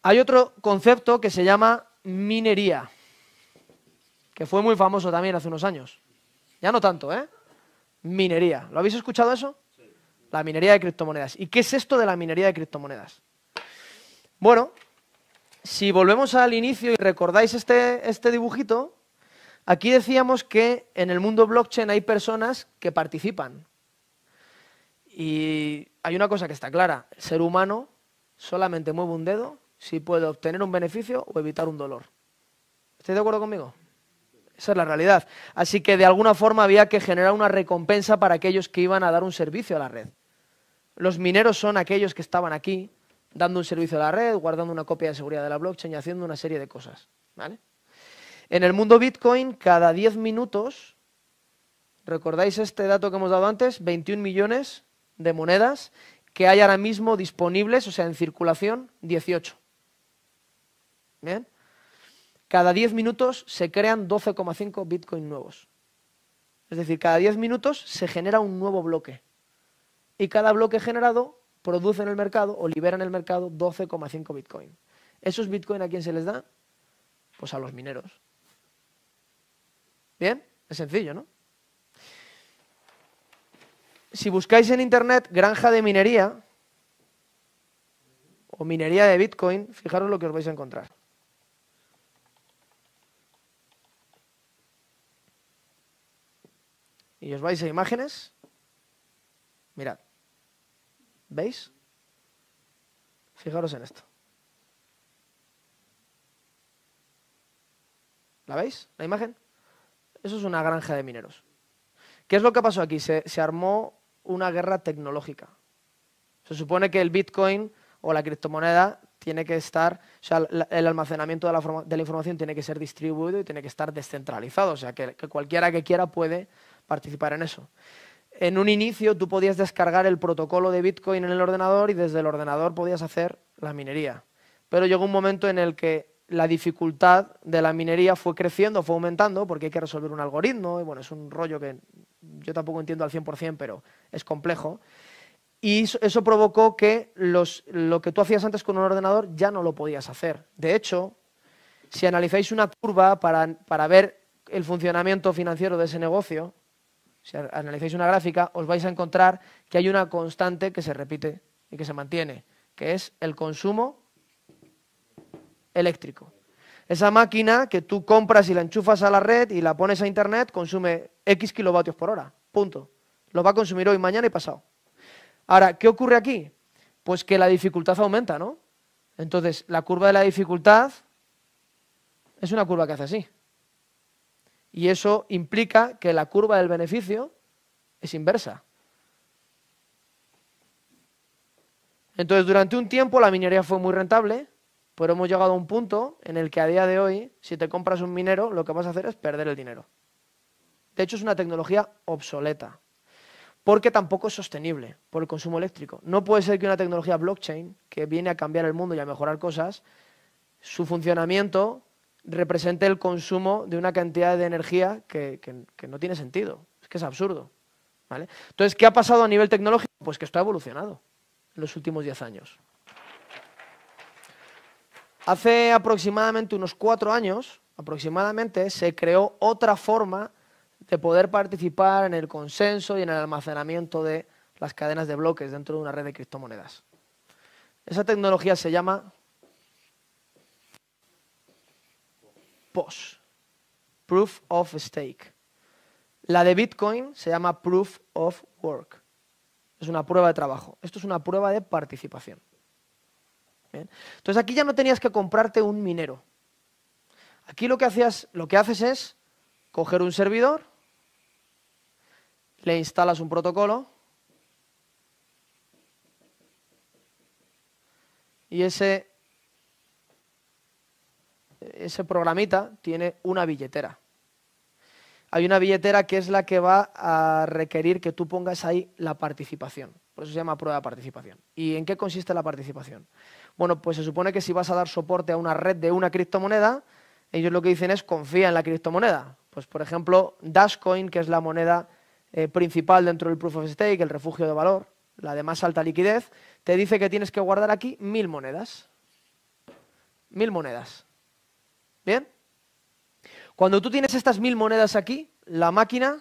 Hay otro concepto que se llama minería que fue muy famoso también hace unos años. Ya no tanto, ¿eh? Minería. ¿Lo habéis escuchado eso? Sí. La minería de criptomonedas. ¿Y qué es esto de la minería de criptomonedas? Bueno, si volvemos al inicio y recordáis este, este dibujito, aquí decíamos que en el mundo blockchain hay personas que participan. Y hay una cosa que está clara, el ser humano solamente mueve un dedo si puede obtener un beneficio o evitar un dolor. ¿Estáis de acuerdo conmigo? Esa es la realidad. Así que de alguna forma había que generar una recompensa para aquellos que iban a dar un servicio a la red. Los mineros son aquellos que estaban aquí dando un servicio a la red, guardando una copia de seguridad de la blockchain y haciendo una serie de cosas. ¿vale? En el mundo Bitcoin, cada 10 minutos, ¿recordáis este dato que hemos dado antes? 21 millones de monedas que hay ahora mismo disponibles, o sea, en circulación, 18. ¿Bien? cada 10 minutos se crean 12,5 Bitcoin nuevos. Es decir, cada 10 minutos se genera un nuevo bloque. Y cada bloque generado produce en el mercado o libera en el mercado 12,5 Bitcoin. ¿Esos Bitcoin a quién se les da? Pues a los mineros. ¿Bien? Es sencillo, ¿no? Si buscáis en internet granja de minería o minería de Bitcoin, fijaros lo que os vais a encontrar. y os vais a imágenes, mirad, ¿veis? Fijaros en esto. ¿La veis? ¿La imagen? Eso es una granja de mineros. ¿Qué es lo que pasó aquí? Se, armó una guerra tecnológica. Se supone que el Bitcoin o la criptomoneda tiene que estar, o sea, el almacenamiento de la, información tiene que ser distribuido y tiene que estar descentralizado, o sea, que cualquiera que quiera puede participar en eso. En un inicio tú podías descargar el protocolo de Bitcoin en el ordenador y desde el ordenador podías hacer la minería. Pero llegó un momento en el que la dificultad de la minería fue creciendo, fue aumentando, porque hay que resolver un algoritmo, y bueno, es un rollo que yo tampoco entiendo al 100%, pero es complejo. Y eso provocó que lo que tú hacías antes con un ordenador ya no lo podías hacer. De hecho, si analizáis una curva para ver el funcionamiento financiero de ese negocio, si analizáis una gráfica, os vais a encontrar que hay una constante que se repite y que se mantiene, que es el consumo eléctrico. Esa máquina que tú compras y la enchufas a la red y la pones a internet consume X kilovatios por hora, punto. Lo va a consumir hoy, mañana y pasado. Ahora, ¿qué ocurre aquí? Pues que la dificultad aumenta, ¿no? Entonces, la curva de la dificultad es una curva que hace así. Y eso implica que la curva del beneficio es inversa. Entonces, durante un tiempo la minería fue muy rentable, pero hemos llegado a un punto en el que a día de hoy, si te compras un minero, lo que vas a hacer es perder el dinero. De hecho, es una tecnología obsoleta, porque tampoco es sostenible por el consumo eléctrico. No puede ser que una tecnología blockchain, que viene a cambiar el mundo y a mejorar cosas, su funcionamiento represente el consumo de una cantidad de energía que, no tiene sentido. Es que es absurdo. ¿vale? Entonces, ¿qué ha pasado a nivel tecnológico? Pues que esto ha evolucionado en los últimos 10 años. Hace aproximadamente unos cuatro años, aproximadamente, se creó otra forma de poder participar en el consenso y en el almacenamiento de las cadenas de bloques dentro de una red de criptomonedas. Esa tecnología se llama POS, Proof of Stake. La de Bitcoin se llama Proof of Work. Es una prueba de trabajo. Esto es una prueba de participación. Entonces aquí ya no tenías que comprarte un minero. Aquí lo que, hacías, lo que haces es coger un servidor, le instalas un protocolo y ese ese programita tiene una billetera. Hay una billetera que es la que va a requerir que tú pongas ahí la participación. Por eso se llama prueba de participación. ¿Y en qué consiste la participación? Bueno, pues se supone que si vas a dar soporte a una red de una criptomoneda, ellos lo que dicen es confía en la criptomoneda. Pues por ejemplo, Dashcoin, que es la moneda eh, principal dentro del Proof of Stake, el refugio de valor, la de más alta liquidez, te dice que tienes que guardar aquí mil monedas. Mil monedas. ¿Bien? Cuando tú tienes estas mil monedas aquí, la máquina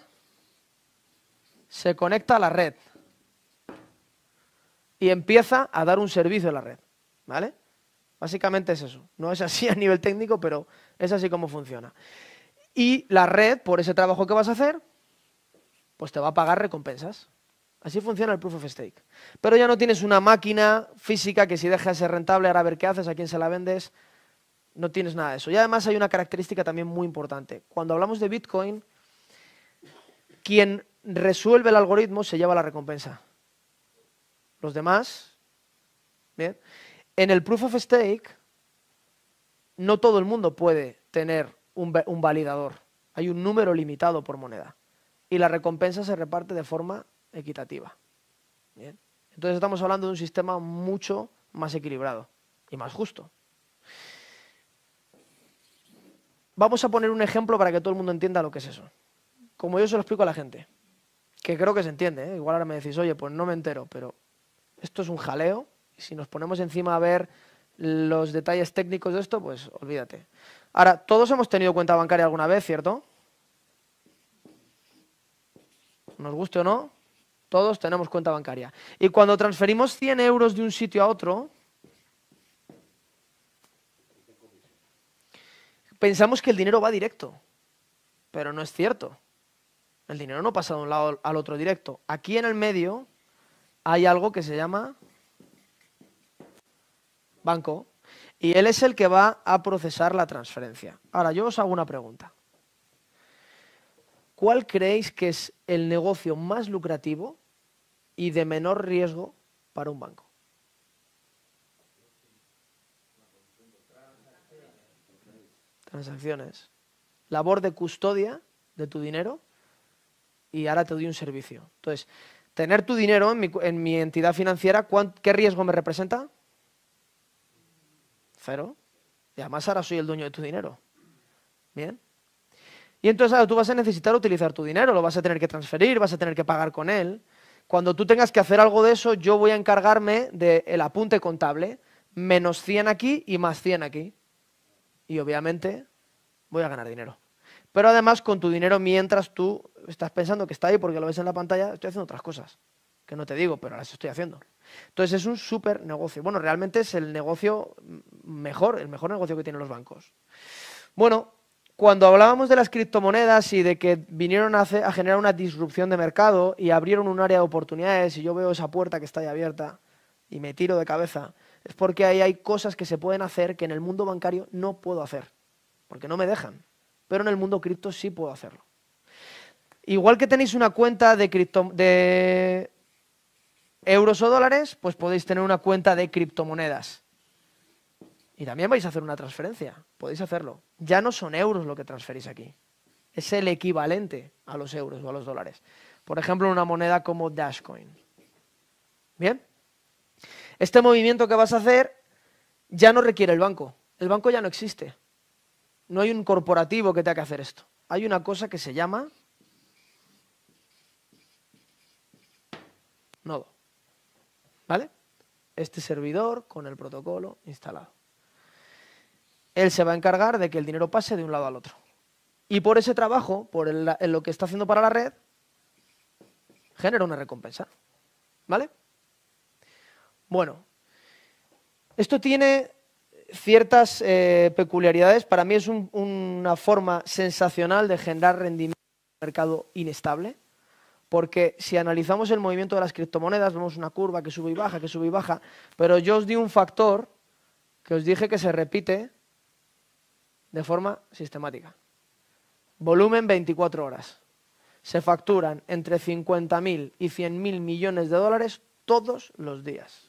se conecta a la red y empieza a dar un servicio a la red. ¿Vale? Básicamente es eso. No es así a nivel técnico, pero es así como funciona. Y la red, por ese trabajo que vas a hacer, pues te va a pagar recompensas. Así funciona el proof of stake. Pero ya no tienes una máquina física que si deja de ser rentable, ahora a ver qué haces, a quién se la vendes, no tienes nada de eso. Y además hay una característica también muy importante. Cuando hablamos de Bitcoin, quien resuelve el algoritmo se lleva la recompensa. Los demás, bien. En el proof of stake, no todo el mundo puede tener un, validador. Hay un número limitado por moneda. Y la recompensa se reparte de forma equitativa. Entonces estamos hablando de un sistema mucho más equilibrado y más justo. Vamos a poner un ejemplo para que todo el mundo entienda lo que es eso. Como yo se lo explico a la gente, que creo que se entiende, ¿eh? igual ahora me decís, oye, pues no me entero, pero esto es un jaleo, y si nos ponemos encima a ver los detalles técnicos de esto, pues olvídate. Ahora, todos hemos tenido cuenta bancaria alguna vez, ¿cierto? Nos guste o no, todos tenemos cuenta bancaria. Y cuando transferimos 100 euros de un sitio a otro, pensamos que el dinero va directo, pero no es cierto. El dinero no pasa de un lado al otro directo. Aquí en el medio hay algo que se llama banco y él es el que va a procesar la transferencia. Ahora, yo os hago una pregunta. ¿Cuál creéis que es el negocio más lucrativo y de menor riesgo para un banco? las acciones. Labor de custodia de tu dinero y ahora te doy un servicio. Entonces, tener tu dinero en mi, entidad financiera, ¿qué riesgo me representa? Cero. Y además ahora soy el dueño de tu dinero. Bien. Y entonces ahora tú vas a necesitar utilizar tu dinero, lo vas a tener que transferir, vas a tener que pagar con él. Cuando tú tengas que hacer algo de eso, yo voy a encargarme del apunte contable, menos 100 aquí y más 100 aquí y obviamente voy a ganar dinero. Pero además con tu dinero mientras tú estás pensando que está ahí porque lo ves en la pantalla, estoy haciendo otras cosas, que no te digo, pero las estoy haciendo. Entonces es un súper negocio. Bueno, realmente es el negocio mejor, el mejor negocio que tienen los bancos. Bueno, cuando hablábamos de las criptomonedas y de que vinieron a, a generar una disrupción de mercado y abrieron un área de oportunidades y yo veo esa puerta que está ahí abierta y me tiro de cabeza, es porque ahí hay cosas que se pueden hacer que en el mundo bancario no puedo hacer, porque no me dejan, pero en el mundo cripto sí puedo hacerlo. Igual que tenéis una cuenta de, de euros o dólares, pues podéis tener una cuenta de criptomonedas. Y también vais a hacer una transferencia, podéis hacerlo. Ya no son euros lo que transferís aquí, es el equivalente a los euros o a los dólares. Por ejemplo, una moneda como Dashcoin. ¿Bien? Este movimiento que vas a hacer ya no requiere el banco. El banco ya no existe. No hay un corporativo que tenga que hacer esto. Hay una cosa que se llama nodo. ¿Vale? Este servidor con el protocolo instalado. Él se va a encargar de que el dinero pase de un lado al otro. Y por ese trabajo, por lo que está haciendo para la red, genera una recompensa. ¿Vale? Bueno, esto tiene ciertas eh, peculiaridades. Para mí es una forma sensacional de generar rendimiento en un mercado inestable, porque si analizamos el movimiento de las criptomonedas, vemos una curva que sube y baja, que sube y baja, pero yo os di un factor que os dije que se repite de forma sistemática. Volumen 24 horas. Se facturan entre 50.000 y 100.000 millones de dólares todos los días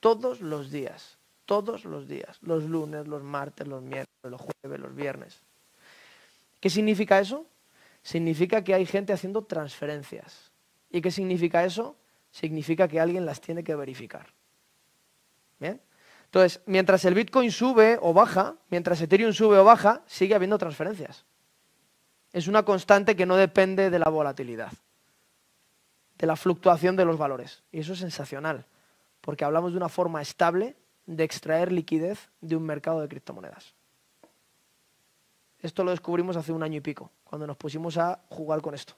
todos los días, todos los días, los lunes, los martes, los miércoles, los jueves, los viernes. ¿Qué significa eso? Significa que hay gente haciendo transferencias. ¿Y qué significa eso? Significa que alguien las tiene que verificar. ¿Bien? Entonces, mientras el Bitcoin sube o baja, mientras Ethereum sube o baja, sigue habiendo transferencias. Es una constante que no depende de la volatilidad, de la fluctuación de los valores. Y eso es sensacional porque hablamos de una forma estable de extraer liquidez de un mercado de criptomonedas. Esto lo descubrimos hace un año y pico, cuando nos pusimos a jugar con esto.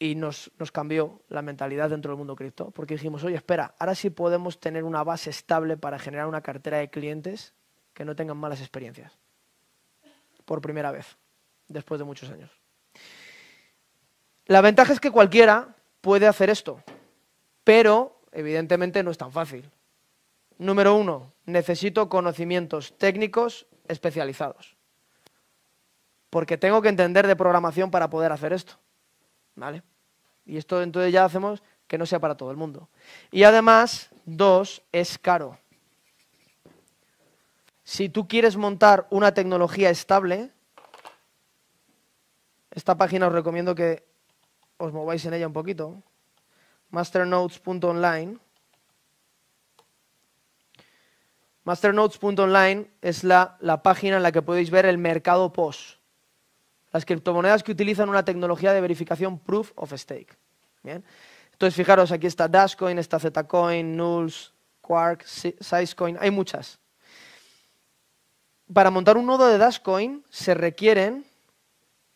Y nos, cambió la mentalidad dentro del mundo cripto, porque dijimos, oye, espera, ahora sí podemos tener una base estable para generar una cartera de clientes que no tengan malas experiencias. Por primera vez, después de muchos años. La ventaja es que cualquiera puede hacer esto, pero evidentemente no es tan fácil. Número uno, necesito conocimientos técnicos especializados. Porque tengo que entender de programación para poder hacer esto. ¿Vale? Y esto entonces ya hacemos que no sea para todo el mundo. Y además, dos, es caro. Si tú quieres montar una tecnología estable, esta página os recomiendo que os mováis en ella un poquito masternodes.online. Masternodes.online es la, página en la que podéis ver el mercado POS, las criptomonedas que utilizan una tecnología de verificación Proof of Stake. ¿Bien? Entonces, fijaros, aquí está Dashcoin, está Zcoin, Nulls, Quark, Sizecoin, hay muchas. Para montar un nodo de Dashcoin se requieren,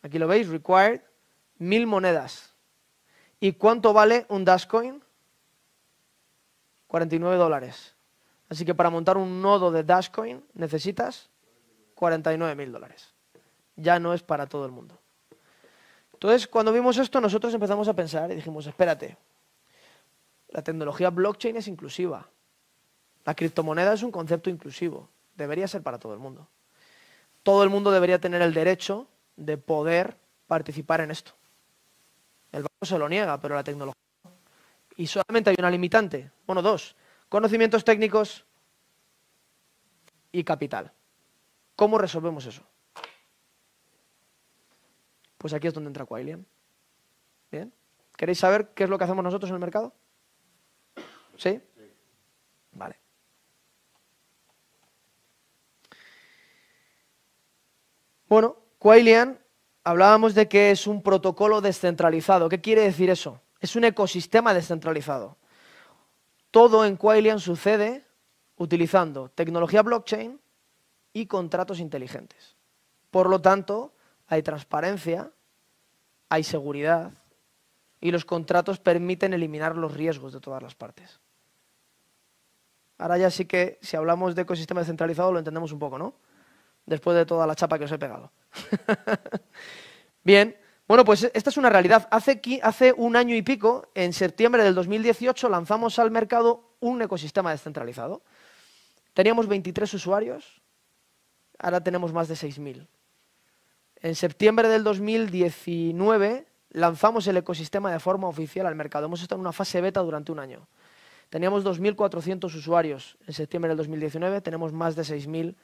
aquí lo veis, required, mil monedas. ¿Y cuánto vale un Dashcoin? 49 dólares. Así que para montar un nodo de Dashcoin necesitas 49 mil dólares. Ya no es para todo el mundo. Entonces, cuando vimos esto, nosotros empezamos a pensar y dijimos, espérate, la tecnología blockchain es inclusiva. La criptomoneda es un concepto inclusivo. Debería ser para todo el mundo. Todo el mundo debería tener el derecho de poder participar en esto se lo niega, pero la tecnología. Y solamente hay una limitante, bueno, dos, conocimientos técnicos y capital. ¿Cómo resolvemos eso? Pues aquí es donde entra Quailian. ¿Bien? ¿Queréis saber qué es lo que hacemos nosotros en el mercado? ¿Sí? sí. Vale. Bueno, Quailian hablábamos de que es un protocolo descentralizado. ¿Qué quiere decir eso? Es un ecosistema descentralizado. Todo en Quailian sucede utilizando tecnología blockchain y contratos inteligentes. Por lo tanto, hay transparencia, hay seguridad y los contratos permiten eliminar los riesgos de todas las partes. Ahora ya sí que si hablamos de ecosistema descentralizado lo entendemos un poco, ¿no? Después de toda la chapa que os he pegado. Bien, bueno, pues e-, esta es una realidad. Hace, hace un año y pico, en septiembre del 2018, lanzamos al mercado un ecosistema descentralizado. Teníamos 23 usuarios, ahora tenemos más de 6.000. En septiembre del 2019 lanzamos el ecosistema de forma oficial al mercado. Hemos estado en una fase beta durante un año. Teníamos 2.400 usuarios en septiembre del 2019, tenemos más de 6.000.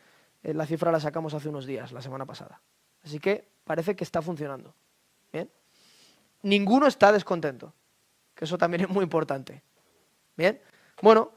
Eh, la cifra la sacamos hace unos días, la semana pasada. Así que parece que está funcionando. Ninguno está descontento, que eso también es muy importante. ¿Bien? Bueno,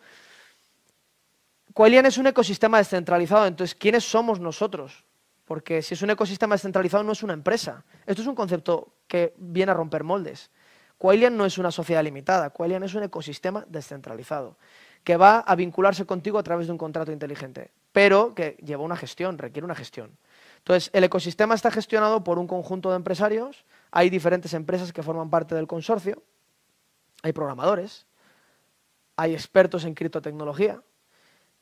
Qualian es un ecosistema descentralizado, entonces, ¿quiénes somos nosotros? Porque si es un ecosistema descentralizado, no es una empresa. Esto es un concepto que viene a romper moldes. Qualian no es una sociedad limitada, Qualian es un ecosistema descentralizado que va a vincularse contigo a través de un contrato inteligente, pero que lleva una gestión, requiere una gestión. Entonces, el ecosistema está gestionado por un conjunto de empresarios, hay diferentes empresas que forman parte del consorcio, hay programadores, hay expertos en criptotecnología,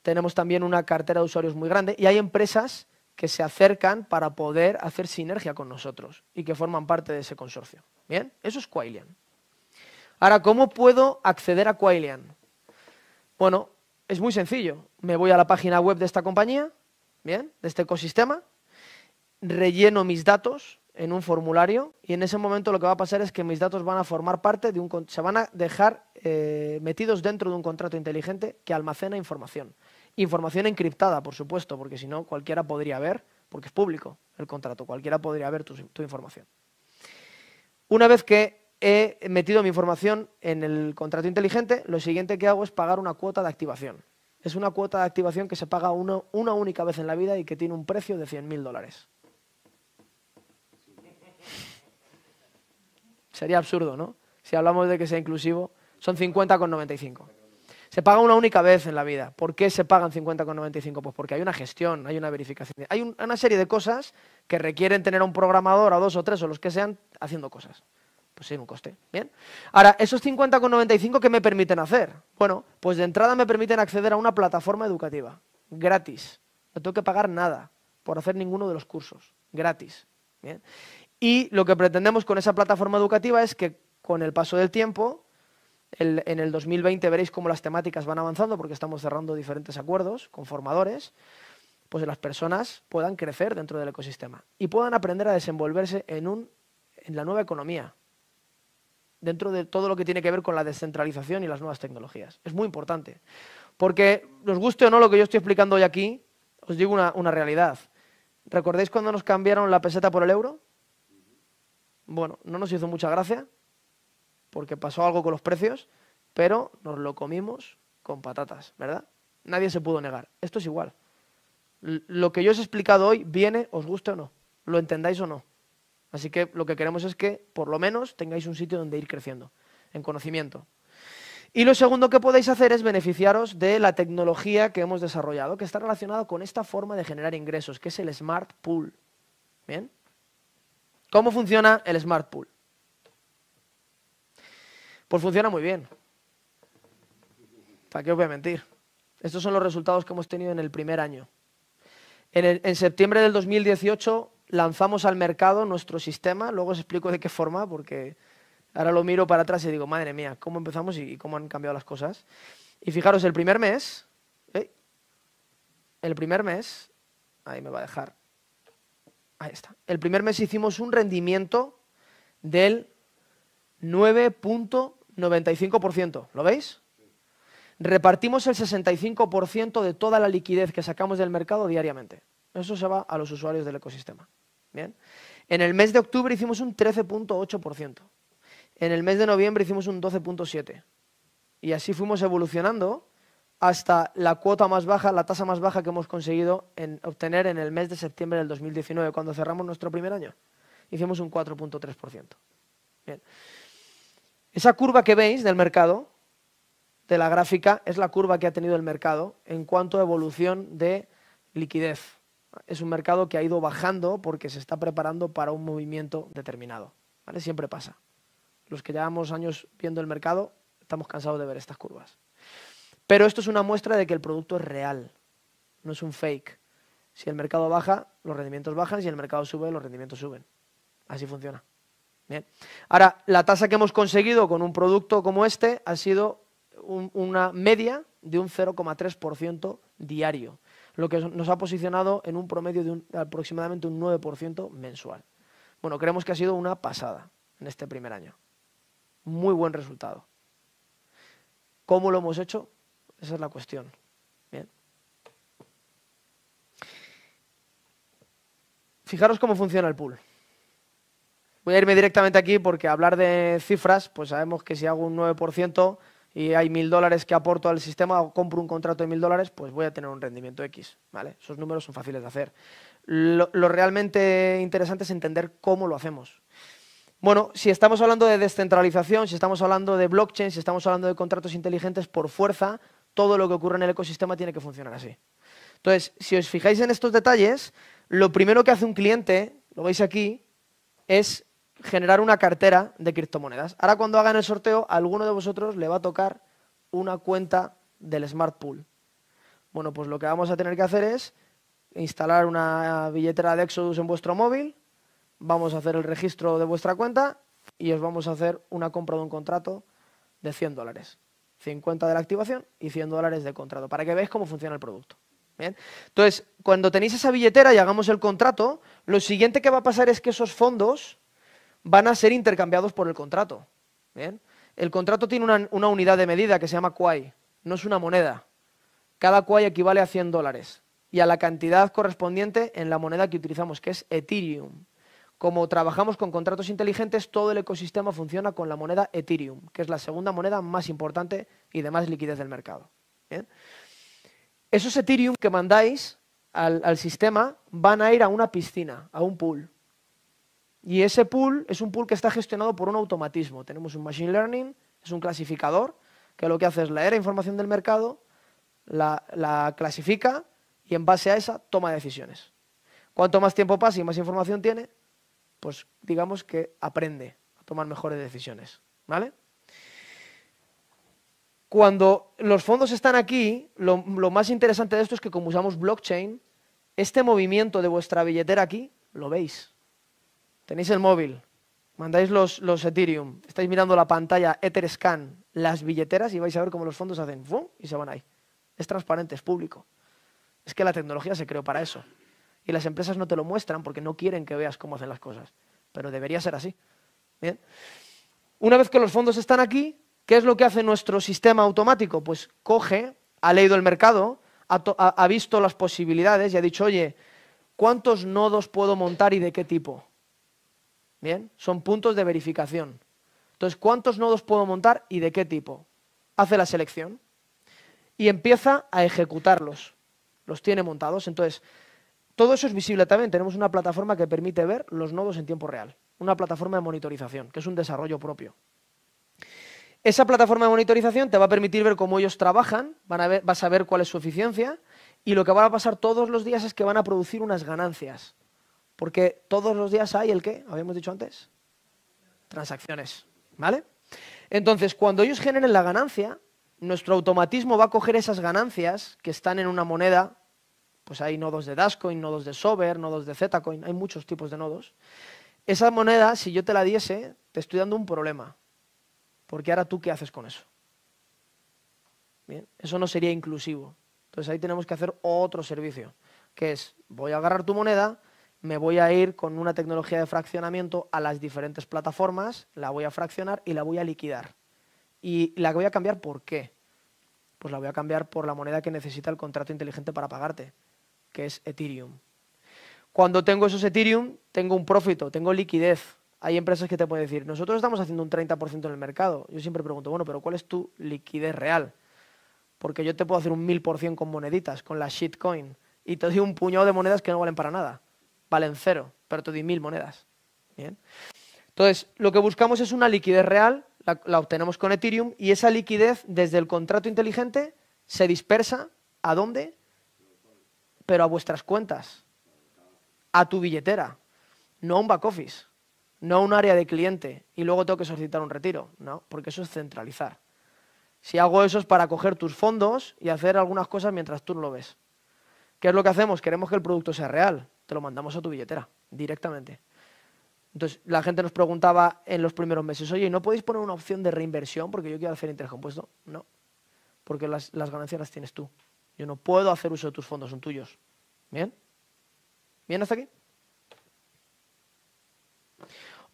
tenemos también una cartera de usuarios muy grande y hay empresas que se acercan para poder hacer sinergia con nosotros y que forman parte de ese consorcio. Bien, eso es Quailian. Ahora, ¿cómo puedo acceder a Quailian? Bueno, es muy sencillo. Me voy a la página web de esta compañía, bien, de este ecosistema, relleno mis datos en un formulario y en ese momento lo que va a pasar es que mis datos van a formar parte de un... se van a dejar eh, metidos dentro de un contrato inteligente que almacena información. Información encriptada, por supuesto, porque si no cualquiera podría ver, porque es público el contrato, cualquiera podría ver tu, información. Una vez que he metido mi información en el contrato inteligente, lo siguiente que hago es pagar una cuota de activación. Es una cuota de activación que se paga una, una única vez en la vida y que tiene un precio de 100.000 dólares. Sería absurdo, ¿no? Si hablamos de que sea inclusivo, son 50,95. Se paga una única vez en la vida. ¿Por qué se pagan 50,95? Pues porque hay una gestión, hay una verificación. Hay una serie de cosas que requieren tener a un programador, a dos o tres o los que sean, haciendo cosas. Pues sí, un coste. Bien. Ahora, esos 50,95 ¿qué me permiten hacer? Bueno, pues de entrada me permiten acceder a una plataforma educativa, gratis. No tengo que pagar nada por hacer ninguno de los cursos, gratis. Bien. Y lo que pretendemos con esa plataforma educativa es que con el paso del tiempo, en el 2020 veréis cómo las temáticas van avanzando porque estamos cerrando diferentes acuerdos con formadores, pues las personas puedan crecer dentro del ecosistema y puedan aprender a desenvolverse en, un, en la nueva economía, dentro de todo lo que tiene que ver con la descentralización y las nuevas tecnologías. Es muy importante, porque nos guste o no lo que yo estoy explicando hoy aquí, os digo una, una realidad. ¿Recordáis cuando nos cambiaron la peseta por el euro? Bueno, no nos hizo mucha gracia porque pasó algo con los precios, pero nos lo comimos con patatas, ¿verdad? Nadie se pudo negar. Esto es igual. Lo que yo os he explicado hoy viene, os guste o no, lo entendáis o no. Así que lo que queremos es que por lo menos tengáis un sitio donde ir creciendo, en conocimiento. Y lo segundo que podéis hacer es beneficiaros de la tecnología que hemos desarrollado, que está relacionada con esta forma de generar ingresos, que es el Smart Pool. ¿Bien? ¿Cómo funciona el Smart Pool? Pues funciona muy bien. ¿Para qué os voy a mentir? Estos son los resultados que hemos tenido en el primer año. En, septiembre del 2018 lanzamos al mercado nuestro sistema, luego os explico de qué forma, porque ahora lo miro para atrás y digo, madre mía, cómo empezamos y, cómo han cambiado las cosas. Y fijaros, el primer mes, el primer mes, ahí me va a dejar, Ahí está. El primer mes hicimos un rendimiento del 9.95%. ¿Lo veis? Repartimos el 65% de toda la liquidez que sacamos del mercado diariamente. Eso se va a los usuarios del ecosistema. ¿Bien? En el mes de octubre hicimos un 13.8%. En el mes de noviembre hicimos un 12.7%. Y así fuimos evolucionando hasta la cuota más baja, la tasa más baja que hemos conseguido en obtener en el mes de septiembre del 2019, cuando cerramos nuestro primer año. Hicimos un 4.3%. Esa curva que veis del mercado, de la gráfica, es la curva que ha tenido el mercado en cuanto a evolución de liquidez. Es un mercado que ha ido bajando porque se está preparando para un movimiento determinado. ¿vale? Siempre pasa. Los que llevamos años viendo el mercado estamos cansados de ver estas curvas. Pero esto es una muestra de que el producto es real, no es un fake. Si el mercado baja, los rendimientos bajan, si el mercado sube, los rendimientos suben. Así funciona. Bien. Ahora, la tasa que hemos conseguido con un producto como este ha sido una media de un 0,3% diario, lo que nos ha posicionado en un promedio de aproximadamente un 9% mensual. Bueno, creemos que ha sido una pasada en este primer año. Muy buen resultado. ¿Cómo lo hemos hecho? Esa es la cuestión. Fijaros cómo funciona el pool. Voy a irme directamente aquí porque hablar de cifras, pues sabemos que si hago un 9% y hay mil dólares que aporto al sistema o compro un contrato de mil dólares, pues voy a tener un rendimiento X. ¿vale? Esos números son fáciles de hacer. lo, realmente interesante es entender cómo lo hacemos. Bueno, si estamos hablando de descentralización, si estamos hablando de blockchain, si estamos hablando de contratos inteligentes, por fuerza todo lo que ocurre en el ecosistema tiene que funcionar así. Entonces, si os fijáis en estos detalles, lo primero que hace un cliente, lo veis aquí, es generar una cartera de criptomonedas. Ahora cuando hagan el sorteo, a alguno de vosotros le va a tocar una cuenta del Smart Pool. Bueno, pues lo que vamos a tener que hacer es instalar una billetera de Exodus en vuestro móvil, vamos a hacer el registro de vuestra cuenta y os vamos a hacer una compra de un contrato de 100 dólares. 50 de la activación y 100 dólares de contrato, para que veáis cómo funciona el producto. Entonces, cuando tenéis esa billetera y hagamos el contrato, lo siguiente que va a pasar es que esos fondos van a ser intercambiados por el contrato. El contrato tiene una, unidad de medida que se llama quai no es una moneda. Cada quai equivale a 100 dólares y a la cantidad correspondiente en la moneda que utilizamos, que es Ethereum. Como trabajamos con contratos inteligentes, todo el ecosistema funciona con la moneda Ethereum, que es la segunda moneda más importante y de más liquidez del mercado. Esos Ethereum que mandáis al, sistema van a ir a una piscina, a un pool. Y ese pool es un pool que está gestionado por un automatismo. Tenemos un machine learning, es un clasificador, que lo que hace es leer información del mercado, la, clasifica y en base a esa toma decisiones. Cuanto más tiempo pasa y más información tiene, pues digamos que aprende a tomar mejores decisiones, ¿vale? Cuando los fondos están aquí, lo, más interesante de esto es que como usamos blockchain, este movimiento de vuestra billetera aquí, lo veis. Tenéis el móvil, mandáis los, los Ethereum, estáis mirando la pantalla EtherScan, las billeteras y vais a ver cómo los fondos hacen y se van ahí. Es transparente, es público. Es que la tecnología se creó para eso y las empresas no te lo muestran porque no quieren que veas cómo hacen las cosas. Pero debería ser así. ¿Bien? Una vez que los fondos están aquí, ¿qué es lo que hace nuestro sistema automático? Pues coge, ha leído el mercado, ha, ha visto las posibilidades y ha dicho, oye, ¿cuántos nodos puedo montar y de qué tipo? ¿Bien? Son puntos de verificación. Entonces, ¿cuántos nodos puedo montar y de qué tipo? Hace la selección y empieza a ejecutarlos. Los tiene montados. Entonces, todo eso es visible también. Tenemos una plataforma que permite ver los nodos en tiempo real. Una plataforma de monitorización, que es un desarrollo propio. Esa plataforma de monitorización te va a permitir ver cómo ellos trabajan, a vas a ver cuál es su eficiencia y lo que va a pasar todos los días es que van a producir unas ganancias. Porque todos los días hay el qué, habíamos dicho antes, transacciones. ¿Vale? Entonces, cuando ellos generen la ganancia, nuestro automatismo va a coger esas ganancias que están en una moneda pues hay nodos de Dashcoin, nodos de Sober, nodos de Zcoin, hay muchos tipos de nodos. Esa moneda, si yo te la diese, te estoy dando un problema, porque ahora tú qué haces con eso. Bien, eso no sería inclusivo. Entonces ahí tenemos que hacer otro servicio, que es, voy a agarrar tu moneda, me voy a ir con una tecnología de fraccionamiento a las diferentes plataformas, la voy a fraccionar y la voy a liquidar. ¿Y la voy a cambiar por qué? Pues la voy a cambiar por la moneda que necesita el contrato inteligente para pagarte que es Ethereum. Cuando tengo esos Ethereum, tengo un profito, tengo liquidez. Hay empresas que te pueden decir, nosotros estamos haciendo un 30% en el mercado. Yo siempre pregunto, bueno, pero ¿cuál es tu liquidez real? Porque yo te puedo hacer un 1000% con moneditas, con la shitcoin, y te doy un puñado de monedas que no valen para nada. Valen cero, pero te doy 1000 monedas. ¿Bien? Entonces, lo que buscamos es una liquidez real, la, la obtenemos con Ethereum, y esa liquidez desde el contrato inteligente se dispersa a dónde? pero a vuestras cuentas, a tu billetera, no a un back office, no a un área de cliente y luego tengo que solicitar un retiro, no, porque eso es centralizar. Si hago eso es para coger tus fondos y hacer algunas cosas mientras tú no lo ves. ¿Qué es lo que hacemos? Queremos que el producto sea real, te lo mandamos a tu billetera directamente. Entonces, la gente nos preguntaba en los primeros meses, oye, ¿no podéis poner una opción de reinversión porque yo quiero hacer interés compuesto? No, porque las, las ganancias las tienes tú. Yo no puedo hacer uso de tus fondos, son tuyos. ¿Bien? ¿Bien hasta aquí?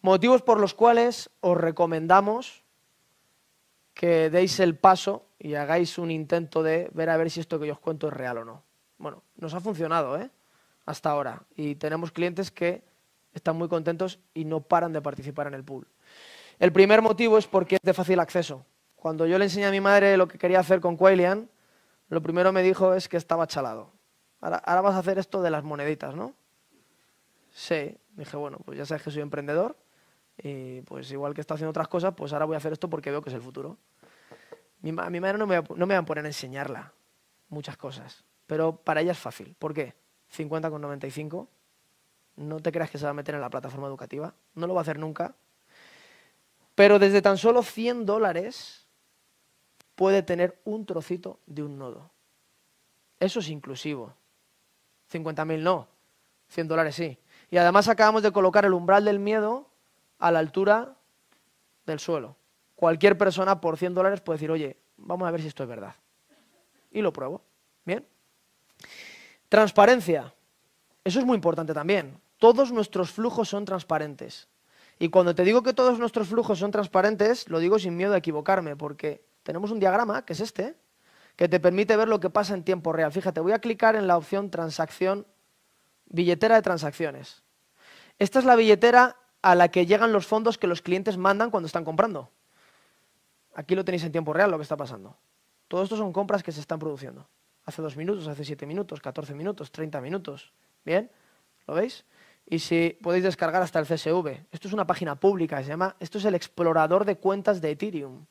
Motivos por los cuales os recomendamos que deis el paso y hagáis un intento de ver a ver si esto que yo os cuento es real o no. Bueno, nos ha funcionado, ¿eh? Hasta ahora. Y tenemos clientes que están muy contentos y no paran de participar en el pool. El primer motivo es porque es de fácil acceso. Cuando yo le enseñé a mi madre lo que quería hacer con Quailian, lo primero me dijo es que estaba chalado. Ahora, ahora vas a hacer esto de las moneditas, ¿no? Sí, dije, bueno, pues ya sabes que soy emprendedor y pues igual que está haciendo otras cosas, pues ahora voy a hacer esto porque veo que es el futuro. Mi, a mi madre no me, no me van a poner a enseñarla muchas cosas, pero para ella es fácil. ¿Por qué? 95. No te creas que se va a meter en la plataforma educativa. No lo va a hacer nunca. Pero desde tan solo 100 dólares puede tener un trocito de un nodo. Eso es inclusivo. 50.000 no, 100 dólares sí. Y además acabamos de colocar el umbral del miedo a la altura del suelo. Cualquier persona por 100 dólares puede decir, oye, vamos a ver si esto es verdad. Y lo pruebo. Bien. Transparencia. Eso es muy importante también. Todos nuestros flujos son transparentes. Y cuando te digo que todos nuestros flujos son transparentes, lo digo sin miedo a equivocarme, porque tenemos un diagrama, que es este, que te permite ver lo que pasa en tiempo real. Fíjate, voy a clicar en la opción transacción, billetera de transacciones. Esta es la billetera a la que llegan los fondos que los clientes mandan cuando están comprando. Aquí lo tenéis en tiempo real lo que está pasando. Todo esto son compras que se están produciendo. Hace dos minutos, hace siete minutos, 14 minutos, 30 minutos. ¿Bien? ¿Lo veis? Y si podéis descargar hasta el CSV. Esto es una página pública, se llama, esto es el explorador de cuentas de Ethereum.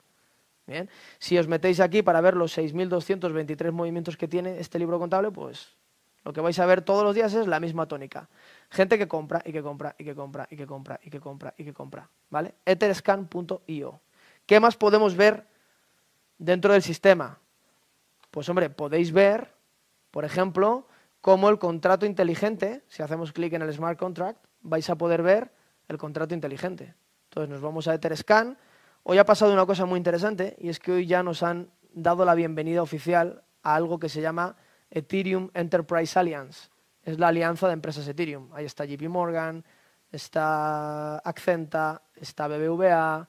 Bien, si os metéis aquí para ver los 6.223 movimientos que tiene este libro contable, pues lo que vais a ver todos los días es la misma tónica. Gente que compra y que compra y que compra y que compra y que compra y que compra. ¿Vale? Etherscan.io. ¿Qué más podemos ver dentro del sistema? Pues hombre, podéis ver, por ejemplo, cómo el contrato inteligente, si hacemos clic en el smart contract, vais a poder ver el contrato inteligente. Entonces nos vamos a Etherscan Hoy ha pasado una cosa muy interesante y es que hoy ya nos han dado la bienvenida oficial a algo que se llama Ethereum Enterprise Alliance. Es la alianza de empresas Ethereum. Ahí está JP Morgan, está Accenta, está BBVA,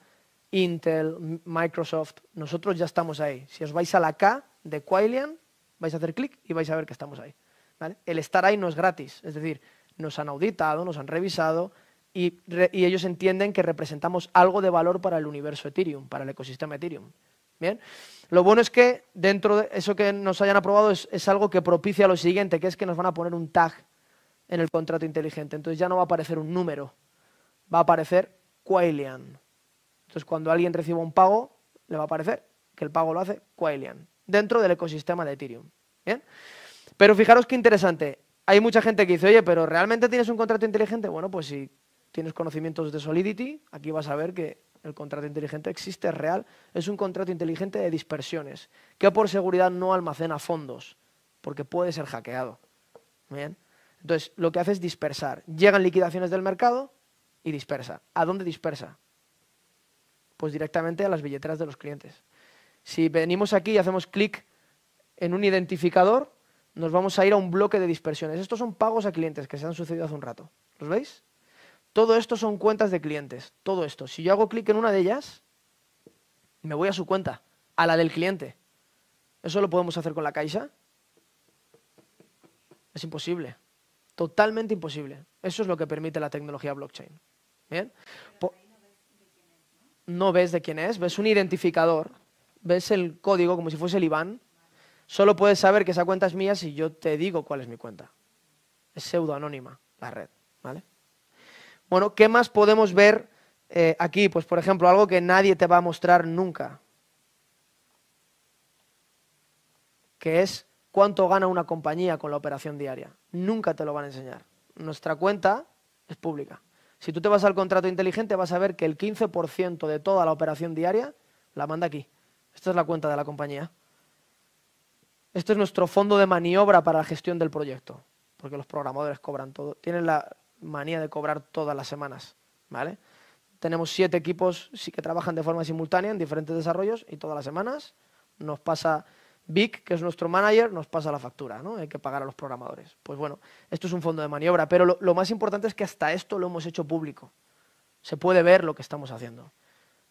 Intel, Microsoft. Nosotros ya estamos ahí. Si os vais a la K de Quailian, vais a hacer clic y vais a ver que estamos ahí. El estar ahí no es gratis. Es decir, nos han auditado, nos han revisado, y, ellos entienden que representamos algo de valor para el universo Ethereum, para el ecosistema Ethereum. Bien. Lo bueno es que dentro de eso que nos hayan aprobado es, algo que propicia lo siguiente, que es que nos van a poner un tag en el contrato inteligente. Entonces ya no va a aparecer un número, va a aparecer Quailian. Entonces cuando alguien reciba un pago, le va a aparecer que el pago lo hace Quailian, dentro del ecosistema de Ethereum. ¿Bien? Pero fijaros qué interesante. Hay mucha gente que dice, oye, pero ¿realmente tienes un contrato inteligente? Bueno, pues sí tienes conocimientos de Solidity, aquí vas a ver que el contrato inteligente existe, es real, es un contrato inteligente de dispersiones, que por seguridad no almacena fondos, porque puede ser hackeado. ¿Bien? Entonces, lo que hace es dispersar. Llegan liquidaciones del mercado y dispersa. ¿A dónde dispersa? Pues directamente a las billeteras de los clientes. Si venimos aquí y hacemos clic en un identificador, nos vamos a ir a un bloque de dispersiones. Estos son pagos a clientes que se han sucedido hace un rato. ¿Los veis? Todo esto son cuentas de clientes, todo esto. Si yo hago clic en una de ellas, me voy a su cuenta, a la del cliente. ¿Eso lo podemos hacer con la caixa? Es imposible, totalmente imposible. Eso es lo que permite la tecnología blockchain. ¿Bien? no ves de quién es, ves un identificador, ves el código como si fuese el IBAN. Solo puedes saber que esa cuenta es mía si yo te digo cuál es mi cuenta. Es pseudo anónima la red, ¿vale? Bueno, ¿qué más podemos ver eh, aquí? Pues, por ejemplo, algo que nadie te va a mostrar nunca, que es cuánto gana una compañía con la operación diaria. Nunca te lo van a enseñar. Nuestra cuenta es pública. Si tú te vas al contrato inteligente, vas a ver que el 15% de toda la operación diaria la manda aquí. Esta es la cuenta de la compañía. Este es nuestro fondo de maniobra para la gestión del proyecto, porque los programadores cobran todo. Tienen la, manía de cobrar todas las semanas, ¿vale? Tenemos siete equipos que trabajan de forma simultánea en diferentes desarrollos y todas las semanas nos pasa Vic, que es nuestro manager, nos pasa la factura, ¿no? Hay que pagar a los programadores. Pues bueno, esto es un fondo de maniobra, pero lo, más importante es que hasta esto lo hemos hecho público. Se puede ver lo que estamos haciendo.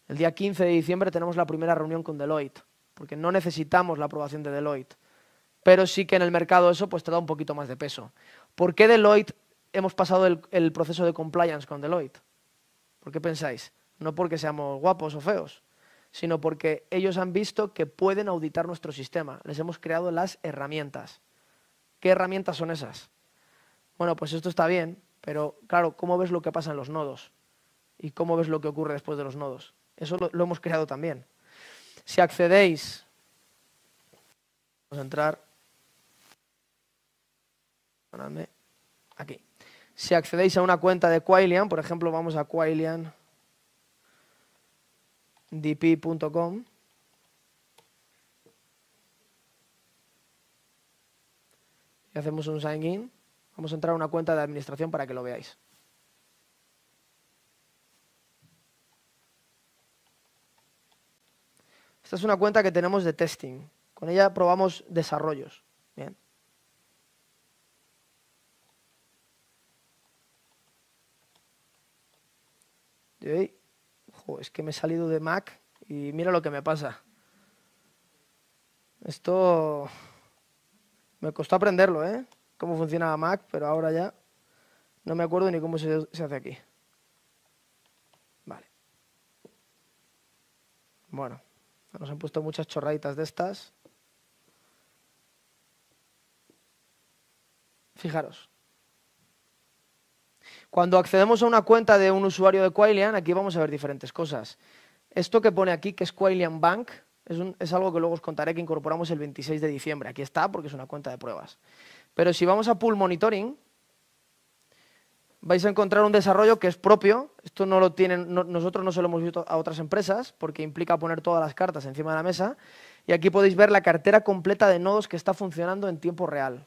El día 15 de diciembre tenemos la primera reunión con Deloitte, porque no necesitamos la aprobación de Deloitte, pero sí que en el mercado eso pues te da un poquito más de peso. ¿Por qué Deloitte hemos pasado el, proceso de compliance con Deloitte. ¿Por qué pensáis? No porque seamos guapos o feos, sino porque ellos han visto que pueden auditar nuestro sistema. Les hemos creado las herramientas. ¿Qué herramientas son esas? Bueno, pues esto está bien, pero claro, ¿cómo ves lo que pasa en los nodos? ¿Y cómo ves lo que ocurre después de los nodos? Eso lo, lo hemos creado también. Si accedéis, vamos a entrar, aquí si accedéis a una cuenta de Quailian, por ejemplo, vamos a quailiandp.com. Y hacemos un sign in. Vamos a entrar a una cuenta de administración para que lo veáis. Esta es una cuenta que tenemos de testing. Con ella probamos desarrollos. Bien. es que me he salido de Mac y mira lo que me pasa. Esto me costó aprenderlo, ¿eh? Cómo funcionaba Mac, pero ahora ya no me acuerdo ni cómo se, se hace aquí. Vale. Bueno, nos han puesto muchas chorraditas de estas. Fijaros, cuando accedemos a una cuenta de un usuario de Quailian, aquí vamos a ver diferentes cosas. Esto que pone aquí, que es Quailian Bank, es, algo que luego os contaré que incorporamos el 26 de diciembre. Aquí está porque es una cuenta de pruebas. Pero si vamos a Pool Monitoring, vais a encontrar un desarrollo que es propio. Esto no lo tienen, nosotros no se lo hemos visto a otras empresas porque implica poner todas las cartas encima de la mesa. Y aquí podéis ver la cartera completa de nodos que está funcionando en tiempo real.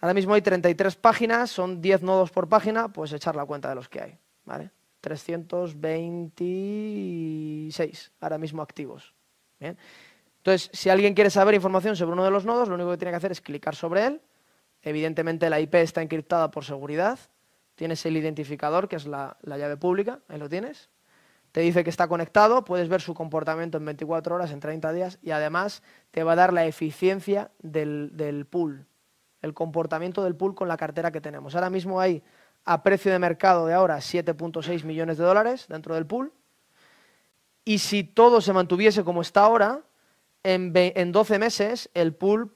Ahora mismo hay 33 páginas, son 10 nodos por página, puedes echar la cuenta de los que hay, ¿vale? 326 ahora mismo activos. Entonces, si alguien quiere saber información sobre uno de los nodos, lo único que tiene que hacer es clicar sobre él. Evidentemente la IP está encriptada por seguridad. Tienes el identificador, que es la, llave pública, ahí lo tienes. Te dice que está conectado, puedes ver su comportamiento en 24 horas, en 30 días, y además te va a dar la eficiencia del pool, el comportamiento del pool con la cartera que tenemos. Ahora mismo hay a precio de mercado de ahora 7.6 millones de dólares dentro del pool. Y si todo se mantuviese como está ahora, en, 12 meses el pool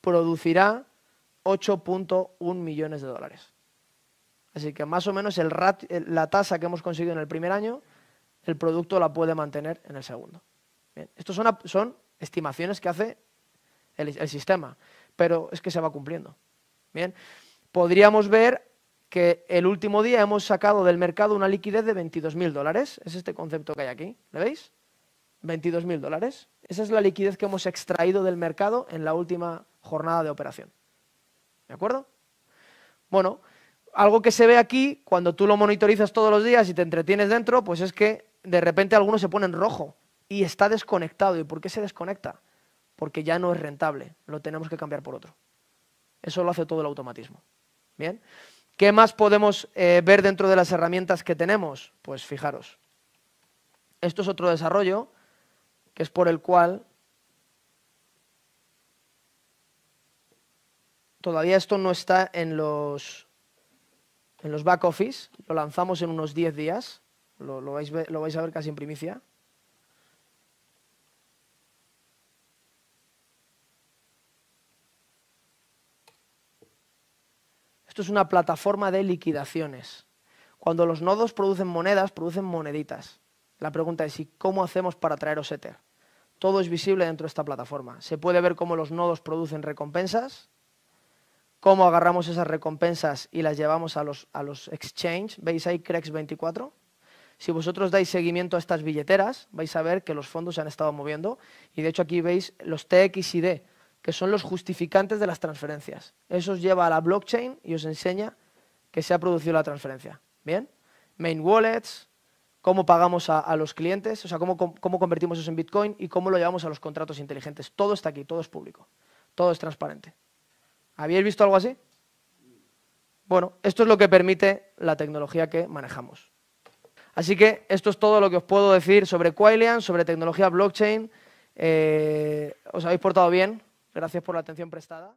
producirá 8.1 millones de dólares. Así que más o menos el la tasa que hemos conseguido en el primer año, el producto la puede mantener en el segundo. Estas son, son estimaciones que hace el sistema pero es que se va cumpliendo. Bien, podríamos ver que el último día hemos sacado del mercado una liquidez de 22.000 dólares. Es este concepto que hay aquí. ¿Le veis? 22.000 dólares. Esa es la liquidez que hemos extraído del mercado en la última jornada de operación. ¿De acuerdo? Bueno, algo que se ve aquí, cuando tú lo monitorizas todos los días y te entretienes dentro, pues es que de repente algunos se pone en rojo y está desconectado. ¿Y por qué se desconecta? porque ya no es rentable, lo tenemos que cambiar por otro. Eso lo hace todo el automatismo. ¿Bien? ¿Qué más podemos eh, ver dentro de las herramientas que tenemos? Pues fijaros, esto es otro desarrollo que es por el cual todavía esto no está en los, en los back office, lo lanzamos en unos 10 días, lo, lo vais a ver casi en primicia. Esto es una plataforma de liquidaciones. Cuando los nodos producen monedas, producen moneditas. La pregunta es, ¿y cómo hacemos para traer Ether. Todo es visible dentro de esta plataforma. Se puede ver cómo los nodos producen recompensas, cómo agarramos esas recompensas y las llevamos a los, a exchange. ¿Veis ahí CREX24? Si vosotros dais seguimiento a estas billeteras, vais a ver que los fondos se han estado moviendo. Y de hecho aquí veis los tx y d que son los justificantes de las transferencias. Eso os lleva a la blockchain y os enseña que se ha producido la transferencia. ¿Bien? Main wallets, cómo pagamos a, los clientes, o sea, cómo, convertimos eso en Bitcoin y cómo lo llevamos a los contratos inteligentes. Todo está aquí, todo es público, todo es transparente. ¿Habéis visto algo así? Bueno, esto es lo que permite la tecnología que manejamos. Así que esto es todo lo que os puedo decir sobre Quilean, sobre tecnología blockchain. Eh, ¿Os habéis portado bien? Gracias por la atención prestada.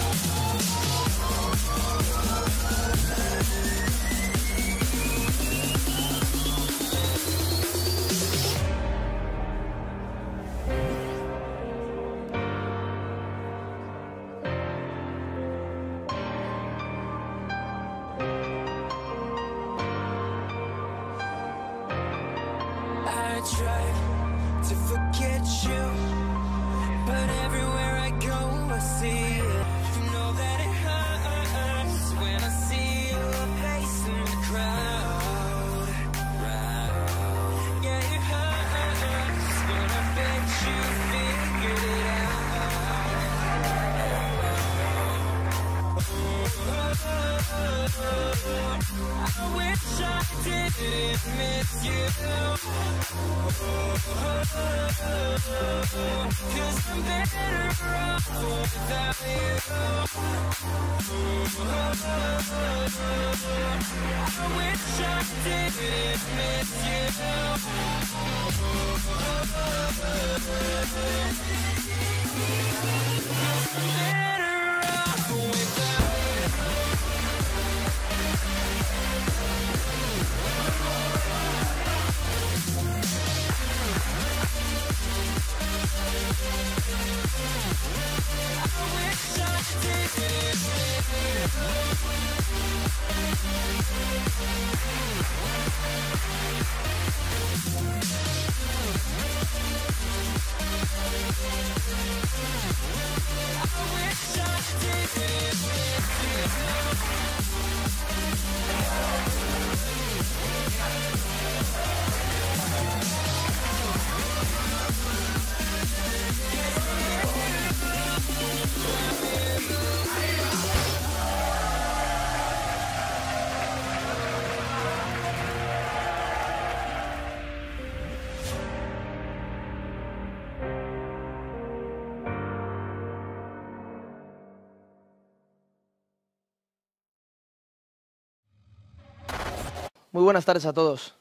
Muy buenas tardes a todos.